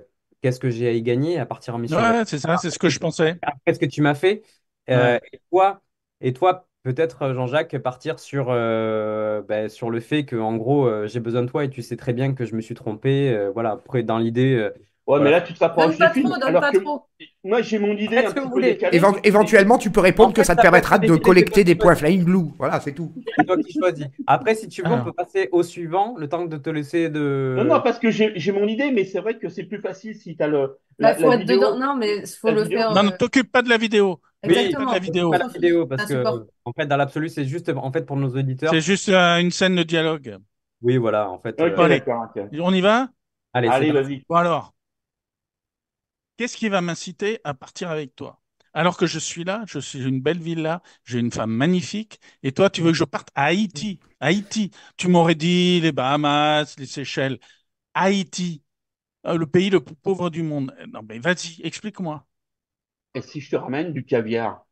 qu'est-ce que j'ai à y gagner à partir en mission ouais, c'est ça, c'est ce que je pensais. Qu'est-ce que tu m'as fait euh, et toi, et toi peut-être, Jean-Jacques, partir sur, euh, ben, sur le fait que, en gros, euh, j'ai besoin de toi et tu sais très bien que je me suis trompé. voilà, après, dans l'idée, Ouais, mais là, tu te rapproches du film. pas trop. Moi, j'ai mon idée un petit peu éventuellement, tu peux répondre que ça te permettra de collecter des points Flying Blue. Voilà, c'est tout. Après, si tu veux, on ah. peut passer au suivant, le temps de te laisser de. Non, non, parce que j'ai mon idée, mais c'est vrai que c'est plus facile si tu as le. Bah, la, faut être dedans. Non, mais faut le faire. Non, euh, t'occupe pas de la vidéo. Exactement. la vidéo. la vidéo parce que, en fait, dans l'absolu, c'est juste en fait pour nos auditeurs. C'est juste euh, une scène de dialogue. Oui, voilà, en fait. Euh, on y va Allez, Allez vas-y. Bon alors, Qu'est-ce qui va m'inciter à partir avec toi alors que je suis là, je suis une belle villa, j'ai une femme magnifique, et toi, tu veux que je parte à Haïti. Haïti. Tu m'aurais dit les Bahamas, les Seychelles. Haïti, ah, le pays le plus pauvre du monde. Eh, non, mais vas-y, explique-moi. Et si je te ramène du caviar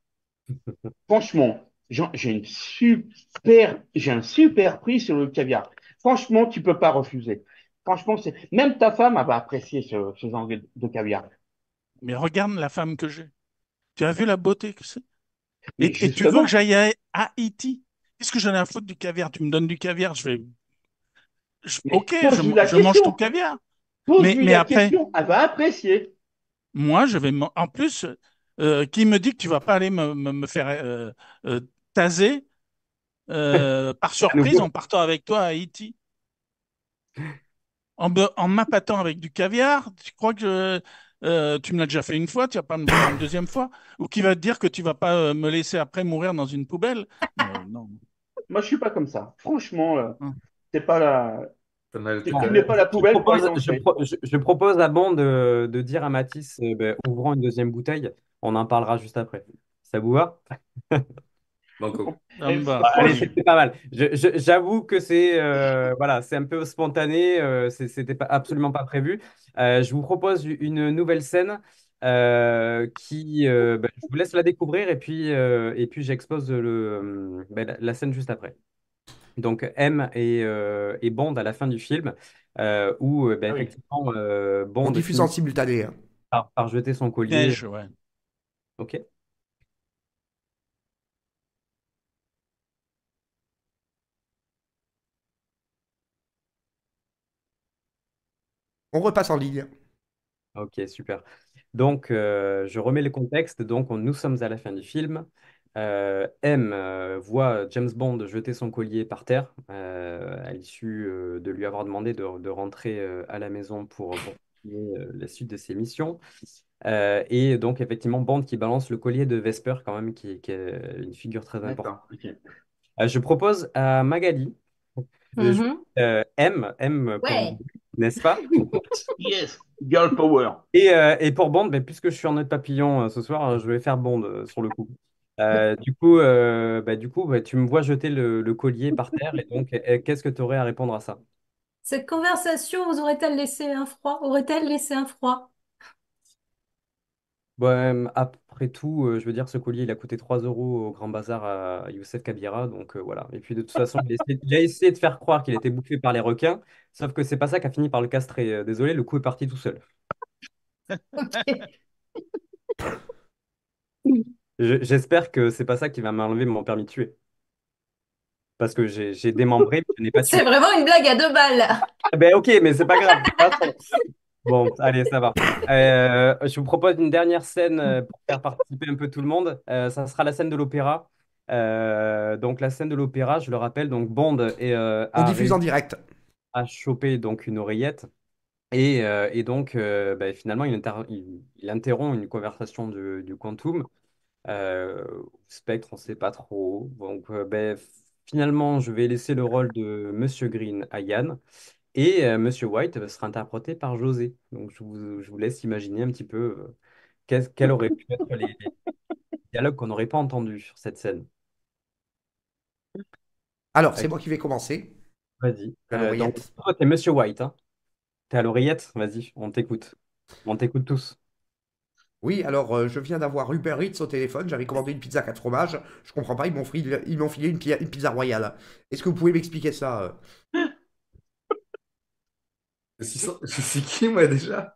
Franchement, j'ai un super prix sur le caviar. Franchement, tu peux pas refuser. Franchement, même ta femme va apprécier ce, ce genre de caviar mais regarde la femme que j'ai. Tu as vu la beauté que c'est et, tu veux que j'aille à, Haïti Qu'est-ce que j'en ai à foutre du caviar Tu me donnes du caviar, je vais. Ok, je, mange tout caviar. Mais, après. Elle va apprécier. Moi, je vais. En plus, euh, qui me dit que tu vas pas aller me, faire euh, euh, taser par surprise en partant avec toi à Haïti en, en avec du caviar, tu crois que euh, tu me l'as déjà fait une fois, tu vas pas me faire une deuxième fois, ou qui va te dire que tu vas pas euh, me laisser après mourir dans une poubelle. Euh, non. Moi, je suis pas comme ça. Franchement, ah. c'est pas la. pas la poubelle. je, propose à bande de, dire à Matisse, ben, ouvrant une deuxième bouteille, on en parlera juste après. Ça vous va? Ah, bah, c'était pas mal. J'avoue que c'est euh, voilà, c'est un peu spontané, euh, c'était pas, absolument pas prévu. Euh, je vous propose une nouvelle scène qui, bah, je vous laisse la découvrir et puis et puis j'expose bah, la scène juste après. Donc M et, et Bond à la fin du film où ah effectivement Bond diffuse en simultané hein. par, jeter son collier. Ok. On repasse en ligne. Ok, super. Donc, euh, je remets le contexte. Donc, nous sommes à la fin du film. Euh, M euh, voit James Bond jeter son collier par terre à l'issue de lui avoir demandé de, rentrer à la maison pour, la suite de ses missions. et donc, effectivement, Bond qui balance le collier de Vesper, quand même, qui, est une figure très importante. je propose à Magali, mm-hmm. M, M n'est-ce pas Yes, girl power. Et, euh, pour Bande mais puisque je suis en note papillon euh, ce soir, euh, je vais faire Bande sur le coup. du coup, bah, du coup bah, tu me vois jeter le, le, collier par terre, et donc, qu'est-ce que tu aurais à répondre à ça Cette conversation vous aurait-elle laissé un froid Aurait-elle laissé un froid bah, après tout, euh, je veux dire, ce collier, il a coûté 3 euros au Grand Bazar à Youssef Kabira, donc euh, voilà et puis, de toute façon, il a essayé de faire croire qu'il était bouffé par les requins, sauf que c'est pas ça qui a fini par le castrer, euh, désolé, le coup est parti tout seul. j'espère que c'est pas ça qui va m'enlever mon permis de tuer. Parce que j'ai démembré, mais je n'ai pas C'est vraiment une blague à deux balles, ah Ben OK, mais c'est pas grave, Bon, allez, ça va. Euh, je vous propose une dernière scène euh, pour faire participer un peu tout le monde. Euh, ça sera la scène de l'opéra. donc la scène de l'opéra, je le rappelle, donc Bond est on diffuse en direct. A chopé donc une oreillette et, et donc ben, finalement il, interrompt une conversation du, Quantum. spectre, on ne sait pas trop. Donc ben, finalement, je vais laisser le rôle de Monsieur Green à Yann. Et euh, Monsieur White euh, sera interprété par José. Donc je vous, laisse imaginer un petit peu euh, quels auraient pu être les, dialogues qu'on n'aurait pas entendus sur cette scène. Alors, c'est moi qui vais commencer. Vas-y. t'es Monsieur White. Hein. T'es à l'oreillette. Vas-y, on t'écoute. On t'écoute tous. Oui, alors je viens d'avoir Uber Eats au téléphone, j'avais commandé une pizza quatre fromages, je comprends pas, ils m'ont filé, une, pizza royale. Est-ce que vous pouvez m'expliquer ça je C'est qui, moi, déjà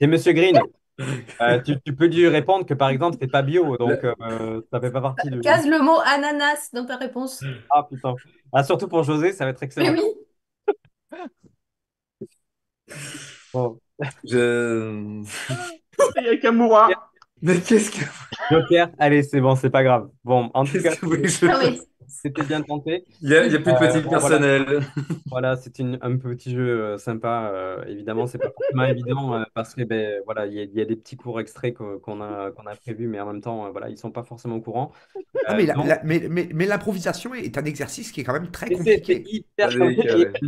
C'est Monsieur Green. Euh, tu, peux lui répondre que par exemple c'est pas bio, donc euh, ça fait pas partie de. Casse le mot ananas dans ta réponse. Ah putain. Ah, surtout pour José, ça va être excellent. Mais oui. Bon. Je. Il y a Mais qu'est-ce que. Joker, allez, c'est bon, c'est pas grave. Bon, en tout cas. C'était bien tenté. Il n'y a, plus de euh, petit personnel. Voilà, c'est un petit jeu euh, sympa. Euh, évidemment, c'est pas forcément évident parce que ben, voilà, il y, a des petits cours extraits qu'on a, a prévus, mais en même temps, voilà, ils sont pas forcément au courant. Ah, mais l'improvisation est un exercice qui est quand même très compliqué. C'est hyper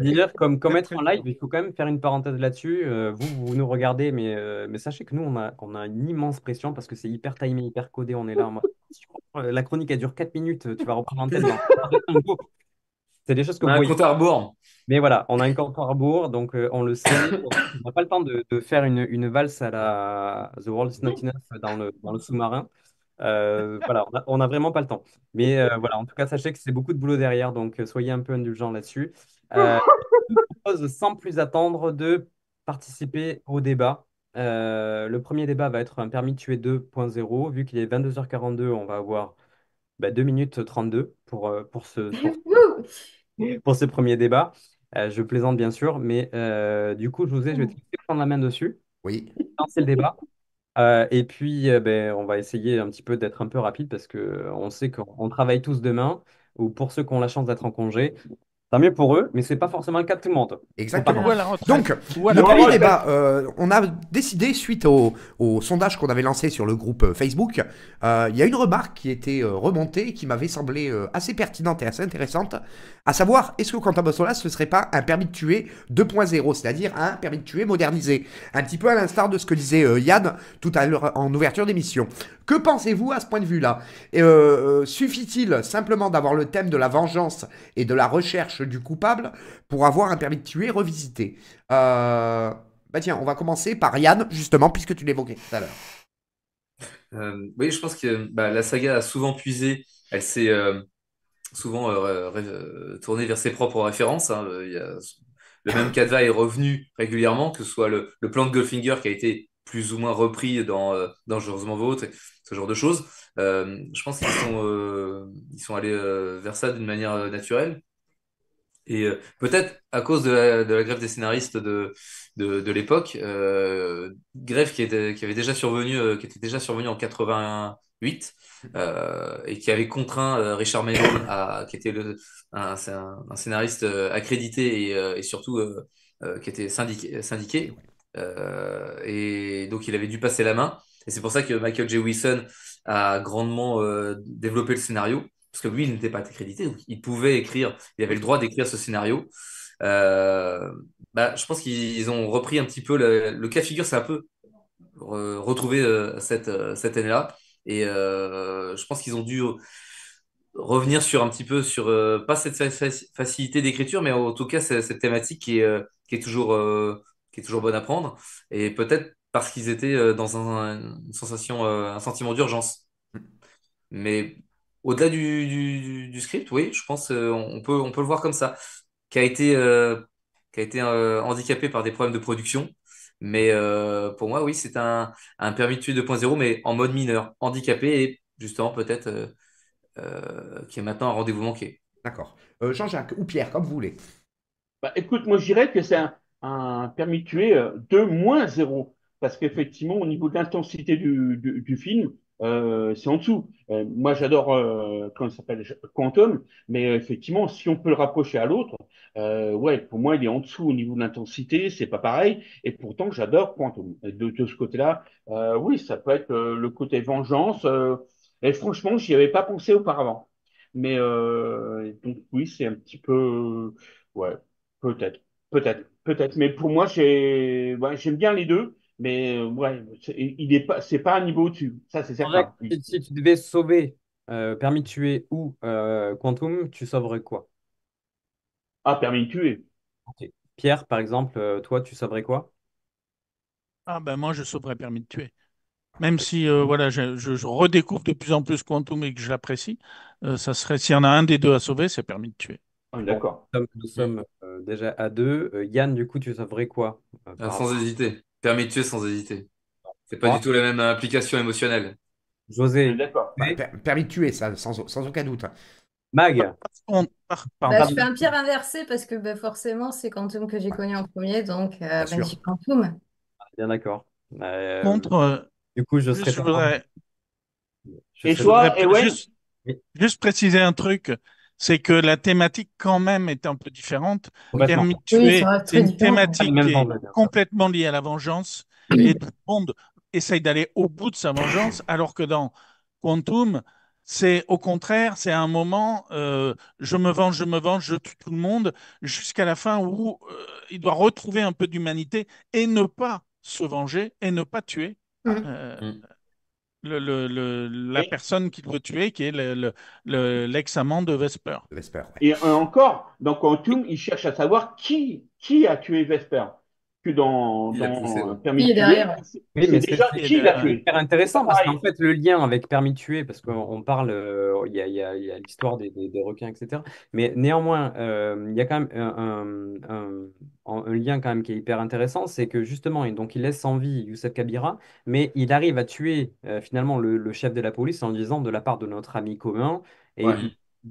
dire, comme, comme être en live, il faut quand même faire une parenthèse là-dessus. vous, vous nous regardez, mais, mais sachez que nous, on a, on a une immense pression parce que c'est hyper timé, hyper codé. On est là en mode. Euh, la chronique, a dure 4 minutes. Tu vas reprendre l'antenne C'est des choses que on vous un Mais voilà, on a un compte à rebours, donc euh, on le sait. on n'a pas le temps de, faire une, valse à la The World is Not Enough dans le, sous-marin. Euh, voilà, on n'a vraiment pas le temps. Mais voilà, en tout cas, sachez que c'est beaucoup de boulot derrière, donc soyez un peu indulgents là-dessus. je vous propose sans plus attendre de participer au débat. Euh, le premier débat va être un permis de tuer 2.0. Vu qu'il est 22h42, on va avoir 2 bah, minutes 32 pour, euh, pour, ce, pour, premier débat. Euh, je plaisante bien sûr, mais du coup, ai, je vais prendre la main dessus, Oui. c'est le débat. et puis, ben, on va essayer un petit peu d'être un peu rapide parce qu'on sait qu'on travaille tous demain, ou pour ceux qui ont la chance d'être en congé, Tant mieux pour eux, mais c'est pas forcément le cas de tout le monde. Exactement. Donc, le premier débat, euh, on a décidé, suite au, sondage qu'on avait lancé sur le groupe euh, Facebook, euh, il y a une remarque qui était remontée qui m'avait semblé assez pertinente et assez intéressante, à savoir, est-ce que Quentin Bossola, ce serait pas un permis de tuer 2.0, c'est-à-dire un permis de tuer modernisé Un petit peu à l'instar de ce que disait Yann tout à l'heure en ouverture d'émission. Que pensez-vous à ce point de vue-là Suffit-il simplement d'avoir le thème de la vengeance et de la recherche du coupable pour avoir un permis de tuer revisité. Euh, bah tiens, on va commencer par Yann, justement, puisque tu l'évoquais tout à l'heure. Euh, oui, je pense que bah, la saga a souvent puisé, elle s'est euh, souvent tournée vers ses propres références. Hein. le même cadavre est revenu régulièrement, que ce soit le, plan de Goldfinger qui a été plus ou moins repris dans Dangereusement Vôtre, ce genre de choses. je pense qu'ils sont, ils sont allés vers ça d'une manière naturelle. Et euh, peut-être à cause de la, de la, grève des scénaristes de, de, de l'époque, euh, grève qui, était, qui avait déjà survenu, euh, qui était déjà survenue en 88 euh, et qui avait contraint Richard Mellon, à, qui était le, un, scénariste accrédité et, et surtout qui était syndiqué. syndiqué. et donc il avait dû passer la main. Et c'est pour ça que Michael J. Wilson a grandement développé le scénario parce que lui, il n'était pas décrédité, il pouvait écrire, il avait le droit d'écrire ce scénario. Euh, bah, je pense qu'ils ont repris un petit peu le, cas figure, c'est un peu retrouvé euh, cette, euh, cette année-là. Et je pense qu'ils ont dû revenir sur un petit peu, sur pas cette facilité d'écriture, mais en tout cas cette thématique qui est, toujours, qui est toujours bonne à prendre. Et peut-être parce qu'ils étaient dans une sensation, un sentiment d'urgence. Mais au-delà du, script, oui, je pense euh, on peut, on peut le voir comme ça, qui a été, euh, qui a été euh, handicapé par des problèmes de production. Mais pour moi, oui, c'est un, un permis de tuer 2.0, mais en mode mineur, handicapé et justement peut-être qui est maintenant un rendez-vous manqué. D'accord. Jean-Jacques ou Pierre, comme vous voulez. Bah, écoute, moi je dirais que c'est un, permis de tuer 2 0, parce qu'effectivement, au niveau de l'intensité du, film, euh, c'est en dessous. Euh, moi, j'adore quand euh, s'appelle Quantum, mais effectivement, si on peut le rapprocher à l'autre, ouais, pour moi, il est en dessous au niveau de l'intensité, c'est pas pareil. Et pourtant, j'adore Quantum. de, de ce côté-là, oui, ça peut être le côté vengeance. et franchement, j'y avais pas pensé auparavant. Mais donc oui, c'est un petit peu, ouais, peut-être, peut-être, peut-être. Mais pour moi, j'ai, j'aime bien les deux. Mais euh, ouais, il est pas, c'est pas un niveau au-dessus, ça c'est certain. si tu devais sauver euh, permis de tuer ou euh, Quantum, tu sauverais quoi? Ah, permis de tuer. Pierre, par exemple, toi, tu sauverais quoi? Ah ben moi, je sauverais permis de tuer. Même si voilà, je, redécouvre de plus en plus Quantum et que je l'apprécie, ça serait s'il y en a un des deux à sauver, c'est permis de tuer. Ah, d'accord. Nous sommes, déjà à deux. Yann, du coup, tu sauverais quoi? Ah, sans hésiter. Permis de tuer sans hésiter. C'est pas du tout la même implication émotionnelle. José. D'accord. permis de tuer, ça, sans, aucun doute. Mag. Bah, je fais un pire inversé parce que bah, forcément, c'est Quantum que j'ai connu en premier, donc euh, bah, ah, Bien d'accord. Euh, contre. Euh, du coup, je voudrais... Juste... juste préciser un truc c'est que la thématique quand même est un peu différente. c'est une thématique est hein. complètement liée à la vengeance et tout le monde essaye d'aller au bout de sa vengeance, alors que dans Quantum, c'est au contraire, c'est un moment, euh, je me venge, je me venge, je tue tout le monde, jusqu'à la fin où euh, il doit retrouver un peu d'humanité et ne pas se venger et ne pas tuer. Mmh. Euh, mmh la personne qu'il veut tuer, qui est l'ex-amant de Vesper. Et encore, dans Quantum, il cherche à savoir qui, qui a tué Vesper dans, euh, tuer. mais déjà qui intéressant parce qu'en fait, le lien avec Permis de tuer, parce qu'on parle, euh, il y a, l'histoire des, requins, etc. Mais néanmoins, euh, il y a quand même un, lien quand même qui est hyper intéressant, c'est que justement, et donc il laisse en vie Youssef Kabira, mais il arrive à tuer finalement le, chef de la police en disant de la part de notre ami commun, et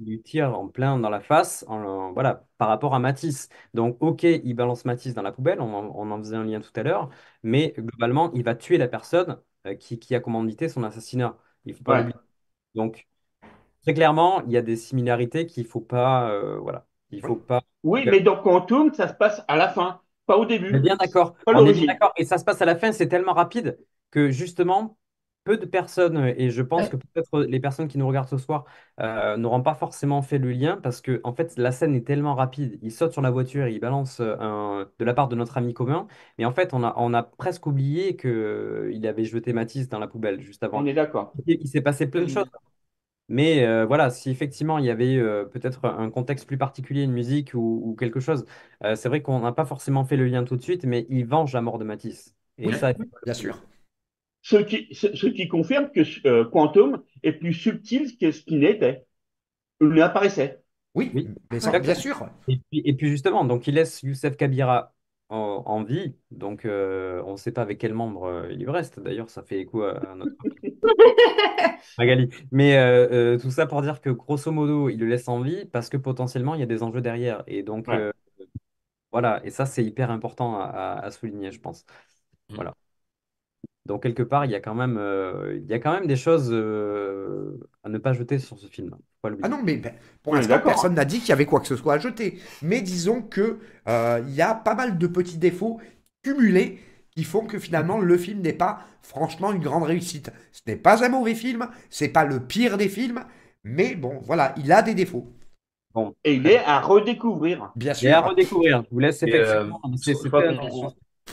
lui tire en plein dans la face en, voilà, par rapport à Matisse. Donc, ok, il balance Matisse dans la poubelle, on en, faisait un lien tout à l'heure, mais globalement, il va tuer la personne euh, qui, a commandité son assassinat. Il faut pas Donc, très clairement, il y a des similarités qu'il faut pas, euh, voilà, il faut pas. Oui, mais donc, on tourne, ça se passe à la fin, pas au début. bien d'accord, d'accord. Et ça se passe à la fin, c'est tellement rapide que justement, peu de personnes, euh, et je pense que peut-être euh, les personnes qui nous regardent ce soir euh, n'auront pas forcément fait le lien parce que en fait la scène est tellement rapide. Il saute sur la voiture et il balance de la part de notre ami commun, mais en fait on a, on a presque oublié qu'il avait jeté Matisse dans la poubelle juste avant. On est d'accord. Il s'est passé plein de mmh. choses. Mais voilà, si effectivement il y avait peut-être un contexte plus particulier, une musique ou, quelque chose, c'est vrai qu'on n'a pas forcément fait le lien tout de suite, mais il venge la mort de Matisse. Et ça, bien sûr ce qui, ce, qui confirme que euh, Quantum est plus subtil que ce qu'il n'était, il apparaissait. Oui, oui. bien sûr. Et puis, et puis, justement, donc il laisse Youssef Kabira en, vie, donc euh, on ne sait pas avec quel membre euh, il reste. D'ailleurs, ça fait écho à, notre Magali. Mais tout ça pour dire que grosso modo, il le laisse en vie parce que potentiellement il y a des enjeux derrière. Et donc voilà, et ça c'est hyper important à, à, souligner, je pense. Mm. Voilà. Donc, quelque part, il y a quand même, euh, il y a quand même des choses euh, à ne pas jeter sur ce film. ah non, mais ben, pour l'instant, personne n'a dit qu'il y avait quoi que ce soit à jeter. Mais disons que euh, il y a pas mal de petits défauts cumulés qui font que finalement le film n'est pas franchement une grande réussite. Ce n'est pas un mauvais film, c'est pas le pire des films, mais bon, voilà, il a des défauts. Bon. Et il est à redécouvrir. Bien sûr. Il est à redécouvrir. Je vous laisse effectivement.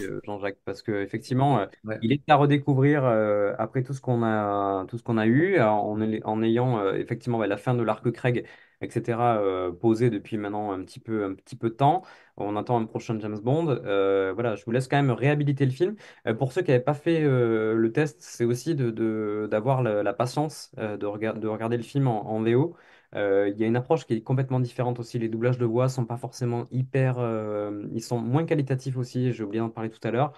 Euh, Jean-Jacques, parce qu'effectivement, euh, il est à redécouvrir euh, après tout ce qu'on a, tout a eu, en, ayant effectivement bah, la fin de l'arc Craig, etc., posé depuis maintenant un petit peu, un petit peu de temps. On attend un prochain James Bond. voilà, je vous laisse quand même réhabiliter le film. pour ceux qui n'avaient pas fait le test, c'est aussi d'avoir la, patience de, regarder le film en VO. Euh, il y a une approche qui est complètement différente aussi. Les doublages de voix sont pas forcément hyper, euh, ils sont moins qualitatifs aussi. J'ai oublié d'en parler tout à l'heure.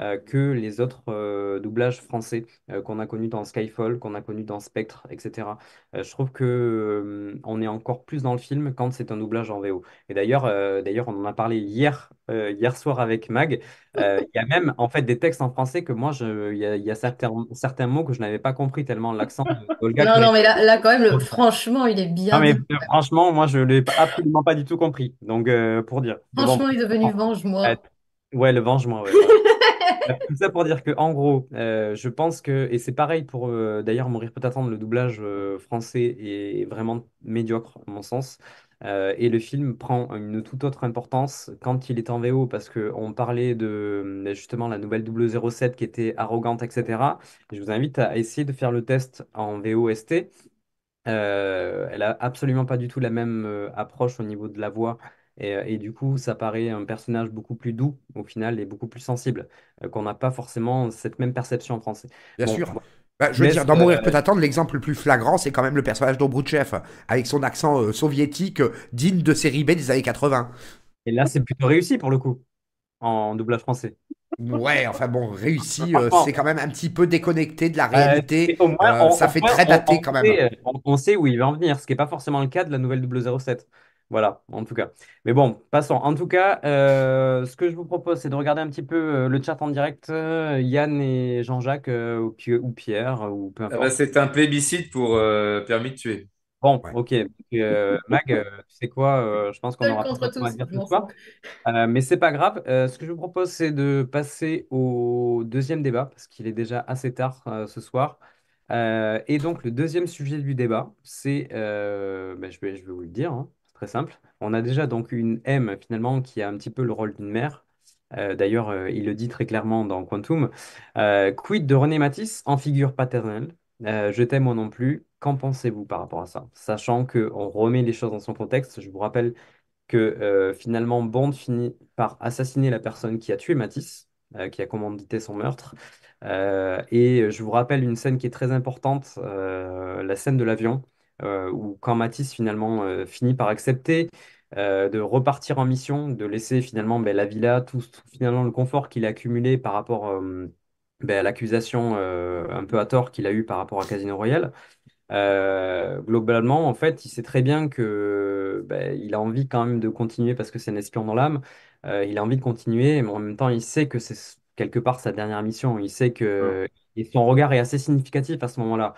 Euh, que les autres euh, doublages français euh, qu'on a connus dans Skyfall, qu'on a connus dans Spectre, etc. je trouve que on est encore plus dans le film quand c'est un doublage en VO. Et d'ailleurs, d'ailleurs, on en a parlé hier, hier soir avec Mag. Il y a même en fait des textes en français que moi, il y, a, certains, certains mots que je n'avais pas compris tellement l'accent. non, non, mais là, là quand même, franchement, il est bien. mais franchement, moi, je l'ai absolument pas du tout compris. Donc, pour dire. Franchement, il est devenu venge-moi. ouais, le venge-moi. Tout ça pour dire que, en gros, euh, je pense que, et c'est pareil pour euh, d'ailleurs Mourir peut attendre, le doublage euh, français est vraiment médiocre, à mon sens. et le film prend une toute autre importance quand il est en VO, parce qu'on parlait de ben, justement la nouvelle 007 qui était arrogante, etc. je vous invite à essayer de faire le test en VOST. elle a absolument pas du tout la même approche au niveau de la voix euh, et, du coup, ça paraît un personnage beaucoup plus doux au final et beaucoup plus sensible, euh, qu'on n'a pas forcément cette même perception en français. Bien sûr. Bah, je veux dire, dans Mourir euh, peut attendre, l'exemple le plus flagrant, c'est quand même le personnage d'Obrouchev, avec son accent soviétique digne de série B des années 80. Et là, c'est plutôt réussi pour le coup, en doublage français. Ouais, enfin bon, réussi, c'est quand même un petit peu déconnecté de la réalité. ça fait très daté quand même. on, sait où il va en venir, ce qui n'est pas forcément le cas de la nouvelle 007. Voilà, en tout cas. Mais bon, passons. En tout cas, euh, ce que je vous propose, c'est de regarder un petit peu euh, le chat en direct. Euh, Yann et Jean-Jacques, ou, Pierre, ou peu ah bah, importe. c'est un plébiscite pour permis de tuer. Bon, ok. Mag, tu sais quoi, je pense qu'on aura pas temps à dire ce soir. mais c'est pas grave. ce que je vous propose, c'est de passer au deuxième débat, parce qu'il est déjà assez tard ce soir. et donc, le deuxième sujet du débat, c'est, bah, je vais, je vais vous le dire, hein très simple. On a déjà donc une M finalement qui a un petit peu le rôle d'une mère. Euh, d'ailleurs, euh, il le dit très clairement dans Quantum. Euh, quid de René Matisse en figure paternelle Je t'aime moi non plus. Qu'en pensez-vous par rapport à ça Sachant qu'on remet les choses dans son contexte, je vous rappelle que finalement Bond finit par assassiner la personne qui a tué Matisse, qui a commandité son meurtre. et je vous rappelle une scène qui est très importante, la scène de l'avion euh, ou quand Matisse finalement euh, finit par accepter euh, de repartir en mission, de laisser finalement ben, la villa, tout, finalement le confort qu'il a accumulé par rapport ben, à l'accusation un peu à tort qu'il a eu par rapport à Casino Royale. globalement, en fait, il sait très bien que ben, il a envie quand même de continuer parce que c'est un espion dans l'âme. il a envie de continuer, mais en même temps, il sait que c'est quelque part sa dernière mission. Il sait que mmh. son regard est assez significatif à ce moment-là.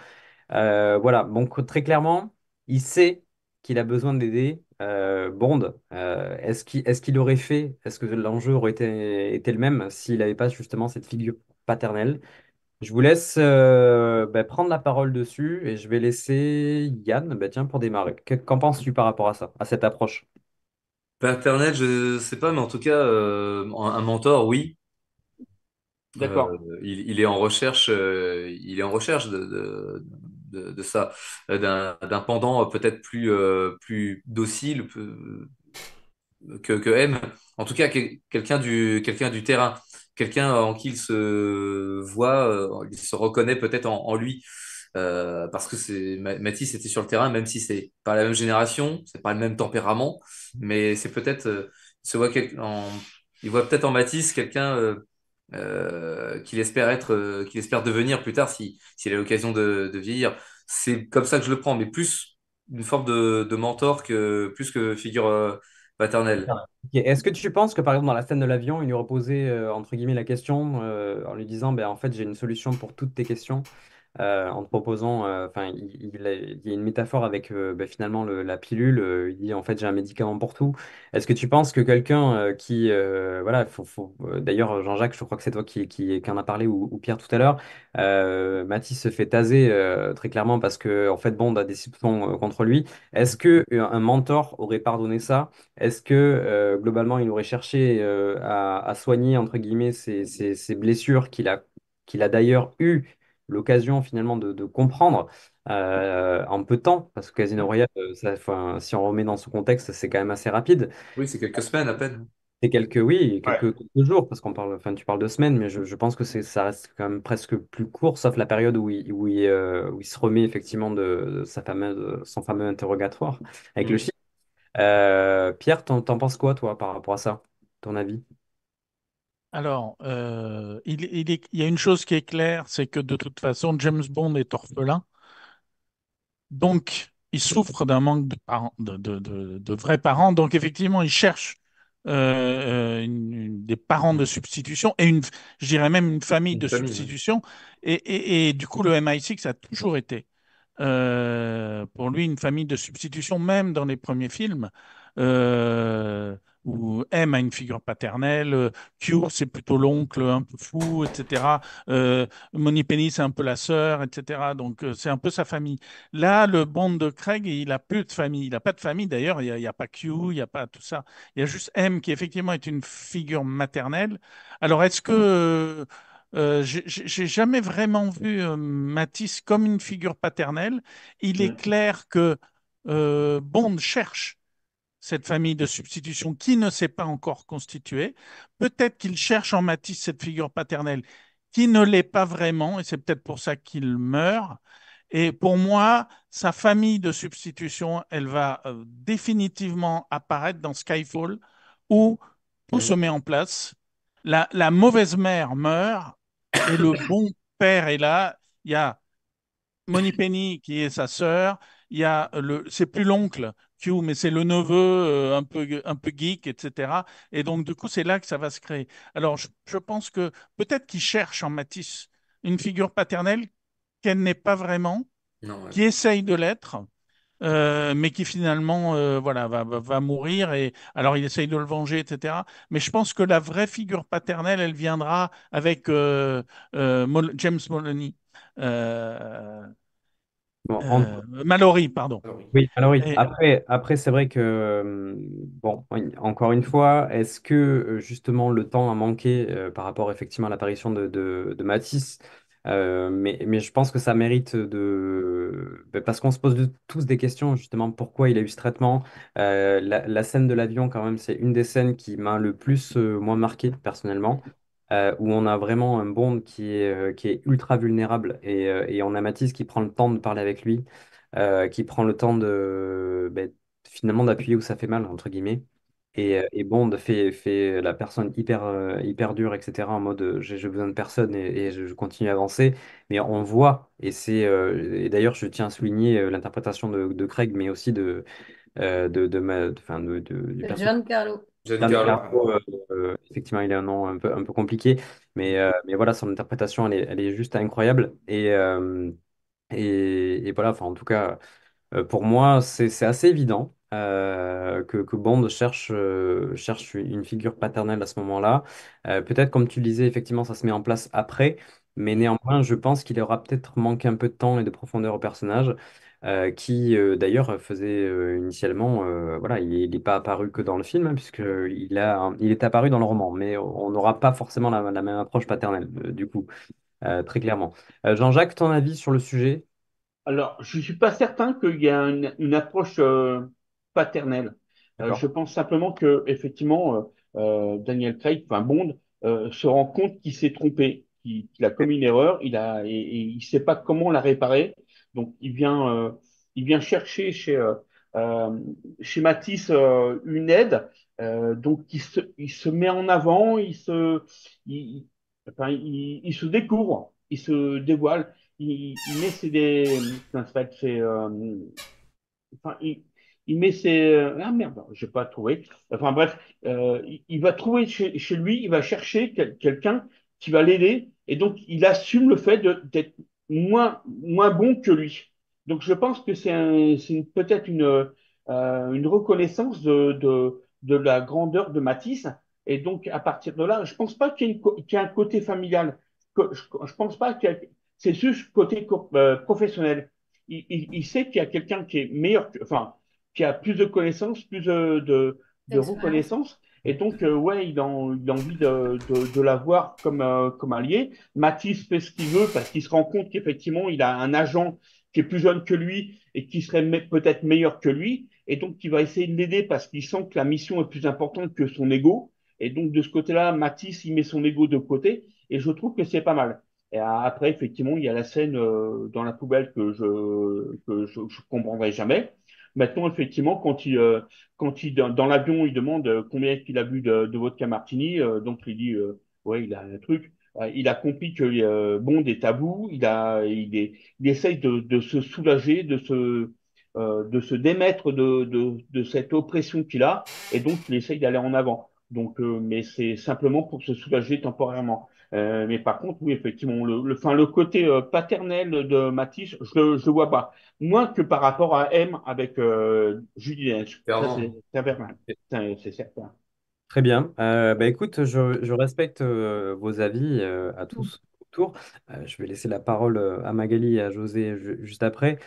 Euh, voilà, donc très clairement, il sait qu'il a besoin d'aider euh, Bond. Euh, est-ce qu'il aurait fait, est-ce que l'enjeu aurait été, le même s'il n'avait pas justement cette figure paternelle Je vous laisse bah, prendre la parole dessus et je vais laisser Yann, bah, tiens, pour démarrer. Qu'en penses-tu par rapport à ça, à cette approche Paternelle, je ne sais pas, mais en tout cas, un mentor, oui. D'accord. il, est en recherche, il est en recherche de, de, ça, euh, d'un pendant euh, peut-être plus, euh, plus docile que, M, en tout cas quelqu'un du, quelqu'un du terrain, quelqu'un en qui il se voit, il se reconnaît peut-être en, lui. parce que c'est était sur le terrain, même si c'est pas la même génération, c'est pas le même tempérament, mais c'est peut-être il se voit il voit peut-être en Matisse quelqu'un euh, qu'il espère être, euh, qu'il espère devenir plus tard s'il si, s'il a l'occasion de, vieillir. C'est comme ça que je le prends, mais plus une forme de, mentor que plus que figure maternelle euh, ah, Est-ce que tu penses que par exemple dans la scène de l'avion, il lui reposait entre guillemets la question en lui disant ben, en fait j'ai une solution pour toutes tes questions euh, en te proposant, euh, enfin, il, y a une métaphore avec euh, bah, finalement la pilule. il dit en fait, j'ai un médicament pour tout. Est-ce que tu penses que quelqu'un qui, voilà, d'ailleurs, Jean-Jacques, je crois que c'est toi qui, qui, en a parlé ou, Pierre tout à l'heure, Mathis se fait taser très clairement parce que en fait, Bond a des soupçons contre lui. Est-ce que un mentor aurait pardonné ça? Est-ce que globalement, il aurait cherché à, soigner entre guillemets ces blessures qu'il a qu'il a d'ailleurs eues l'occasion finalement de, comprendre en euh, peu de temps, parce que Casino euh, Royale, si on remet dans ce contexte, c'est quand même assez rapide. Oui, c'est quelques semaines à peine. C'est quelques, oui, quelques, jours, parce qu'on parle, enfin, tu parles de semaines, mais je, pense que c'est, ça reste quand même presque plus court, sauf la période où il, où il, euh, se remet effectivement de, sa son fameux interrogatoire avec le mm. chien. Euh, Pierre, t'en, penses quoi, toi, par rapport à ça, ton avis alors, euh, il, y a une chose qui est claire, c'est que de toute façon, James Bond est orphelin. Donc, il souffre d'un manque de, de, vrais parents. Donc, effectivement, il cherche euh, euh, des parents de substitution et une, je dirais même une famille de substitution. Et, du coup, le MI6 a toujours été pour lui une famille de substitution, même dans les premiers films ou M a une figure paternelle, Q euh, c'est plutôt l'oncle un peu fou, etc. Euh, c'est un peu la sœur, etc. Donc euh, c'est un peu sa famille. Là, le bond de Craig, il a plus de famille. Il n'a pas de famille d'ailleurs, il n'y a, pas Q, il n'y a pas tout ça. Il y a juste M qui effectivement est une figure maternelle. Alors est-ce que... Euh, j'ai jamais vraiment vu Matisse comme une figure paternelle. Il est clair que Bond cherche cette famille de substitution qui ne s'est pas encore constituée. Peut-être qu'il cherche en Matisse cette figure paternelle qui ne l'est pas vraiment, et c'est peut-être pour ça qu'il meurt. Et pour moi, sa famille de substitution, elle va euh, définitivement apparaître dans Skyfall, où tout se met en place. La, la mauvaise mère meurt, et le bon père est là. Il y a Moni Penny qui est sa sœur, il y a le, c'est plus l'oncle Q, mais c'est le neveu euh, un peu un peu geek, etc. Et donc du coup, c'est là que ça va se créer. Alors, je, pense que peut-être qu'il cherche en Matisse une figure paternelle qu'elle n'est pas vraiment, qui essaye de l'être. Euh, mais qui finalement euh, voilà va, va, mourir et alors il essaye de le venger etc mais je pense que la vraie figure paternelle elle viendra avec euh, James Moloney euh, Malory, pardon. Oui, Mallory. Après, c'est vrai que, euh, bon, encore une fois, est-ce que euh, justement le temps a manqué par rapport effectivement à l'apparition de, Matisse mais, je pense que ça mérite de... Bah, parce qu'on se pose tous des questions, justement, pourquoi il a eu ce traitement. La, la, scène de l'avion, quand même, c'est une des scènes qui m'a le plus, moins marqué, personnellement. Euh, où on a vraiment un Bond qui est, euh, qui est ultra vulnérable et, euh, on a Matisse qui prend le temps de parler avec lui, qui prend le temps de ben, finalement d'appuyer où ça fait mal, entre guillemets. Et, Bond fait, la personne hyper, hyper dure, etc., en mode j'ai besoin de personne et, je continue à avancer. Mais on voit, et c'est d'ailleurs, je tiens à souligner l'interprétation de, Craig, mais aussi de, de, de, de, Carlo. Euh, euh, effectivement, il a un nom un peu, compliqué, euh, mais, voilà, son interprétation, elle est, juste incroyable. Et, voilà, en tout cas, pour moi, c'est assez évident que, Bond cherche, une figure paternelle à ce moment-là. peut-être, comme tu le disais, effectivement, ça se met en place après, mais néanmoins, je pense qu'il aura peut-être manqué un peu de temps et de profondeur au personnage. Euh, qui euh, d'ailleurs faisait euh, initialement, voilà, il n'est pas apparu que dans le film, hein, puisqu'il il est apparu dans le roman, mais on n'aura pas forcément la, même approche paternelle, du coup, très clairement. Jean-Jacques, ton avis sur le sujet? Alors, je ne suis pas certain qu'il y a une, approche paternelle. je pense simplement que, effectivement, Daniel Craig, enfin Bond, se rend compte qu'il s'est trompé, qu'il a commis une erreur, il a, et il ne sait pas comment la réparer. Donc, il vient, euh, il vient chercher chez, euh, euh, chez Matisse une aide. donc, il se, il se, met en avant, il se, il, enfin, il, se découvre, il se dévoile. Il, met ses des euh, enfin, il, met ses ah merde j'ai pas trouvé enfin bref il, va trouver chez, lui il va chercher quelqu'un qui va l'aider et donc il assume le fait d'être moins, moins bon que lui. Donc je pense que c'est peut-être une, euh, une reconnaissance de, de, la grandeur de Matisse. Et donc à partir de là, je pense pas qu'il y, ait un côté familial. Je, je pense pas que c'est juste côté euh, professionnel. Il, il, sait qu'il y a quelqu'un qui est meilleur, enfin qui a plus de connaissances, plus de, de, de reconnaissance. Et donc, euh, ouais, il a, envie de, de, de l'avoir comme, euh, comme allié. Mathis fait ce qu'il veut parce qu'il se rend compte qu'effectivement, il a un agent qui est plus jeune que lui et qui serait peut-être meilleur que lui. Et donc, il va essayer de l'aider parce qu'il sent que la mission est plus importante que son ego. Et donc, de ce côté-là, Mathis, il met son ego de côté. Et je trouve que c'est pas mal. Et après, effectivement, il y a la scène euh, dans la poubelle que je que je, je comprendrai jamais. Maintenant, effectivement, quand il, euh, quand il dans, l'avion, il demande euh, combien il a bu de, de vodka martini, euh, donc il dit ouais, il a un truc. Il a compris que Bond est tabou. Il a, il, est, il essaye de, se soulager, de se, de se démettre de, de, de cette oppression qu'il a, et donc il essaye d'aller en avant. Donc, mais c'est simplement pour se soulager temporairement. Euh, mais par contre, oui, effectivement, le, le côté euh, paternel de Matisse, je le vois pas. Moins que par rapport à M avec euh, Julien C'est certain. Très bien. bah, écoute, je, je respecte vos avis à tous. autour je vais laisser la parole à Magali et à José juste après.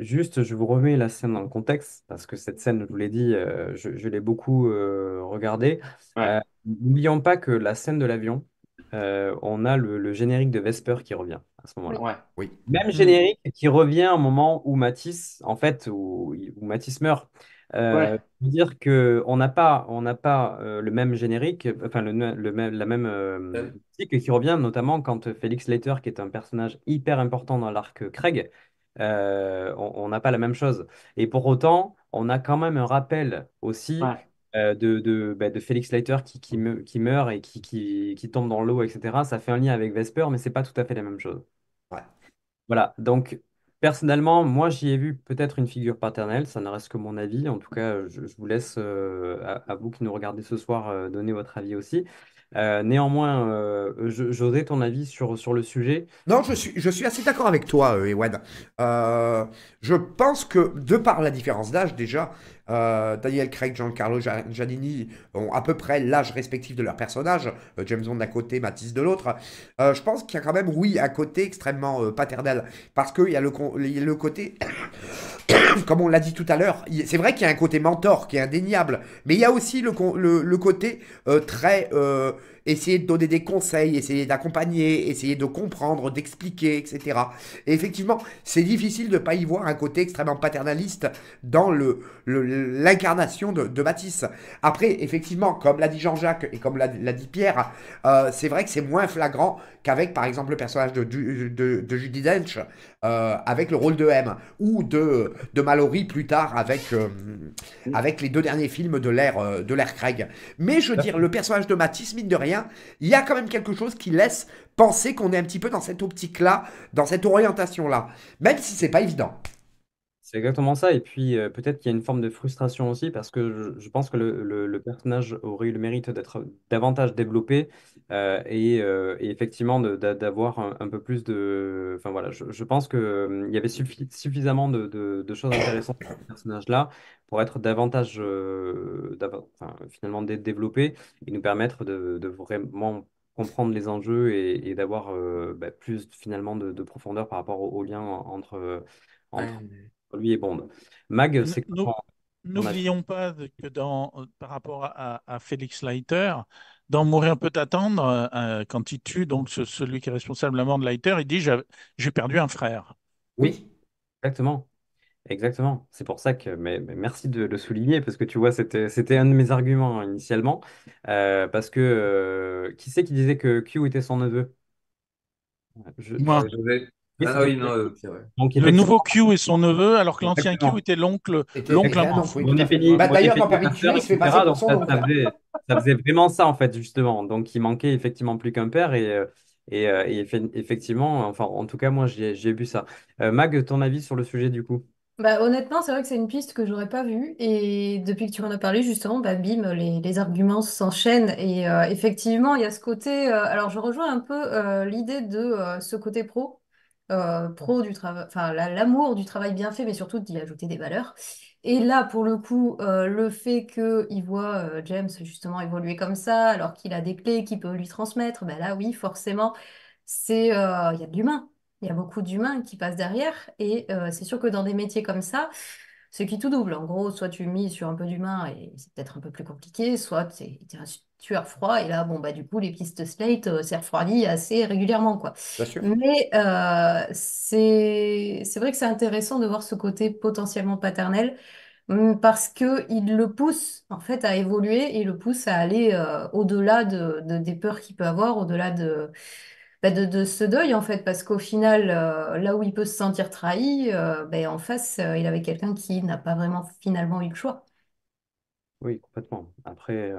juste, je vous remets la scène dans le contexte, parce que cette scène, je vous l'ai dit, je, l'ai beaucoup regardée. N'oublions pas que la scène de l'avion, euh, on a le, générique de Vesper qui revient à ce moment-là. Oui. Même générique qui revient au moment où Matisse, en fait, où, où meurt. Euh, dire que on n'a pas, on n'a pas euh, le même générique, enfin le, la même qui revient notamment quand Félix Leiter, qui est un personnage hyper important dans l'arc Craig, on n'a pas la même chose. Et pour autant, on a quand même un rappel aussi euh, de, de, bah, de Félix Leiter qui, meurt et qui, qui, tombe dans l'eau, etc. Ça fait un lien avec Vesper, mais c'est pas tout à fait la même chose. Voilà, donc personnellement, moi j'y ai vu peut-être une figure paternelle, ça ne reste que mon avis. En tout cas, je, vous laisse euh, à, vous qui nous regardez ce soir euh, donner votre avis aussi. néanmoins, euh, ton avis sur, sur le sujet. Non, je suis, je suis assez d'accord avec toi, Ewan. je pense que, de par la différence d'âge, déjà, euh, Daniel Craig, Giancarlo Giannini ont à peu près l'âge respectif de leur personnages Jameson euh, James Bond d'un côté, Matisse de l'autre. Euh, je pense qu'il y a quand même, oui, un côté extrêmement paternel. Parce qu'il y, y, a le côté, comme on l'a dit tout à l'heure, c'est vrai qu'il y a un côté mentor qui est indéniable. Mais il y a aussi le, le côté très essayer de donner des conseils, essayer d'accompagner, essayer de comprendre, d'expliquer, etc. Et effectivement, c'est difficile de ne pas y voir un côté extrêmement paternaliste dans l'incarnation le, de, de, Matisse. Après, effectivement, comme l'a dit Jean-Jacques et comme l'a dit Pierre, euh, c'est vrai que c'est moins flagrant qu'avec, par exemple, le personnage de, de, Judy Dench, euh, avec le rôle de M, ou de, de Mallory plus tard avec, euh, avec les deux derniers films de l'ère Craig. Mais je veux dire, le personnage de Matisse, mine de rien, Hein. il y a quand même quelque chose qui laisse penser qu'on est un petit peu dans cette optique-là, dans cette orientation-là, même si c'est pas évident. C'est exactement ça. Et puis, euh, peut-être qu'il y a une forme de frustration aussi, parce que je, pense que le, personnage aurait eu le mérite d'être davantage développé euh, euh, et, effectivement d'avoir un, peu plus de. Enfin, voilà, je, pense qu'il il y avait suffisamment de, choses intéressantes pour ce personnage-là pour être davantage euh, finalement développé et nous permettre de, vraiment comprendre les enjeux et, d'avoir euh, bah, plus finalement de, profondeur par rapport au, liens lien entre, lui et Bond. Mag, c'est N'oublions pas que dans, par rapport à, Félix Leiter, dans Mourir peut attendre, euh, quand il tue donc celui qui est responsable de la mort de Leiter, il dit j'ai perdu un frère. Oui, exactement. Exactement. C'est pour ça que, mais, merci de le souligner, parce que tu vois, c'était, c'était un de mes arguments hein, initialement. Euh, parce que euh, qui c'est qui disait que Q était son neveu? Moi, Ah oui, non, le nouveau Q est son neveu, alors que l'ancien Q était l'oncle, l'oncle d'ailleurs, quand il se fait passer ça, ça faisait, vraiment ça, en fait, justement. Donc il manquait effectivement plus qu'un père. Et, euh, et, effectivement, enfin, en tout cas, moi, j'ai, vu ça. Mag, ton avis sur le sujet, du coup? Bah, honnêtement, c'est vrai que c'est une piste que j'aurais pas vue. Et depuis que tu en as parlé, justement, bah, bim, les, arguments s'enchaînent. Et euh, effectivement, il y a ce côté. Euh, alors, je rejoins un peu euh, l'idée de ce côté pro, pro du enfin, l'amour du travail bien fait, mais surtout d'y ajouter des valeurs. Et là, pour le coup, le fait qu'il voit James justement évoluer comme ça, alors qu'il a des clés qu'il peut lui transmettre, bah là, oui, forcément, c'est, il y a de l'humain il y a beaucoup d'humains qui passent derrière. Et euh, c'est sûr que dans des métiers comme ça, ce qui tout double. En gros, soit tu mises sur un peu d'humain et c'est peut-être un peu plus compliqué, soit tu es, un tueur froid et là, bon, bah, du coup, les pistes Slate, euh, assez régulièrement. Quoi. Mais euh, c'est c'est vrai que c'est intéressant de voir ce côté potentiellement paternel hum, parce qu'il le pousse en fait à évoluer et le pousse à aller euh, au-delà de, de, des peurs qu'il peut avoir, au-delà de, bah, de, ce deuil, en fait, parce qu'au final, euh, là où il peut se sentir trahi, euh, ben, en face, euh, il avait quelqu'un qui n'a pas vraiment finalement eu le choix. Oui, complètement. Après,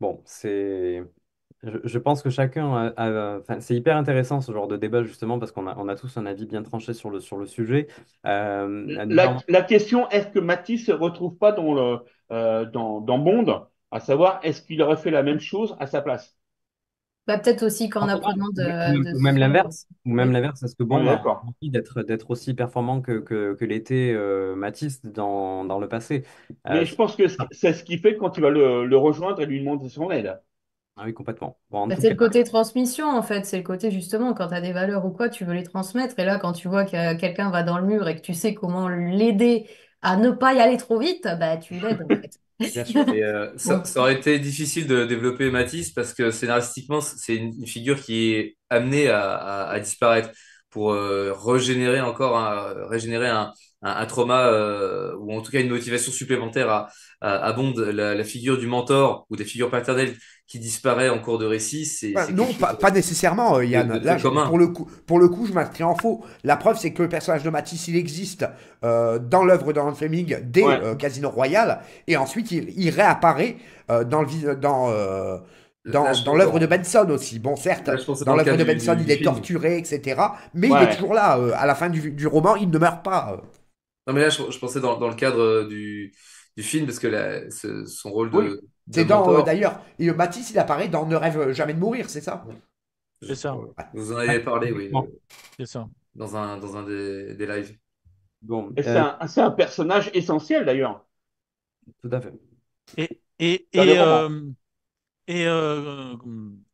bon, c'est. Je, pense que chacun a- c'est hyper intéressant ce genre de débat justement parce qu'on a, on a tous un avis bien tranché sur le, sur le sujet. La, question, est-ce que ne se retrouve pas dans le, dans, dans Bond, à savoir, est-ce qu'il aurait fait la même chose à sa place? Bah, peut-être aussi qu'en apprenant de, Ou même l'inverse. Ou même l'inverse. parce que bon, a envie d'être, d'être aussi performant que, que, l'était euh, Matisse dans, dans, le passé euh, Mais je pense que c'est ce qui fait quand tu vas le, rejoindre et lui demander son aide. Ah oui, complètement. Bah, c'est le côté transmission, en fait. C'est le côté, justement, quand tu as des valeurs ou quoi, tu veux les transmettre. Et là, quand tu vois que quelqu'un va dans le mur et que tu sais comment l'aider à ne pas y aller trop vite, bah, tu l'aides, Euh, ça, aurait été difficile de développer Matisse parce que scénaristiquement, c'est une, figure qui est amenée à, disparaître pour euh, régénérer encore un, régénérer un, un, trauma euh, ou en tout cas une motivation supplémentaire à, à, La, figure du mentor ou des figures paternelles qui disparaît en cours de récit, c'est. Bah, non, pas, pas, nécessairement, Yann. Euh, y pour, le coup, pour le coup, je m'inscris en faux. La preuve, c'est que le personnage de Matisse, il existe euh, dans l'œuvre de Ron Fleming dès Casino Royal et ensuite il, réapparaît dans le. Dans, dans, dans l'œuvre de Benson aussi. Bon, certes, dans l'œuvre de Benson, il est torturé, etc. Mais il est toujours là. à la fin du, du roman, il ne meurt pas. Non, mais là, je, pensais dans, dans, le cadre euh, du, du film, parce que son rôle de. Euh, d'ailleurs, et Matisse, il apparaît dans Ne rêve jamais de mourir, c'est ça C'est ça. Vous en avez parlé, oui. Euh, c'est ça. Dans un, dans un des, des lives. Bon, c'est un, un, personnage essentiel, d'ailleurs. Tout à fait. Et, et, et,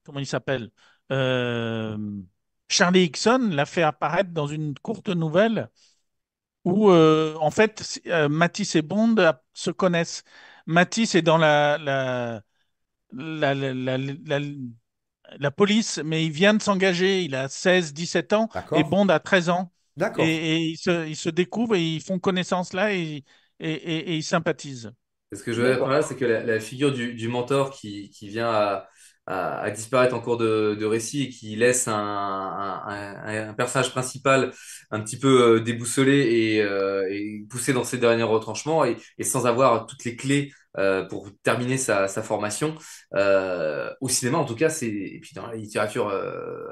comment il s'appelle Charlie Hickson l'a fait apparaître dans une courte nouvelle où euh, en fait euh, Matisse et Bond euh, se connaissent. Matisse est dans la la, la, la, la police, mais il vient de s'engager. Il a 16, 17 ans et Bond a 13 ans. D'accord. Et, ils, se, ils, se, découvrent et ils font connaissance là et, et, et ils sympathisent. Ce que je veux dire c'est que la, figure du, du mentor qui, qui vient à, à, disparaître en cours de, récit et qui laisse un, un, personnage principal un petit peu euh, déboussolé euh, et, poussé dans ses derniers retranchements et, sans avoir toutes les clés euh, pour terminer sa, formation au cinéma en tout cas c'est et puis dans la littérature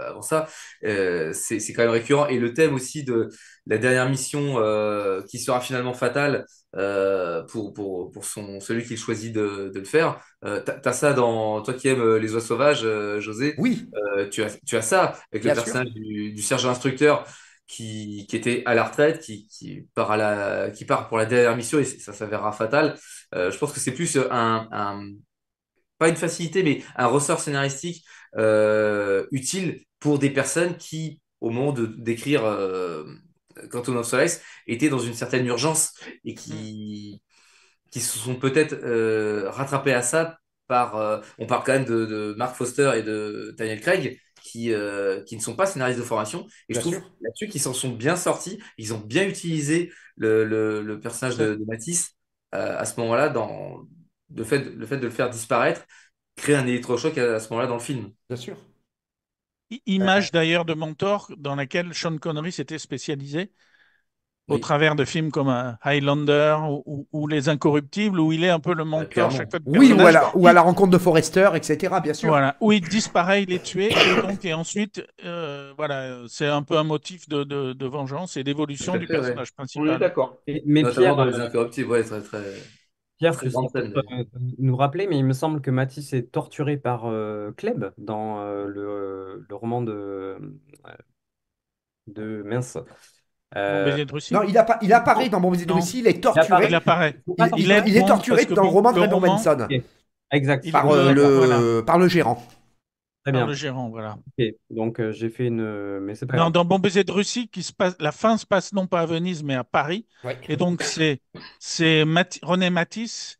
avant ça c'est quand même récurrent et le thème aussi de la dernière mission euh, qui sera finalement fatale euh, pour, pour, pour son, celui qu'il choisit de, le faire. Euh, tu as ça dans toi qui aimes les oies sauvages, José. Oui. tu, as, tu as ça avec le personnage du, sergent instructeur qui, qui, était à la retraite, qui, qui, part, à la, qui part pour la dernière mission et ça s'avérera fatal. je pense que c'est plus un, un, pas une facilité, mais un ressort scénaristique utile pour des personnes qui, au moment d'écrire Quantum of Solace étaient dans une certaine urgence et qui, mm. qui se sont peut-être euh, rattrapés à ça par. Euh, on parle quand même de, Mark Foster et de Daniel Craig qui, euh, qui ne sont pas scénaristes de formation. Et je trouve là-dessus qu'ils s'en sont bien sortis. Ils ont bien utilisé le, personnage de, Matisse à ce moment-là, dans le fait, le fait de le faire disparaître, créer un électrochoc à ce moment-là dans le film. Bien sûr. Image euh, d'ailleurs de mentor dans laquelle Sean Connery s'était spécialisé au travers de films comme euh, Highlander ou, Les Incorruptibles, où il est un peu le euh, mentor chaque fois de Oui, ou à, la, ou à, la, rencontre de Forrester, etc., bien sûr. Voilà, où il disparaît, il est tué, et, ensuite, voilà, c'est un peu un motif de, vengeance et d'évolution du personnage principal. On d'accord. Mais Notamment dans Les Incorruptibles, ouais, très, très. Pierre, tu peux nous rappeler, mais il me semble que Matisse est torturé par euh, Kleb dans euh, le, euh, le, roman de, euh, de Mince. Euh... Non, il, appa il, apparaît dans Bon Baiser de Russie, il est torturé. Il apparaît. Il, il, il est torturé dans le roman de Raymond Benson. Okay. Exact. Par, euh, le, voilà. par le gérant. Très bien. le gérant, voilà. Donc euh, j'ai fait une. Euh, mais non, dans Bon baiser de Russie, qui se passe... la fin se passe non pas à Venise, mais à Paris. Et donc c'est, c'est René Matisse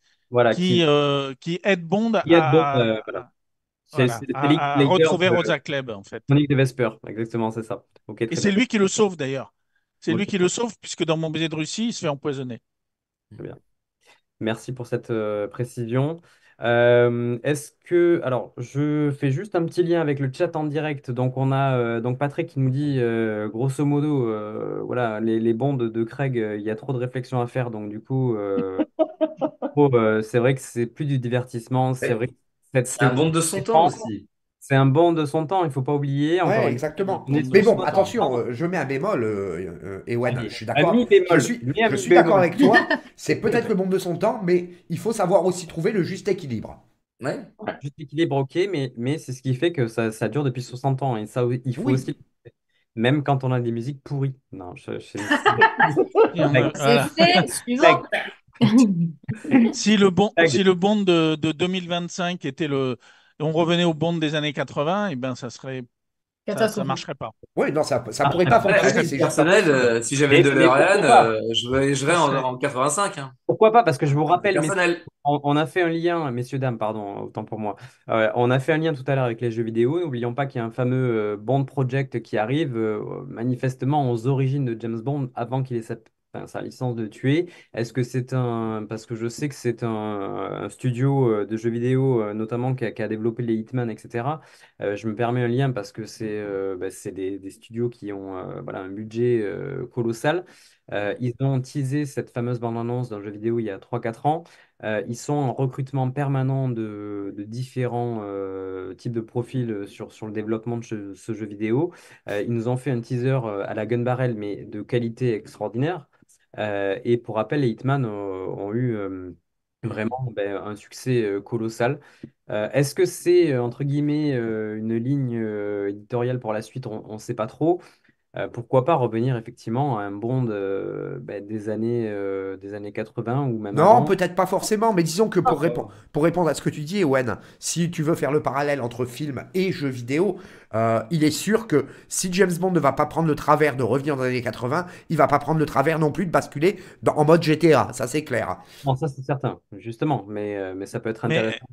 qui, euh, qui... aide Bond à. retrouver Rosa Kleb en fait. Monique de Vesper, exactement, c'est ça. et c'est lui qui le sauve, d'ailleurs. C'est lui qui le sauve, puisque dans Mon baiser de Russie, il se fait empoisonner. Très bien. Merci pour cette précision. Euh, est-ce que, alors, je fais juste un petit lien avec le chat en direct. Donc, on a euh, donc Patrick qui nous dit, euh, grosso modo, voilà, les, les bandes de Craig, il y a trop de réflexion à faire. Donc, du coup, c'est vrai que c'est plus du divertissement. C'est vrai C'est un de son temps aussi c'est un bon de son temps, il ne faut pas oublier. Oui, exactement. Mais bon, attention, euh, je mets un bémol, Et euh, euh, Ewan, je suis d'accord. Je suis, d'accord avec toi. C'est peut-être le bon de son temps, mais il faut savoir aussi trouver le juste équilibre. Ouais. Juste équilibre, ok, mais, mais c'est ce qui fait que ça, dure depuis 60 ans. Et ça, il faut aussi. Même quand on a des musiques pourries. Non, je. je... c'est si le bon, si le bond de 2025 était le, on revenait au Bond des années 80, et eh ben ça serait ça, marcherait pas. Oui, non, ça, ça pourrait pas fonctionner. personnel, euh, si j'avais de l'Oréal, euh, je voyagerais en, 85. Hein. Pourquoi pas Parce que je vous rappelle, on, a fait un lien, messieurs, dames, pardon, autant pour moi. Euh, on a fait un lien tout à l'heure avec les jeux vidéo. N'oublions pas qu'il y a un fameux Bond Project qui arrive manifestement aux origines de James Bond avant qu'il ait cette sa licence de tuer. Est-ce que c'est un. Parce que je sais que c'est un, studio euh, de jeux vidéo, euh, notamment qui a, développé les Hitman, etc. Euh, je me permets un lien parce que c'est bah, des, studios qui ont voilà, un budget colossal. ils ont teasé cette fameuse bande-annonce d'un jeu vidéo il y a 3-4 ans. ils sont en recrutement permanent de, différents types de profils sur, sur le développement de ce, ce jeu vidéo. ils nous ont fait un teaser à la gun barrel, mais de qualité extraordinaire. Euh, et pour rappel, les Hitman ont, eu vraiment ben, un succès colossal. Euh, est-ce que c'est, entre guillemets, une ligne éditoriale pour la suite On ne sait pas trop. Euh, pourquoi pas revenir effectivement à un bond ben, des années, euh, des années 80 ou même Non, peut-être pas forcément, mais disons que ah, pour, bah répondre pour répondre à ce que tu dis, Owen si tu veux faire le parallèle entre film et jeu vidéo, euh, il est sûr que si James Bond ne va pas prendre le travers de revenir dans les années 80, il va pas prendre le travers non plus de basculer en mode GTA, ça c'est clair. Bon, ça c'est certain, justement, mais, mais ça peut être intéressant.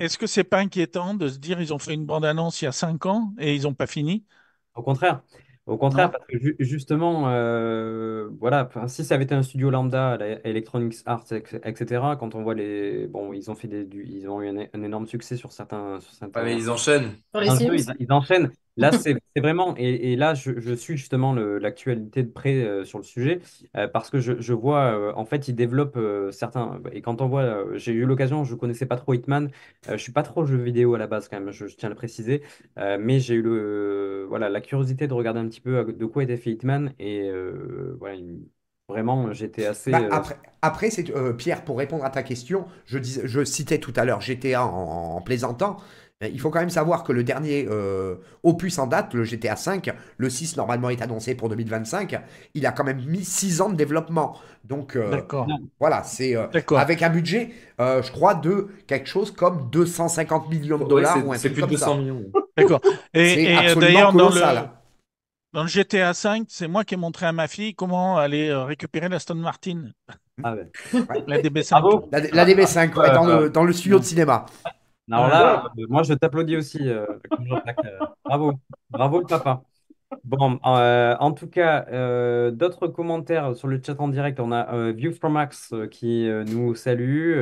est-ce que c'est pas inquiétant de se dire ils ont fait une bande-annonce il y a cinq ans et ils n'ont pas fini? Au contraire. Au contraire, parce que justement, euh, voilà, si ça avait été un studio lambda, Electronics Arts, etc., quand on voit les. Bon, ils ont fait des, ils ont eu un, énorme succès sur certains, sur Ah mais ils enchaînent. ils enchaînent. Là, c'est vraiment, et, là, je, suis justement l'actualité de près euh, sur le sujet, euh, parce que je, vois, euh, en fait, ils développent certains, et quand on voit, j'ai eu l'occasion, je ne connaissais pas trop Hitman, je suis pas trop jeu vidéo à la base quand même, je, tiens à le préciser, mais j'ai eu le, voilà, la curiosité de regarder un petit peu de quoi était fait Hitman, et voilà, Vraiment, j'étais assez. Bah, après, Pierre, pour répondre à ta question, je, dis, je citais tout à l'heure GTA en plaisantant, il faut quand même savoir que le dernier euh, opus en date, le GTA V, le 6 normalement est annoncé pour 2025, il a quand même mis 6 ans de développement. Donc euh, voilà, c'est euh, avec un budget, je crois, de quelque chose comme 250 millions de dollars C'est ou un plus de 200 millions. D'accord. Et, d'ailleurs, dans le, dans GTA V, c'est moi qui ai montré à ma fille comment aller récupérer ah la Stone ah Martin. La DB5. la, DB5, dans le studio de cinéma. Alors ah, là, euh, moi, je t'applaudis aussi, euh, euh, Bravo, bravo le papa. Bon, en tout cas, d'autres commentaires sur le chat en direct. On a View from Max qui nous salue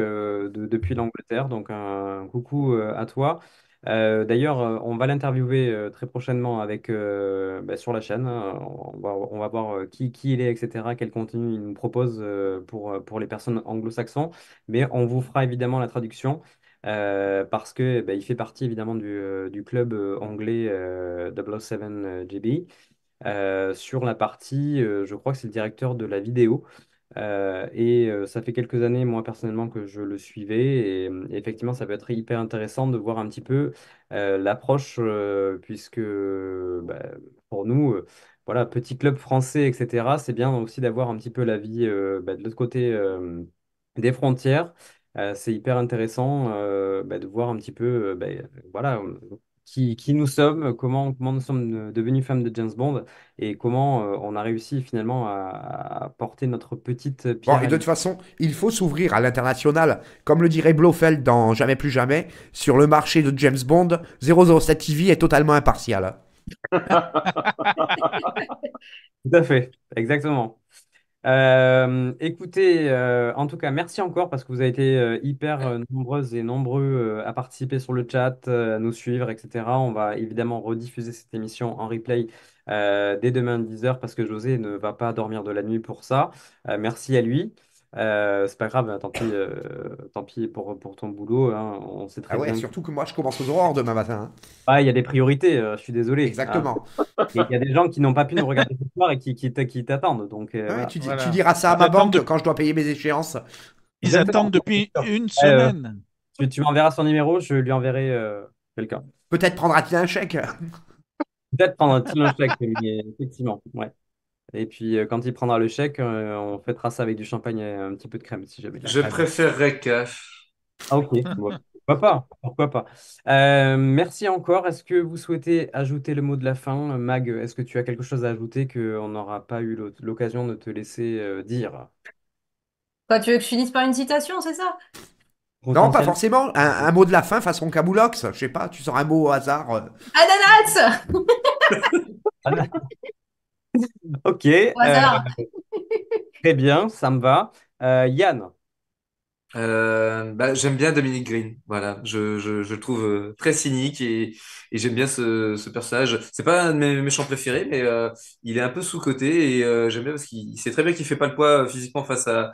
depuis l'Angleterre. Donc, un coucou à toi. D'ailleurs, on va l'interviewer très prochainement avec, bah, sur la chaîne. On va, voir qui, qui, il est, etc., quel contenu il nous propose pour les personnes anglo-saxons. Mais on vous fera évidemment la traduction. Euh, parce que ben, il fait partie évidemment du, euh, club euh, anglais 007GB sur la partie, je crois que c'est le directeur de la vidéo. et ça fait quelques années, moi personnellement, que je le suivais. Et, effectivement, ça peut être hyper intéressant de voir un petit peu l'approche, puisque ben, pour nous, voilà, petit club français, etc., c'est bien aussi d'avoir un petit peu la vie ben, de l'autre côté des frontières. Euh, c'est hyper intéressant euh, bah, de voir un petit peu euh, bah, voilà, qui, qui, nous sommes, comment, comment nous sommes devenus femmes de James Bond et comment on a réussi finalement à, porter notre petite pierre. et de toute façon, il faut s'ouvrir à l'international. Comme le dirait Blofeld dans Jamais plus jamais, sur le marché de James Bond, 007 TV est totalement impartial. Tout à fait, exactement. Euh, écoutez, euh, en tout cas, merci encore parce que vous avez été euh, hyper nombreuses et nombreux à participer sur le chat, à nous suivre, etc. On va évidemment rediffuser cette émission en replay dès demain 10h parce que José ne va pas dormir de la nuit pour ça. merci à lui. Euh, c'est pas grave, hein, tant pis, euh, tant pis pour, pour ton boulot. Hein. on sait très ah bien surtout que... moi je commence aux aurores demain matin. Hein. Ah, il y a des priorités, euh, je suis désolé. Exactement. Il y a des gens qui n'ont pas pu nous regarder ce soir et qui, qui, qui t'attendent. Donc, tu, diras ça à ma bande quand je dois payer mes échéances. Ils attendent depuis une semaine. tu, m'enverras son numéro, je lui enverrai quelqu'un. Peut-être prendra-t-il un chèque Peut-être prendra-t-il un chèque, effectivement. Ouais. Et puis, euh, quand il prendra le chèque, euh, on fêtera ça avec du champagne et un petit peu de crème, si jamais. Je préférerais cash. Ah, ok. pourquoi pas? Pourquoi pas? Euh, merci encore. Est-ce que vous souhaitez ajouter le mot de la fin? Mag, est-ce que tu as quelque chose à ajouter qu'on n'aura pas eu l'occasion de te laisser dire? Quoi, tu veux que je finisse par une citation, c'est ça? Non, pas forcément. Un, mot de la fin façon Kaboulox. Je sais pas, tu sors un mot au hasard. Ananas! Ok. Euh, très bien, ça me va. Euh, Yann, euh, bah, j'aime bien Dominique Green, voilà, je, je, je le trouve très cynique et, et j'aime bien ce, ce personnage. C'est pas un de mes méchants préférés, mais il est un peu sous-coté et j'aime bien parce qu'il sait très bien qu'il fait pas le poids physiquement face à,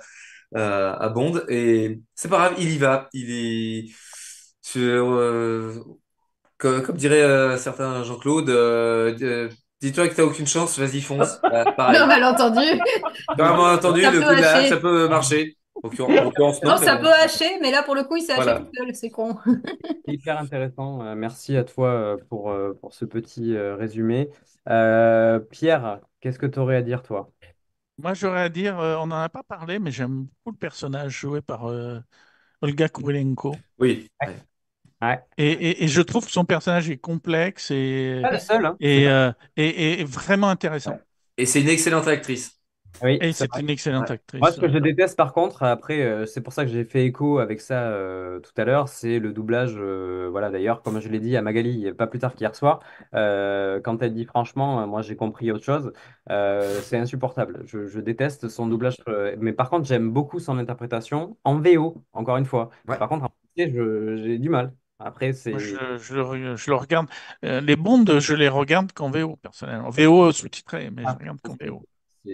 à, Bond et c'est pas grave, il y va. Il est sur, comme, dirait certains Jean-Claude, Dis-toi que t'as aucune chance, vas-y fonce. Bah, non, malentendu. Non, malentendu, ça ça peut marcher. non, ça hein. peut hacher, mais là pour le coup, il s'est haché tout seul, c'est con. Hyper intéressant. Euh, merci à toi euh, pour, euh, pour ce petit résumé. Pierre, qu'est-ce que tu aurais à dire, toi Moi, j'aurais à dire, on n'en a pas parlé, mais j'aime beaucoup le personnage joué par Olga Kurylenko. Oui. Et, je trouve que son personnage est complexe hein. euh, et, et, et, vraiment intéressant. Et c'est une excellente actrice. Oui, c'est une excellente actrice. Moi, ce que je déteste, par contre, après, euh, c'est pour ça que j'ai fait écho avec ça euh, tout à l'heure, c'est le doublage. voilà, d'ailleurs, comme je l'ai dit à Magali, pas plus tard qu'hier soir, quand elle dit franchement, moi j'ai compris autre chose, c'est insupportable. Je, déteste son doublage. mais par contre, j'aime beaucoup son interprétation en VO, encore une fois. Par contre, j'ai du mal. Après, c'est. Je, le regarde. Euh, les bondes, je les regarde qu'en VO, personnellement. VO sous-titré, mais je ah. regarde qu'en VO.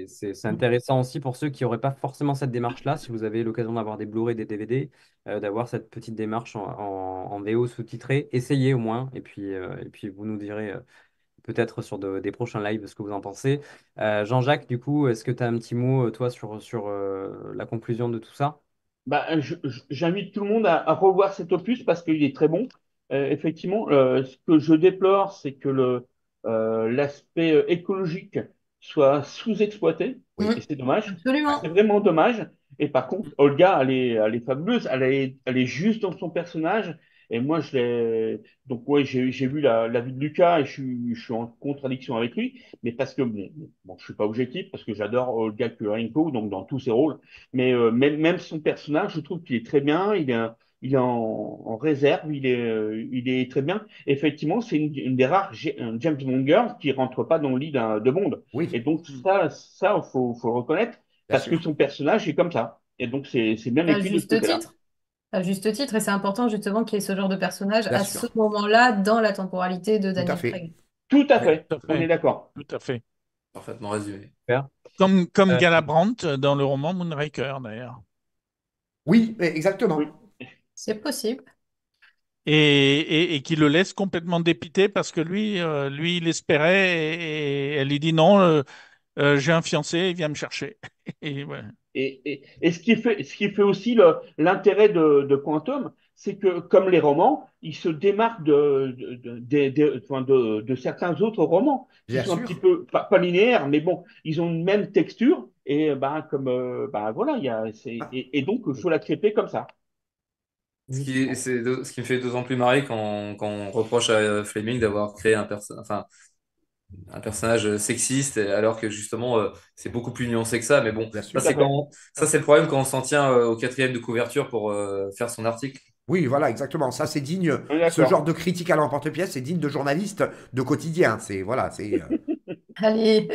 C'est intéressant aussi pour ceux qui n'auraient pas forcément cette démarche-là, si vous avez l'occasion d'avoir des Blu-ray, des DVD, euh, d'avoir cette petite démarche en, VO sous-titré, essayez au moins, et puis, euh, et puis vous nous direz peut-être sur des prochains lives ce que vous en pensez. Jean-Jacques, du coup, est-ce que tu as un petit mot, toi, sur, sur la conclusion de tout ça bah, j'invite tout le monde à, revoir cet opus parce qu'il est très bon. Euh, effectivement, euh, ce que je déplore, c'est que le euh, l'aspect écologique soit sous-exploité. c'est dommage. C'est vraiment dommage. Et par contre, Olga, elle est, elle est fabuleuse. Elle est, elle est juste dans son personnage. Et moi, je Donc, ouais, j'ai, vu la, la, vie de Lucas et je suis, je suis en contradiction avec lui, mais parce que, bon, bon je suis pas objectif, parce que j'adore Olga Kurenko, donc dans tous ses rôles, mais euh, même, son personnage, je trouve qu'il est très bien, il est, il est en, en réserve, il est, euh, il est très bien. Effectivement, c'est une, des rares James Monger qui rentre pas dans le lit de Bond. Oui. Et donc, ça, ça, faut, faut le reconnaître, parce que son personnage est comme ça. Et donc, c'est, c'est bien écrit. juste titre à juste titre, et c'est important justement qu'il y ait ce genre de personnage à ce moment-là dans la temporalité de Daniel Craig. Tout à fait, on est d'accord. Tout à fait. Parfaitement résumé. Comme, comme euh, dans le roman Moonraker, d'ailleurs. Oui, exactement. C'est possible. Et, qui le laisse complètement dépité parce que lui, euh, lui il espérait et, elle lui dit non, euh, euh, j'ai un fiancé, il vient me chercher. et, et, ce, qui fait, ce qui fait aussi l'intérêt de, de, Quantum, c'est que comme les romans, ils se démarquent de, de, certains autres romans. ils sont un petit peu, pas, linéaire, linéaires, mais bon, ils ont une même texture. Et ben comme, euh, ben, voilà, y a, et, donc, il faut la traiter comme ça. Ce qui, ce qui me fait d'autant plus marrer quand, on reproche à Fleming d'avoir créé un personnage un personnage euh, sexiste, alors que justement, euh, c'est beaucoup plus nuancé que ça. Mais bon, ça, c'est le problème quand on s'en tient euh, au quatrième de couverture pour faire son article. Oui, voilà, exactement. Ça, c'est digne. ce genre de critique à l'emporte-pièce, c'est digne de journaliste de quotidien. C'est voilà, c'est. Allez.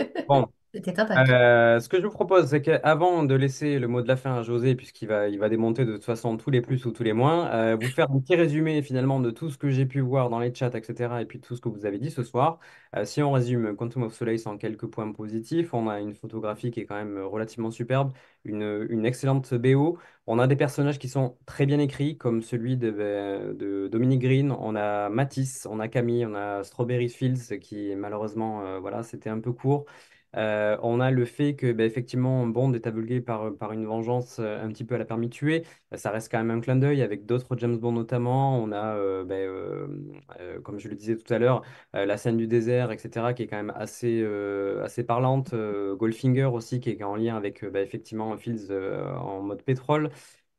C'était euh, ce que je vous propose, c'est qu'avant de laisser le mot de la fin à José, puisqu'il va, il va démonter de toute façon tous les plus ou tous les moins, euh, vous faire un petit résumé finalement de tout ce que j'ai pu voir dans les chats, etc. Et puis tout ce que vous avez dit ce soir. Euh, si on résume Quantum of Solace en quelques points positifs, on a une photographie qui est quand même relativement superbe, une, excellente BO. On a des personnages qui sont très bien écrits, comme celui de, ben, de Dominique Green. On a Matisse, on a Camille, on a Strawberry Fields, qui malheureusement, voilà, c'était un peu court. Euh, on a le fait que, bah, effectivement, Bond est aveuglé par, une vengeance euh, un petit peu à la permis bah, Ça reste quand même un clin d'œil avec d'autres James Bond notamment. On a, euh, bah, comme je le disais tout à l'heure, la scène du désert, etc., qui est quand même assez, assez parlante. Goldfinger aussi, qui est en lien avec, effectivement, Fields en mode pétrole.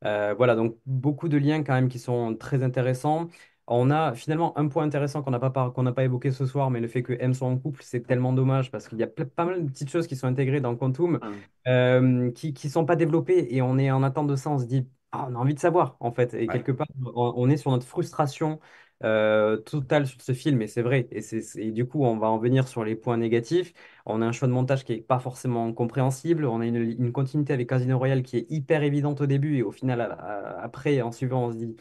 voilà, donc beaucoup de liens quand même qui sont très intéressants. On a finalement un point intéressant qu'on n'a pas, pas évoqué ce soir, mais le fait que M soit en couple, c'est tellement dommage parce qu'il y a pas mal de petites choses qui sont intégrées dans Quantum euh, qui ne sont pas développées et on est en attente de ça. On se dit, ah, on a envie de savoir en fait. Et quelque part, on, est sur notre frustration euh, totale sur ce film, et c'est vrai. Et, du coup, on va en venir sur les points négatifs. On a un choix de montage qui n'est pas forcément compréhensible. On a une, continuité avec Casino Royale qui est hyper évidente au début, et au final, après, en suivant, on se dit.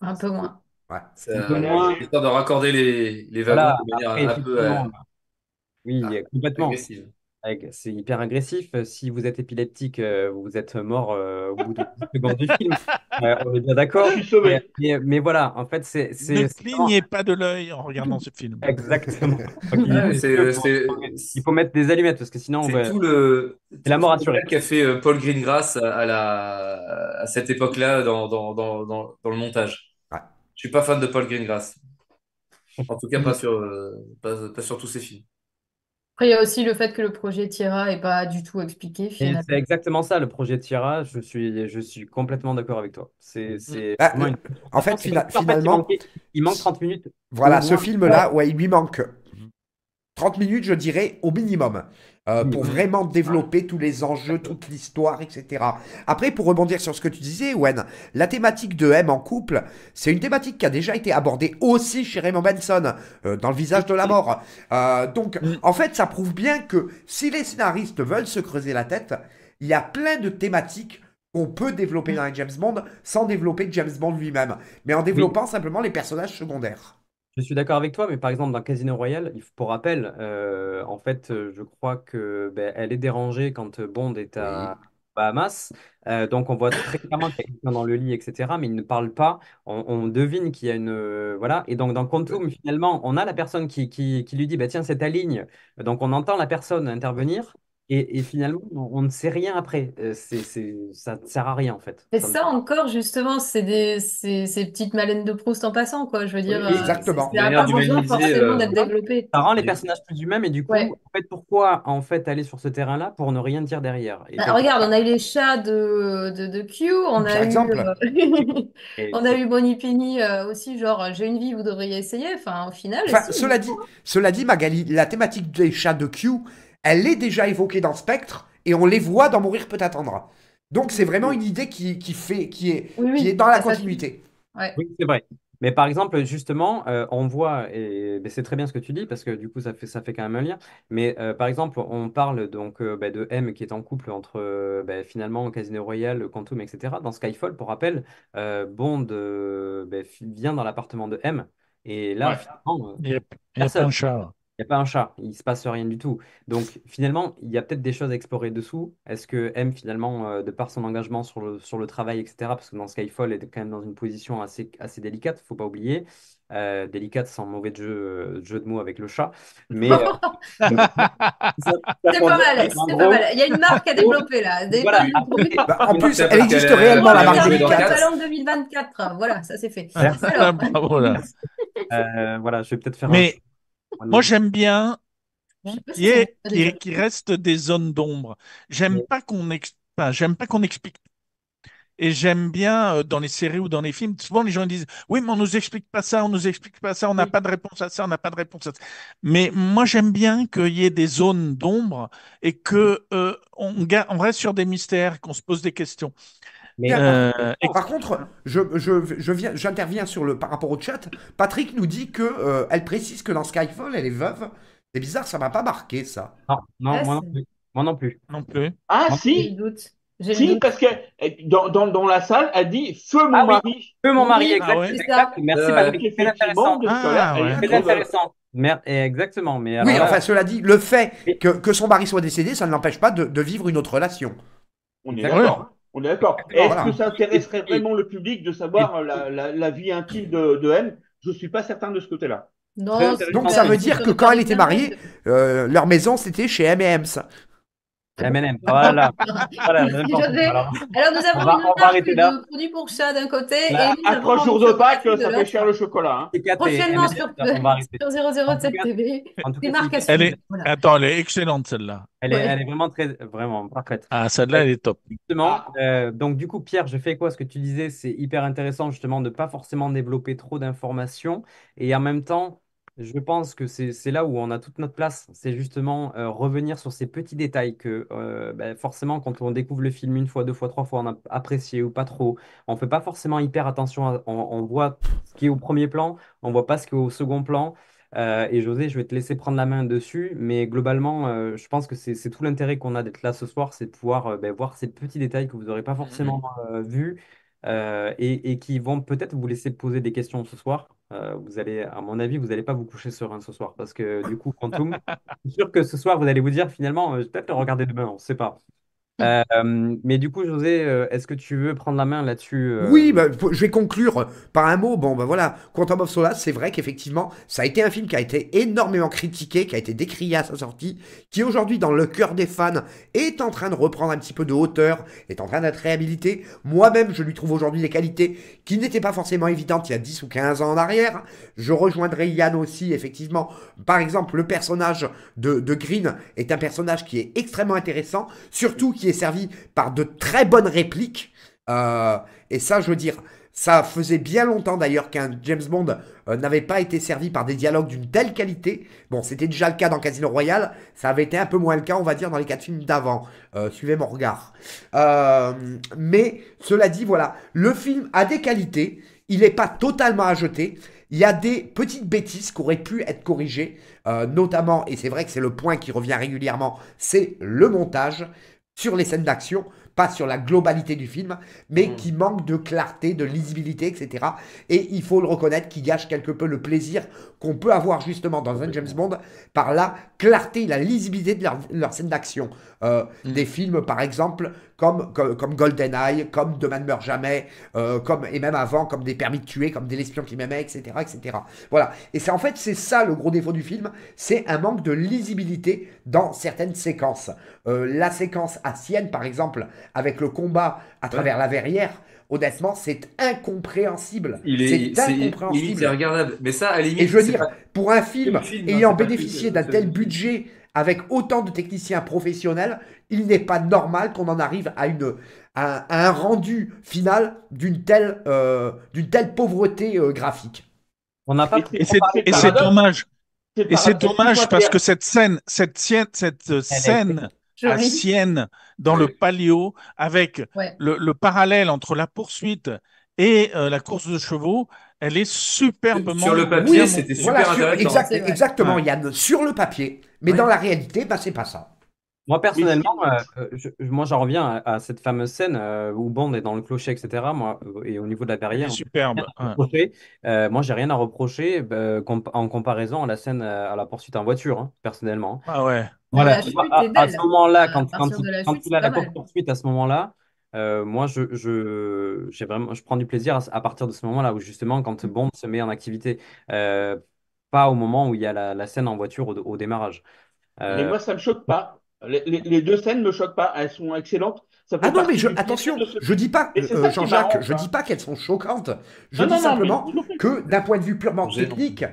Un peu moins. Ouais. Euh, histoire de raccorder les, les wagons de manière un peu. Euh, oui, ah, euh, complètement. C'est hyper agressif. Euh, si vous êtes épileptique, vous êtes mort au bout de 10 secondes du film. on est bien d'accord. Mais, sauvé. mais, voilà, en fait, c'est Ne c'est- pas de l'œil en regardant ce film. exactement. il, c'est faut, c'est- faut mettre des allumettes parce que sinon, on C'est tout le, c'est la mort assurée. qu'a fait Paul Greengrass à, à la, à cette époque-là dans, dans, dans, dans, dans le montage. Je suis pas fan de Paul Greengrass. En tout cas, euh, pas sur, tous ses films. Après, il y a aussi le fait que le projet Tira n'est pas du tout expliqué. C'est exactement ça, le projet Tira. Je suis, je suis complètement d'accord avec toi. C'est, mm. bah, En fait, finalement, il, manque 30 minutes. Voilà, ce film-là, ouais, il lui manque 30 minutes, je dirais, au minimum. Euh, pour vraiment développer tous les enjeux, toute l'histoire, etc. Après, pour rebondir sur ce que tu disais, Wen, la thématique de M en couple, c'est une thématique qui a déjà été abordée aussi chez Raymond Benson, euh, dans Le visage de la mort. Euh, donc, mm. en fait, ça prouve bien que si les scénaristes veulent se creuser la tête, il y a plein de thématiques qu'on peut développer dans James Bond sans développer James Bond lui-même, mais en développant simplement les personnages secondaires. Je suis d'accord avec toi, mais par exemple, dans Casino Royale, pour rappel, euh, en fait, euh, je crois que ben, elle est dérangée quand euh, Bond est à Bahamas. donc, on voit très clairement qu'il y dans le lit, etc. Mais il ne parle pas. On, devine qu'il y a une. voilà. Et donc, dans Quantum, finalement, on a la personne qui, qui, lui dit bah, Tiens, c'est ta ligne. Donc, on entend la personne intervenir. Et, finalement, on, ne sait rien après. Euh, c'est, ça ne sert à rien, en fait. Et ça, encore, justement, c'est des, ces, petites malènes de Proust en passant, quoi. Je veux dire, euh, exactement. C'est, ça n'a pas besoin forcément euh, d'être développé. Ça rend les personnages plus humains, mais du coup, pourquoi en fait, aller sur ce terrain-là pour ne rien dire derrière bah, Regarde, on a eu les chats de, de, Q, on a eu, on a eu Bonnie Penny aussi, genre, j'ai une vie, vous devriez essayer. Enfin, au final. cela, dit, hein. cela dit, Magali, la thématique des chats de Q, elle est déjà évoquée dans Spectre, et on les voit dans Mourir peut attendre Donc c'est vraiment une idée qui, fait, qui, est, qui est dans la continuité. Oui, c'est vrai. Mais par exemple, justement, euh, on voit, et, c'est très bien ce que tu dis, parce que du coup, ça fait, ça fait quand même un lien. Mais euh, par exemple, on parle donc euh, bah, de M qui est en couple entre bah, finalement Casino Royale, Quantum, etc. Dans Skyfall, pour rappel, Bond bah, vient dans l'appartement de M. Et là, finalement, il y a, il n'y a pas un chat, il se passe rien du tout. Donc finalement, il y a peut-être des choses à explorer dessous. Est-ce que M, finalement, euh, de par son engagement sur le, sur le travail, etc., parce que dans Skyfall, elle est quand même dans une position assez, assez délicate, faut pas oublier. Euh, délicate sans mauvais jeu, euh, jeu de mots avec le chat. Mais. c'est pas, mal, c'est pas mal. Il y a une marque à développer là. Bah, en plus, elle existe réellement, la marque 2024, voilà, ça c'est fait. bravo, voilà, je vais peut-être faire un moi, j'aime bien qu'il reste des zones d'ombre. J'aime pas qu'on j'aime pas qu'on explique. Et j'aime bien euh, dans les séries ou dans les films, souvent les gens disent oui, mais on nous explique pas ça, on nous explique pas ça, on n'a pas de réponse à ça, on n'a pas de réponse à ça. Mais moi, j'aime bien qu'il y ait des zones d'ombre et que euh, reste sur des mystères, qu'on se pose des questions. Euh, par contre, je, je, viens, j'interviens sur le par rapport au chat. Patrick nous dit que euh, elle précise que dans Skyfall, elle est veuve. C'est bizarre, ça m'a pas marqué ça. Non, non, ah, moi, non plus. moi, non plus. Ah si. Si, parce que euh, dans, la salle, elle dit feu mon ah mari. Feu mon mari, exactement. Ah Merci Patrick, intéressant. C'est exactement. Mais Oui, enfin, cela dit, le fait que, son mari soit décédé, ça ne l'empêche pas de, de, vivre une autre relation. On est d'accord. On est d'accord. Est-ce que ça intéresserait vraiment le public de savoir euh, la, vie intime de, M Je ne suis pas certain de ce côté-là. Donc ça veut dire que quand elle était mariée, euh, leur maison c'était chez M M&M's. M&M. Voilà. voilà alors, nous avons on produit une produits pour ça d'un côté. à trois jours de Pâques, ça fait cher le chocolat. Hein. Prochainement sur, sur 007 TV. Des marques à Attends, elle est excellente celle-là. Elle, est, elle est vraiment très, vraiment parfaite. Ah, celle-là, elle est top. Ah. Euh, donc du coup, Pierre, je fais quoi Ce que tu disais, c'est hyper intéressant justement de ne pas forcément développer trop d'informations et en même temps je pense que c'est là où on a toute notre place. C'est justement euh, revenir sur ces petits détails que euh, ben, forcément, quand on découvre le film une fois, deux fois, trois fois, on a apprécié ou pas trop. On fait pas forcément hyper attention. on, voit ce qui est au premier plan, on voit pas ce qui est au second plan. Euh, et José, je vais te laisser prendre la main dessus, mais globalement, je pense que c'est tout l'intérêt qu'on a d'être là ce soir, c'est de pouvoir ben, voir ces petits détails que vous n'aurez pas mm-hmm. forcément vus euh, et, qui vont peut-être vous laisser poser des questions ce soir. Euh, vous allez, à mon avis, vous n'allez pas vous coucher serein ce soir parce que du coup, Quantum, je suis sûr que ce soir, vous allez vous dire finalement, euh, je vais peut-être le regarder demain, on ne sait pas. Euh, mais du coup, José, euh, est-ce que tu veux prendre la main là-dessus euh? Oui, bah, je vais conclure par un mot. Bon, ben bah, voilà, Quantum of Solace, c'est vrai qu'effectivement, ça a été un film qui a été énormément critiqué, qui a été décrié à sa sortie, qui aujourd'hui, dans le cœur des fans, est en train de reprendre un petit peu de hauteur, est en train d'être réhabilité. Moi-même, je lui trouve aujourd'hui des qualités qui n'étaient pas forcément évidentes il y a 10 ou 15 ans en arrière. Je rejoindrai Yann aussi, effectivement. Par exemple, le personnage de, de Green est un personnage qui est extrêmement intéressant, surtout qui servi par de très bonnes répliques. Euh, et ça, je veux dire, ça faisait bien longtemps d'ailleurs qu'un James Bond euh, n'avait pas été servi par des dialogues d'une telle qualité. Bon, c'était déjà le cas dans Casino Royale, ça avait été un peu moins le cas, on va dire, dans les quatre films d'avant. Euh, suivez mon regard. mais cela dit, voilà, le film a des qualités, il n'est pas totalement à jeter. Il y a des petites bêtises qui auraient pu être corrigées, notamment, et c'est vrai que c'est le point qui revient régulièrement, c'est le montage sur les scènes d'action, pas sur la globalité du film, mais mm. qui manque de clarté, de lisibilité, etc. Et il faut le reconnaître, qui gâche quelque peu le plaisir qu'on peut avoir justement dans un James Bond par la clarté, et la lisibilité de leurs scènes d'action. Les euh, des mm. films par exemple comme, comme, GoldenEye, comme Demain ne meurt jamais, euh, comme, et même avant, comme Des permis de tuer, comme Des l'espion qui m'aimait, etc., etc. Voilà. Et c'est en fait, c'est ça le gros défaut du film, c'est un manque de lisibilité dans certaines séquences. Euh, la séquence à Sienne, par exemple, avec le combat à travers la verrière, honnêtement, c'est incompréhensible. Il est, c'est incompréhensible. regardable. Mais ça, et je veux dire, pour un film ayant bénéficié d'un tel budget avec autant de techniciens professionnels, il n'est pas normal qu'on en arrive à, une, à, un rendu final d'une telle, euh, telle pauvreté euh, graphique. On n'a pas. Et c'est dommage. Et c'est dommage parce que cette scène, cette sienne, cette euh, scène à Sienne dans le palio, avec le, le parallèle entre la poursuite et euh, la course de chevaux, elle est superbement. Sur le papier, c'était super intéressant. exactement, Yann, sur le papier. Mais dans la réalité, bah, c'est pas ça. Moi, personnellement, euh, euh, moi, j'en reviens à, cette fameuse scène où Bond est dans le clocher, etc. Moi, et au niveau de la derrière. Superbe. Moi, moi, j'ai rien à reprocher bah, en comparaison à la scène à la poursuite en voiture, hein, personnellement. Ah ouais. Voilà. À, ce moment-là, quand, quand, quand, quand il a la poursuite, à ce moment-là, euh, moi, je, je, vraiment, je prends du plaisir à, partir de ce moment-là où justement, quand Bond se met en activité, euh, pas au moment où il y a la, scène en voiture au, démarrage. Mais euh, moi, ça me choque pas. Les, deux scènes me choquent pas. Elles sont excellentes. ah non, mais attention, je dis pas, Jean-Jacques, je dis pas qu'elles sont choquantes. Je dis simplement que d'un point de vue purement technique,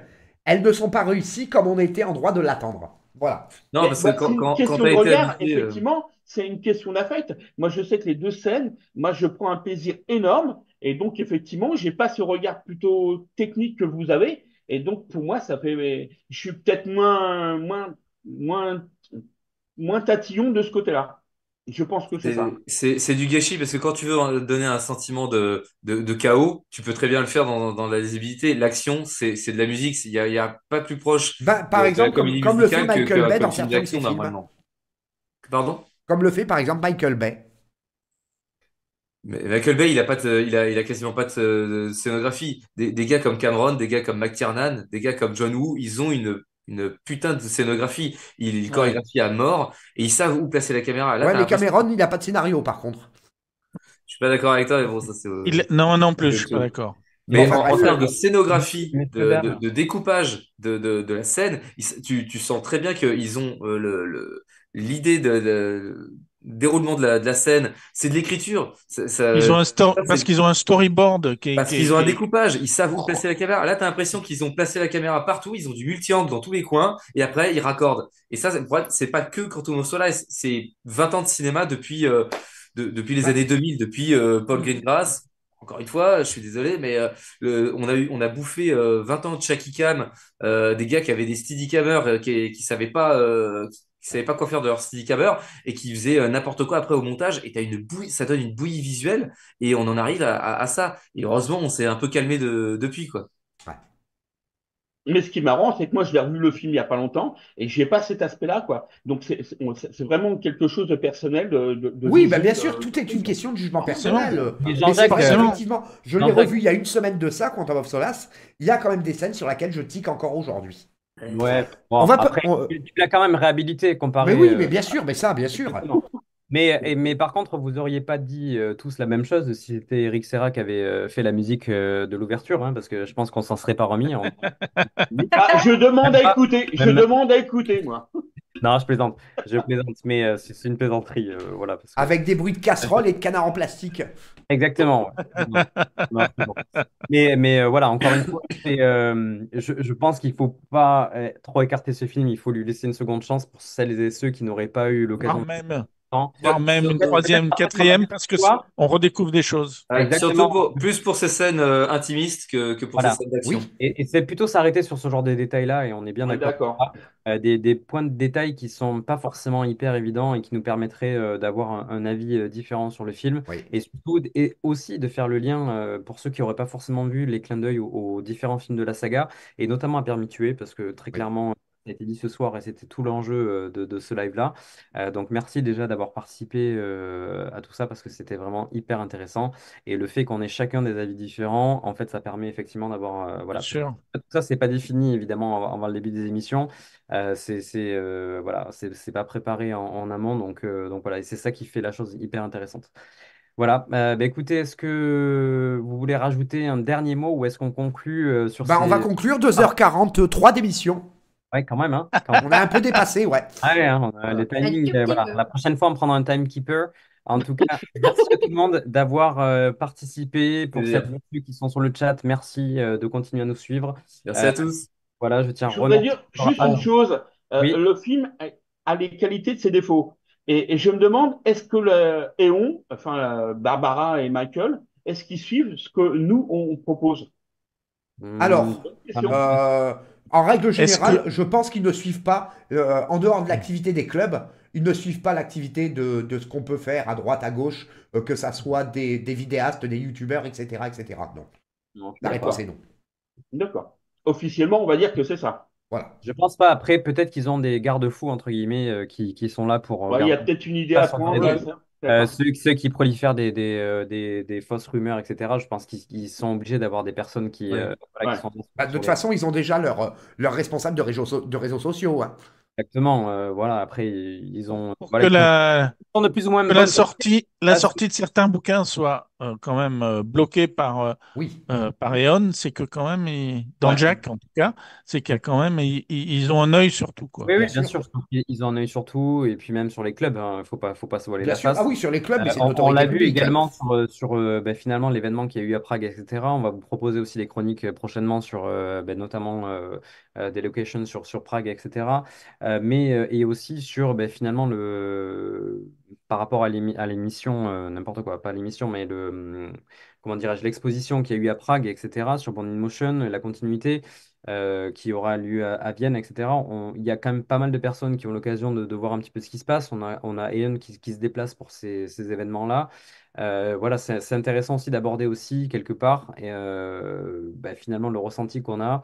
elles ne sont pas réussies comme on était en droit de l'attendre. Voilà. Non, que quand, quand, quand euh, effectivement, c'est une question d'affect. Moi, je sais que les deux scènes, moi, je prends un plaisir énorme. Et donc, effectivement, j'ai pas ce regard plutôt technique que vous avez. Et donc, pour moi, ça fait, je suis peut-être moins, moins, moins, moins tatillon de ce côté-là. Je pense que c'est ça. C'est du gâchis parce que quand tu veux donner un sentiment de, de, chaos, tu peux très bien le faire dans, dans la lisibilité. L'action, c'est de la musique. Il n'y a, y a, pas plus proche. Bah, par exemple, comme, le fait Michael Bay dans certains de Pardon Comme le fait par exemple Michael Bay. Mais Michael Bay, il a, pas il a, il a quasiment pas de, scénographie. Des, des, gars comme Cameron, des gars comme McTiernan, des gars comme John Woo, ils ont une une putain de scénographie. Il, il chorégraphie à mort et ils savent où placer la caméra. Là, mais Cameron, il n'a pas de scénario par contre. Je suis pas d'accord avec toi, mais bon, ça c'est. Euh, non, non plus, je suis pas d'accord. Mais en, termes de scénographie, de, découpage de, de, la scène, tu, tu sens très bien qu'ils ont euh, le l'idée le, de, déroulement de la, scène, c'est de l'écriture. ils ont un parce qu'ils ont un storyboard. Qui parce qu'ils ont un découpage, ils savent où oh. placer la caméra. Là, tu as l'impression qu'ils ont placé la caméra partout, ils ont du multi-angle dans tous les coins, et après, ils raccordent. Et ça, c'est pas que quand est sur là. c'est 20 ans de cinéma depuis, euh, depuis les bah. années 2000, depuis euh, Paul Greengrass. Encore une fois, je suis désolé, mais euh, on, a eu, on a bouffé 20 ans de shaky cam, des gars qui avaient des steady qui, ne savaient pas, qui savaient pas quoi faire de leur syndicat et qui faisait euh, n'importe quoi après au montage. Et as une bouille, ça donne une bouillie visuelle et on en arrive à, ça. Et heureusement, on s'est un peu calmé depuis. quoi. Mais ce qui est marrant, c'est que moi, je l'ai revu le film il y a pas longtemps et j'ai pas cet aspect-là, quoi. Donc c'est vraiment quelque chose de personnel. De, oui, bah bien euh, sûr, tout est une question de jugement ah, personnel. Mais je l'ai revu il y a une semaine de ça, Quantum of Solace. Il y a quand même des scènes sur lesquelles je tique encore aujourd'hui on va Tu l'as quand même réhabilité comparé. Mais oui, euh, mais bien sûr, mais ça, bien sûr. Mais, mais par contre, vous n'auriez pas dit euh, tous la même chose si c'était Eric Serra qui avait euh, fait la musique de l'ouverture, hein, parce que je pense qu'on s'en serait pas remis. Hein. Ah, je demande à écouter, je demande à écouter, moi. Non, je plaisante, je plaisante, mais c'est une plaisanterie, voilà. Avec des bruits de casserole et de canards en plastique. Exactement. Mais, mais euh, voilà, encore une fois, euh, je, pense qu'il ne faut pas euh, trop écarter ce film. Il faut lui laisser une seconde chance pour celles et ceux qui n'auraient pas eu l'occasion. même voire même une troisième, quatrième, parce que on redécouvre des choses. Surtout plus pour ces scènes euh, intimistes que, pour ces scènes d'action. Et, c'est plutôt s'arrêter sur ce genre de détails-là, et on est bien d'accord. Euh, des, points de détail qui sont pas forcément hyper évidents et qui nous permettraient euh, d'avoir un, avis différent sur le film, et surtout et aussi de faire le lien pour ceux qui n'auraient pas forcément vu les clins d'œil aux, différents films de la saga, et notamment à Tuer, parce que très clairement a été dit ce soir et c'était tout l'enjeu euh, de, ce live-là. Euh, donc merci déjà d'avoir participé euh, à tout ça parce que c'était vraiment hyper intéressant. Et le fait qu'on ait chacun des avis différents, en fait, ça permet effectivement d'avoir... voilà. Tout ça, c'est pas défini évidemment avant, le début des émissions. c'est voilà, c'est pas préparé en, amont. Donc, donc voilà, et c'est ça qui fait la chose hyper intéressante. Voilà, bah, écoutez, est-ce que vous voulez rajouter un dernier mot ou est-ce qu'on conclut sur bah, ces... On va conclure 2h43 d'émission quand même. Hein. on a un peu dépassé, ouais. Hein, on a le timing, voilà. La prochaine fois, on prendra un timekeeper. En tout cas, merci à tout le monde d'avoir euh, participé. Pour ceux qui sont sur le chat, merci euh, de continuer à nous suivre. Merci à euh, tous. Voilà, je tiens à dire juste une chose. Le film a les qualités de ses défauts. Et, je me demande, est-ce que le Eon, enfin Barbara et Michael, est-ce qu'ils suivent ce que nous, on propose Alors, hmm. En règle générale, je pense qu'ils ne suivent pas, euh, en dehors de l'activité des clubs, ils ne suivent pas l'activité de, ce qu'on peut faire à droite, à gauche, euh, que ça soit des, vidéastes, des youtubeurs, etc., etc. Non. La réponse est non. D'accord. Officiellement, on va dire que c'est ça. Voilà. Je pense pas. Après, peut-être qu'ils ont des garde-fous, entre guillemets, euh, qui, sont là pour. Bah, il y a peut-être une idée à prendre. Euh, ceux, qui prolifèrent des, des, euh, des- fausses rumeurs, etc., je pense qu'ils sont obligés d'avoir des personnes qui, euh, sont bah, de toute façon, ils ont déjà leur, responsables leur responsable de réseaux, de réseaux sociaux. Hein. Exactement, voilà, après, ils ont... que la, la sortie, la sortie de certains bouquins soit euh, quand même euh, bloqué par, euh, oui. par Eon, c'est que quand même, dans Jack en tout cas, c'est qu'il quand même, ils, ont un œil sur tout. Quoi. Oui, bien sûr, ils ont un œil sur tout, et puis même sur les clubs, il hein. ne faut pas, faut pas se voiler la face. Ah oui, sur les clubs, on, l'a vu hein. également sur, ben, finalement l'événement qu'il y a eu à Prague, etc. On va vous proposer aussi des chroniques prochainement sur ben, notamment des locations sur, sur Prague, etc. mais et aussi sur ben, finalement le par rapport à l'émission, euh, n'importe quoi, pas l'émission, mais le, hum, comment dirais-je, l'exposition qu'il y a eu à Prague, etc., sur Band Motion, la continuité euh, qui aura lieu à, Vienne, etc., il y a quand même pas mal de personnes qui ont l'occasion de, voir un petit peu ce qui se passe. On a, on a qui, qui se déplace pour ces, ces événements-là. Euh, voilà, c'est intéressant aussi d'aborder aussi quelque part et, bah, finalement le ressenti qu'on a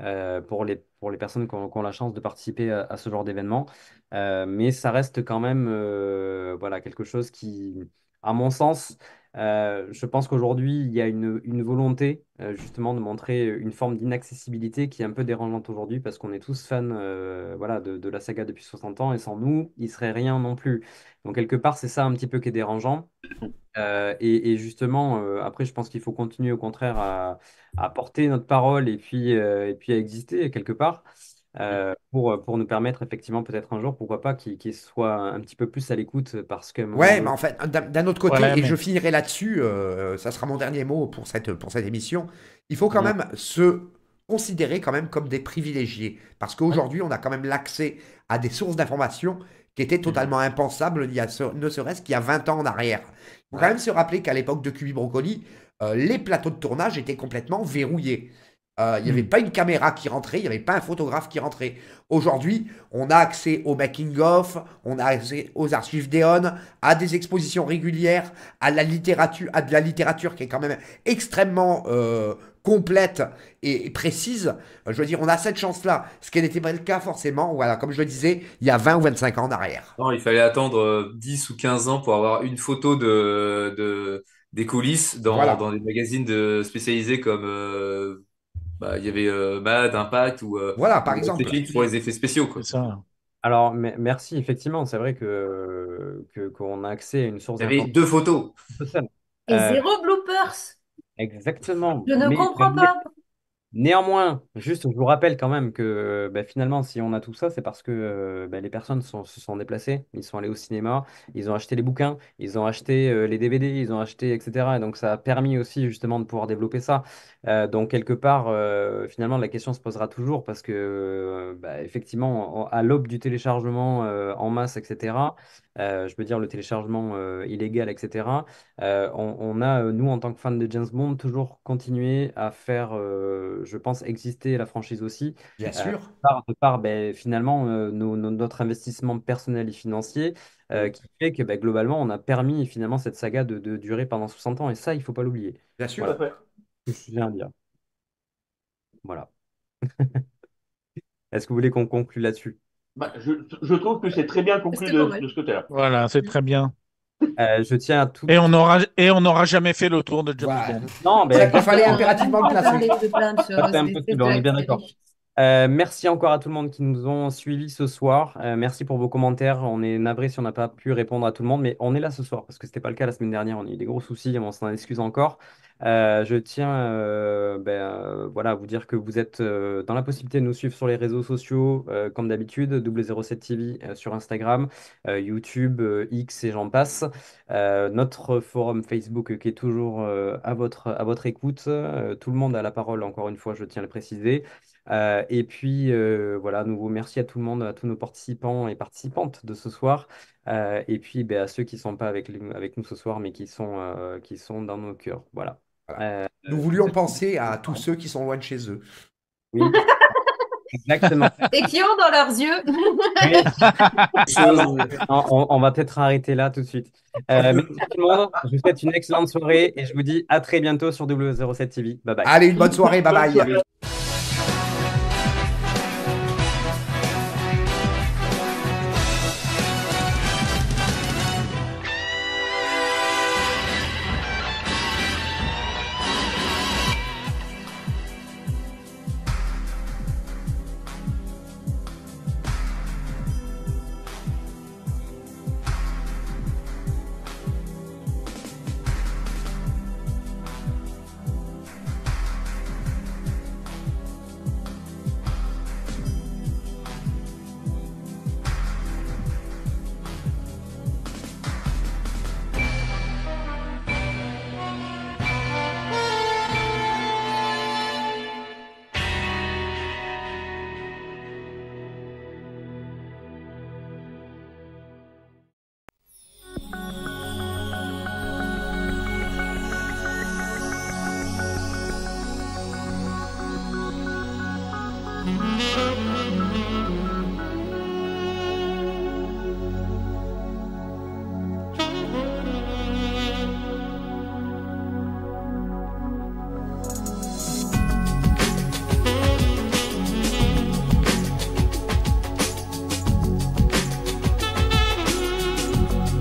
euh, pour les, pour les personnes qui ont, la chance de participer à, ce genre d'événement. Euh, mais ça reste quand même euh, voilà, quelque chose qui, à mon sens, je pense qu'aujourd'hui, il y a une, une volonté justement de montrer une forme d'inaccessibilité qui est un peu dérangeante aujourd'hui parce qu'on est tous fans voilà, de, de la saga depuis 60 ans et sans nous, il serait rien non plus. Donc quelque part, c'est ça un petit peu qui est dérangeant. Euh, et, justement, euh, après, je pense qu'il faut continuer au contraire à, porter notre parole et puis, euh, et puis à exister quelque part pour, pour nous permettre effectivement peut-être un jour, pourquoi pas, qu'ils soient un petit peu plus à l'écoute parce que... Ouais, mais en fait, d'un autre côté, et je finirai là-dessus, ça sera mon dernier mot pour cette, pour cette émission, il faut quand même se considérer quand même comme des privilégiés parce qu'aujourd'hui, on a quand même l'accès à des sources d'informations qui était mmh. totalement impensable ne serait-ce qu'il y a 20 ans en arrière. Il faut quand même se rappeler qu'à l'époque de Cubi Brocoli, euh, les plateaux de tournage étaient complètement verrouillés. Euh, il n'y avait mmh. pas une caméra qui rentrait, il n'y avait pas un photographe qui rentrait. Aujourd'hui, on a accès au making-of, on a accès aux archives d'Eon, à des expositions régulières, à la littérature, à de la littérature qui est quand même extrêmement euh, complète et précise, je veux dire, on a cette chance-là, ce qui n'était pas le cas forcément, voilà, comme je le disais, il y a 20 ou 25 ans d'arrière il fallait attendre 10 euh, ou 15 ans pour avoir une photo de, des coulisses dans, dans des magazines de, spécialisés comme... Euh, bah, il y avait euh, Mad, Impact ou... voilà, par exemple. Pour les effets spéciaux. Quoi. Ça. Alors, merci, effectivement, c'est vrai que qu'on a accès à une source. Il y avait deux photos. Et zéro bloopers. Exactement. Je ne comprends pas. Néanmoins, juste, je vous rappelle quand même que bah, finalement, si on a tout ça, c'est parce que euh, bah, les personnes se sont déplacées, ils sont allés au cinéma, ils ont acheté les bouquins, ils ont acheté euh, les DVD, ils ont acheté, etc. Et donc, ça a permis aussi justement de pouvoir développer ça. Euh, donc, quelque part, euh, finalement, la question se posera toujours parce que, euh, bah, effectivement, à l'aube du téléchargement en masse, etc., je veux dire le téléchargement illégal, etc., on, a, nous, en tant que fans de James Bond, toujours continué à faire, je pense, exister la franchise aussi, Bien sûr. par, de par, ben, finalement, notre investissement personnel et financier mm. qui fait que ben, globalement, on a permis finalement cette saga de, durer pendant 60 ans. Et ça, il ne faut pas l'oublier. Bien sûr. Je Voilà. Est-ce que vous voulez qu'on conclue là-dessus? Bah, je, trouve que c'est très bien conclu de, ce côté-là. Voilà, c'est très bien. Euh, je tiens à tout. Et on n'aura et on n'aura jamais fait le tour de James Non, mais Il fallait impérativement le on est bien d'accord. Euh, merci encore à tout le monde qui nous ont suivis ce soir. Euh, merci pour vos commentaires. On est navré si on n'a pas pu répondre à tout le monde, mais on est là ce soir parce que ce n'était pas le cas la semaine dernière. On a eu des gros soucis, on s'en excuse encore. Euh, je tiens ben, voilà, à vous dire que vous êtes dans la possibilité de nous suivre sur les réseaux sociaux, comme d'habitude, 007 TV sur Instagram, YouTube, X et j'en passe. notre forum Facebook qui est toujours à, votre, à votre écoute. tout le monde a la parole, encore une fois, je tiens à le préciser. Euh, et puis, euh, voilà voilà, nouveau merci à tout le monde, à tous nos participants et participantes de ce soir. Euh, et puis, ben, à ceux qui ne sont pas avec, avec, nous ce soir, mais qui sont, qui sont dans nos cœurs. Voilà. nous voulions penser à tous ceux qui sont loin de chez eux. Oui. Exactement. Et qui ont dans leurs yeux. Ah, on, va peut-être arrêter là tout de suite. Euh, tout le monde. Je vous souhaite une excellente soirée et je vous dis à très bientôt sur W07 TV. Bye bye. Allez, une bonne soirée. Bye bye.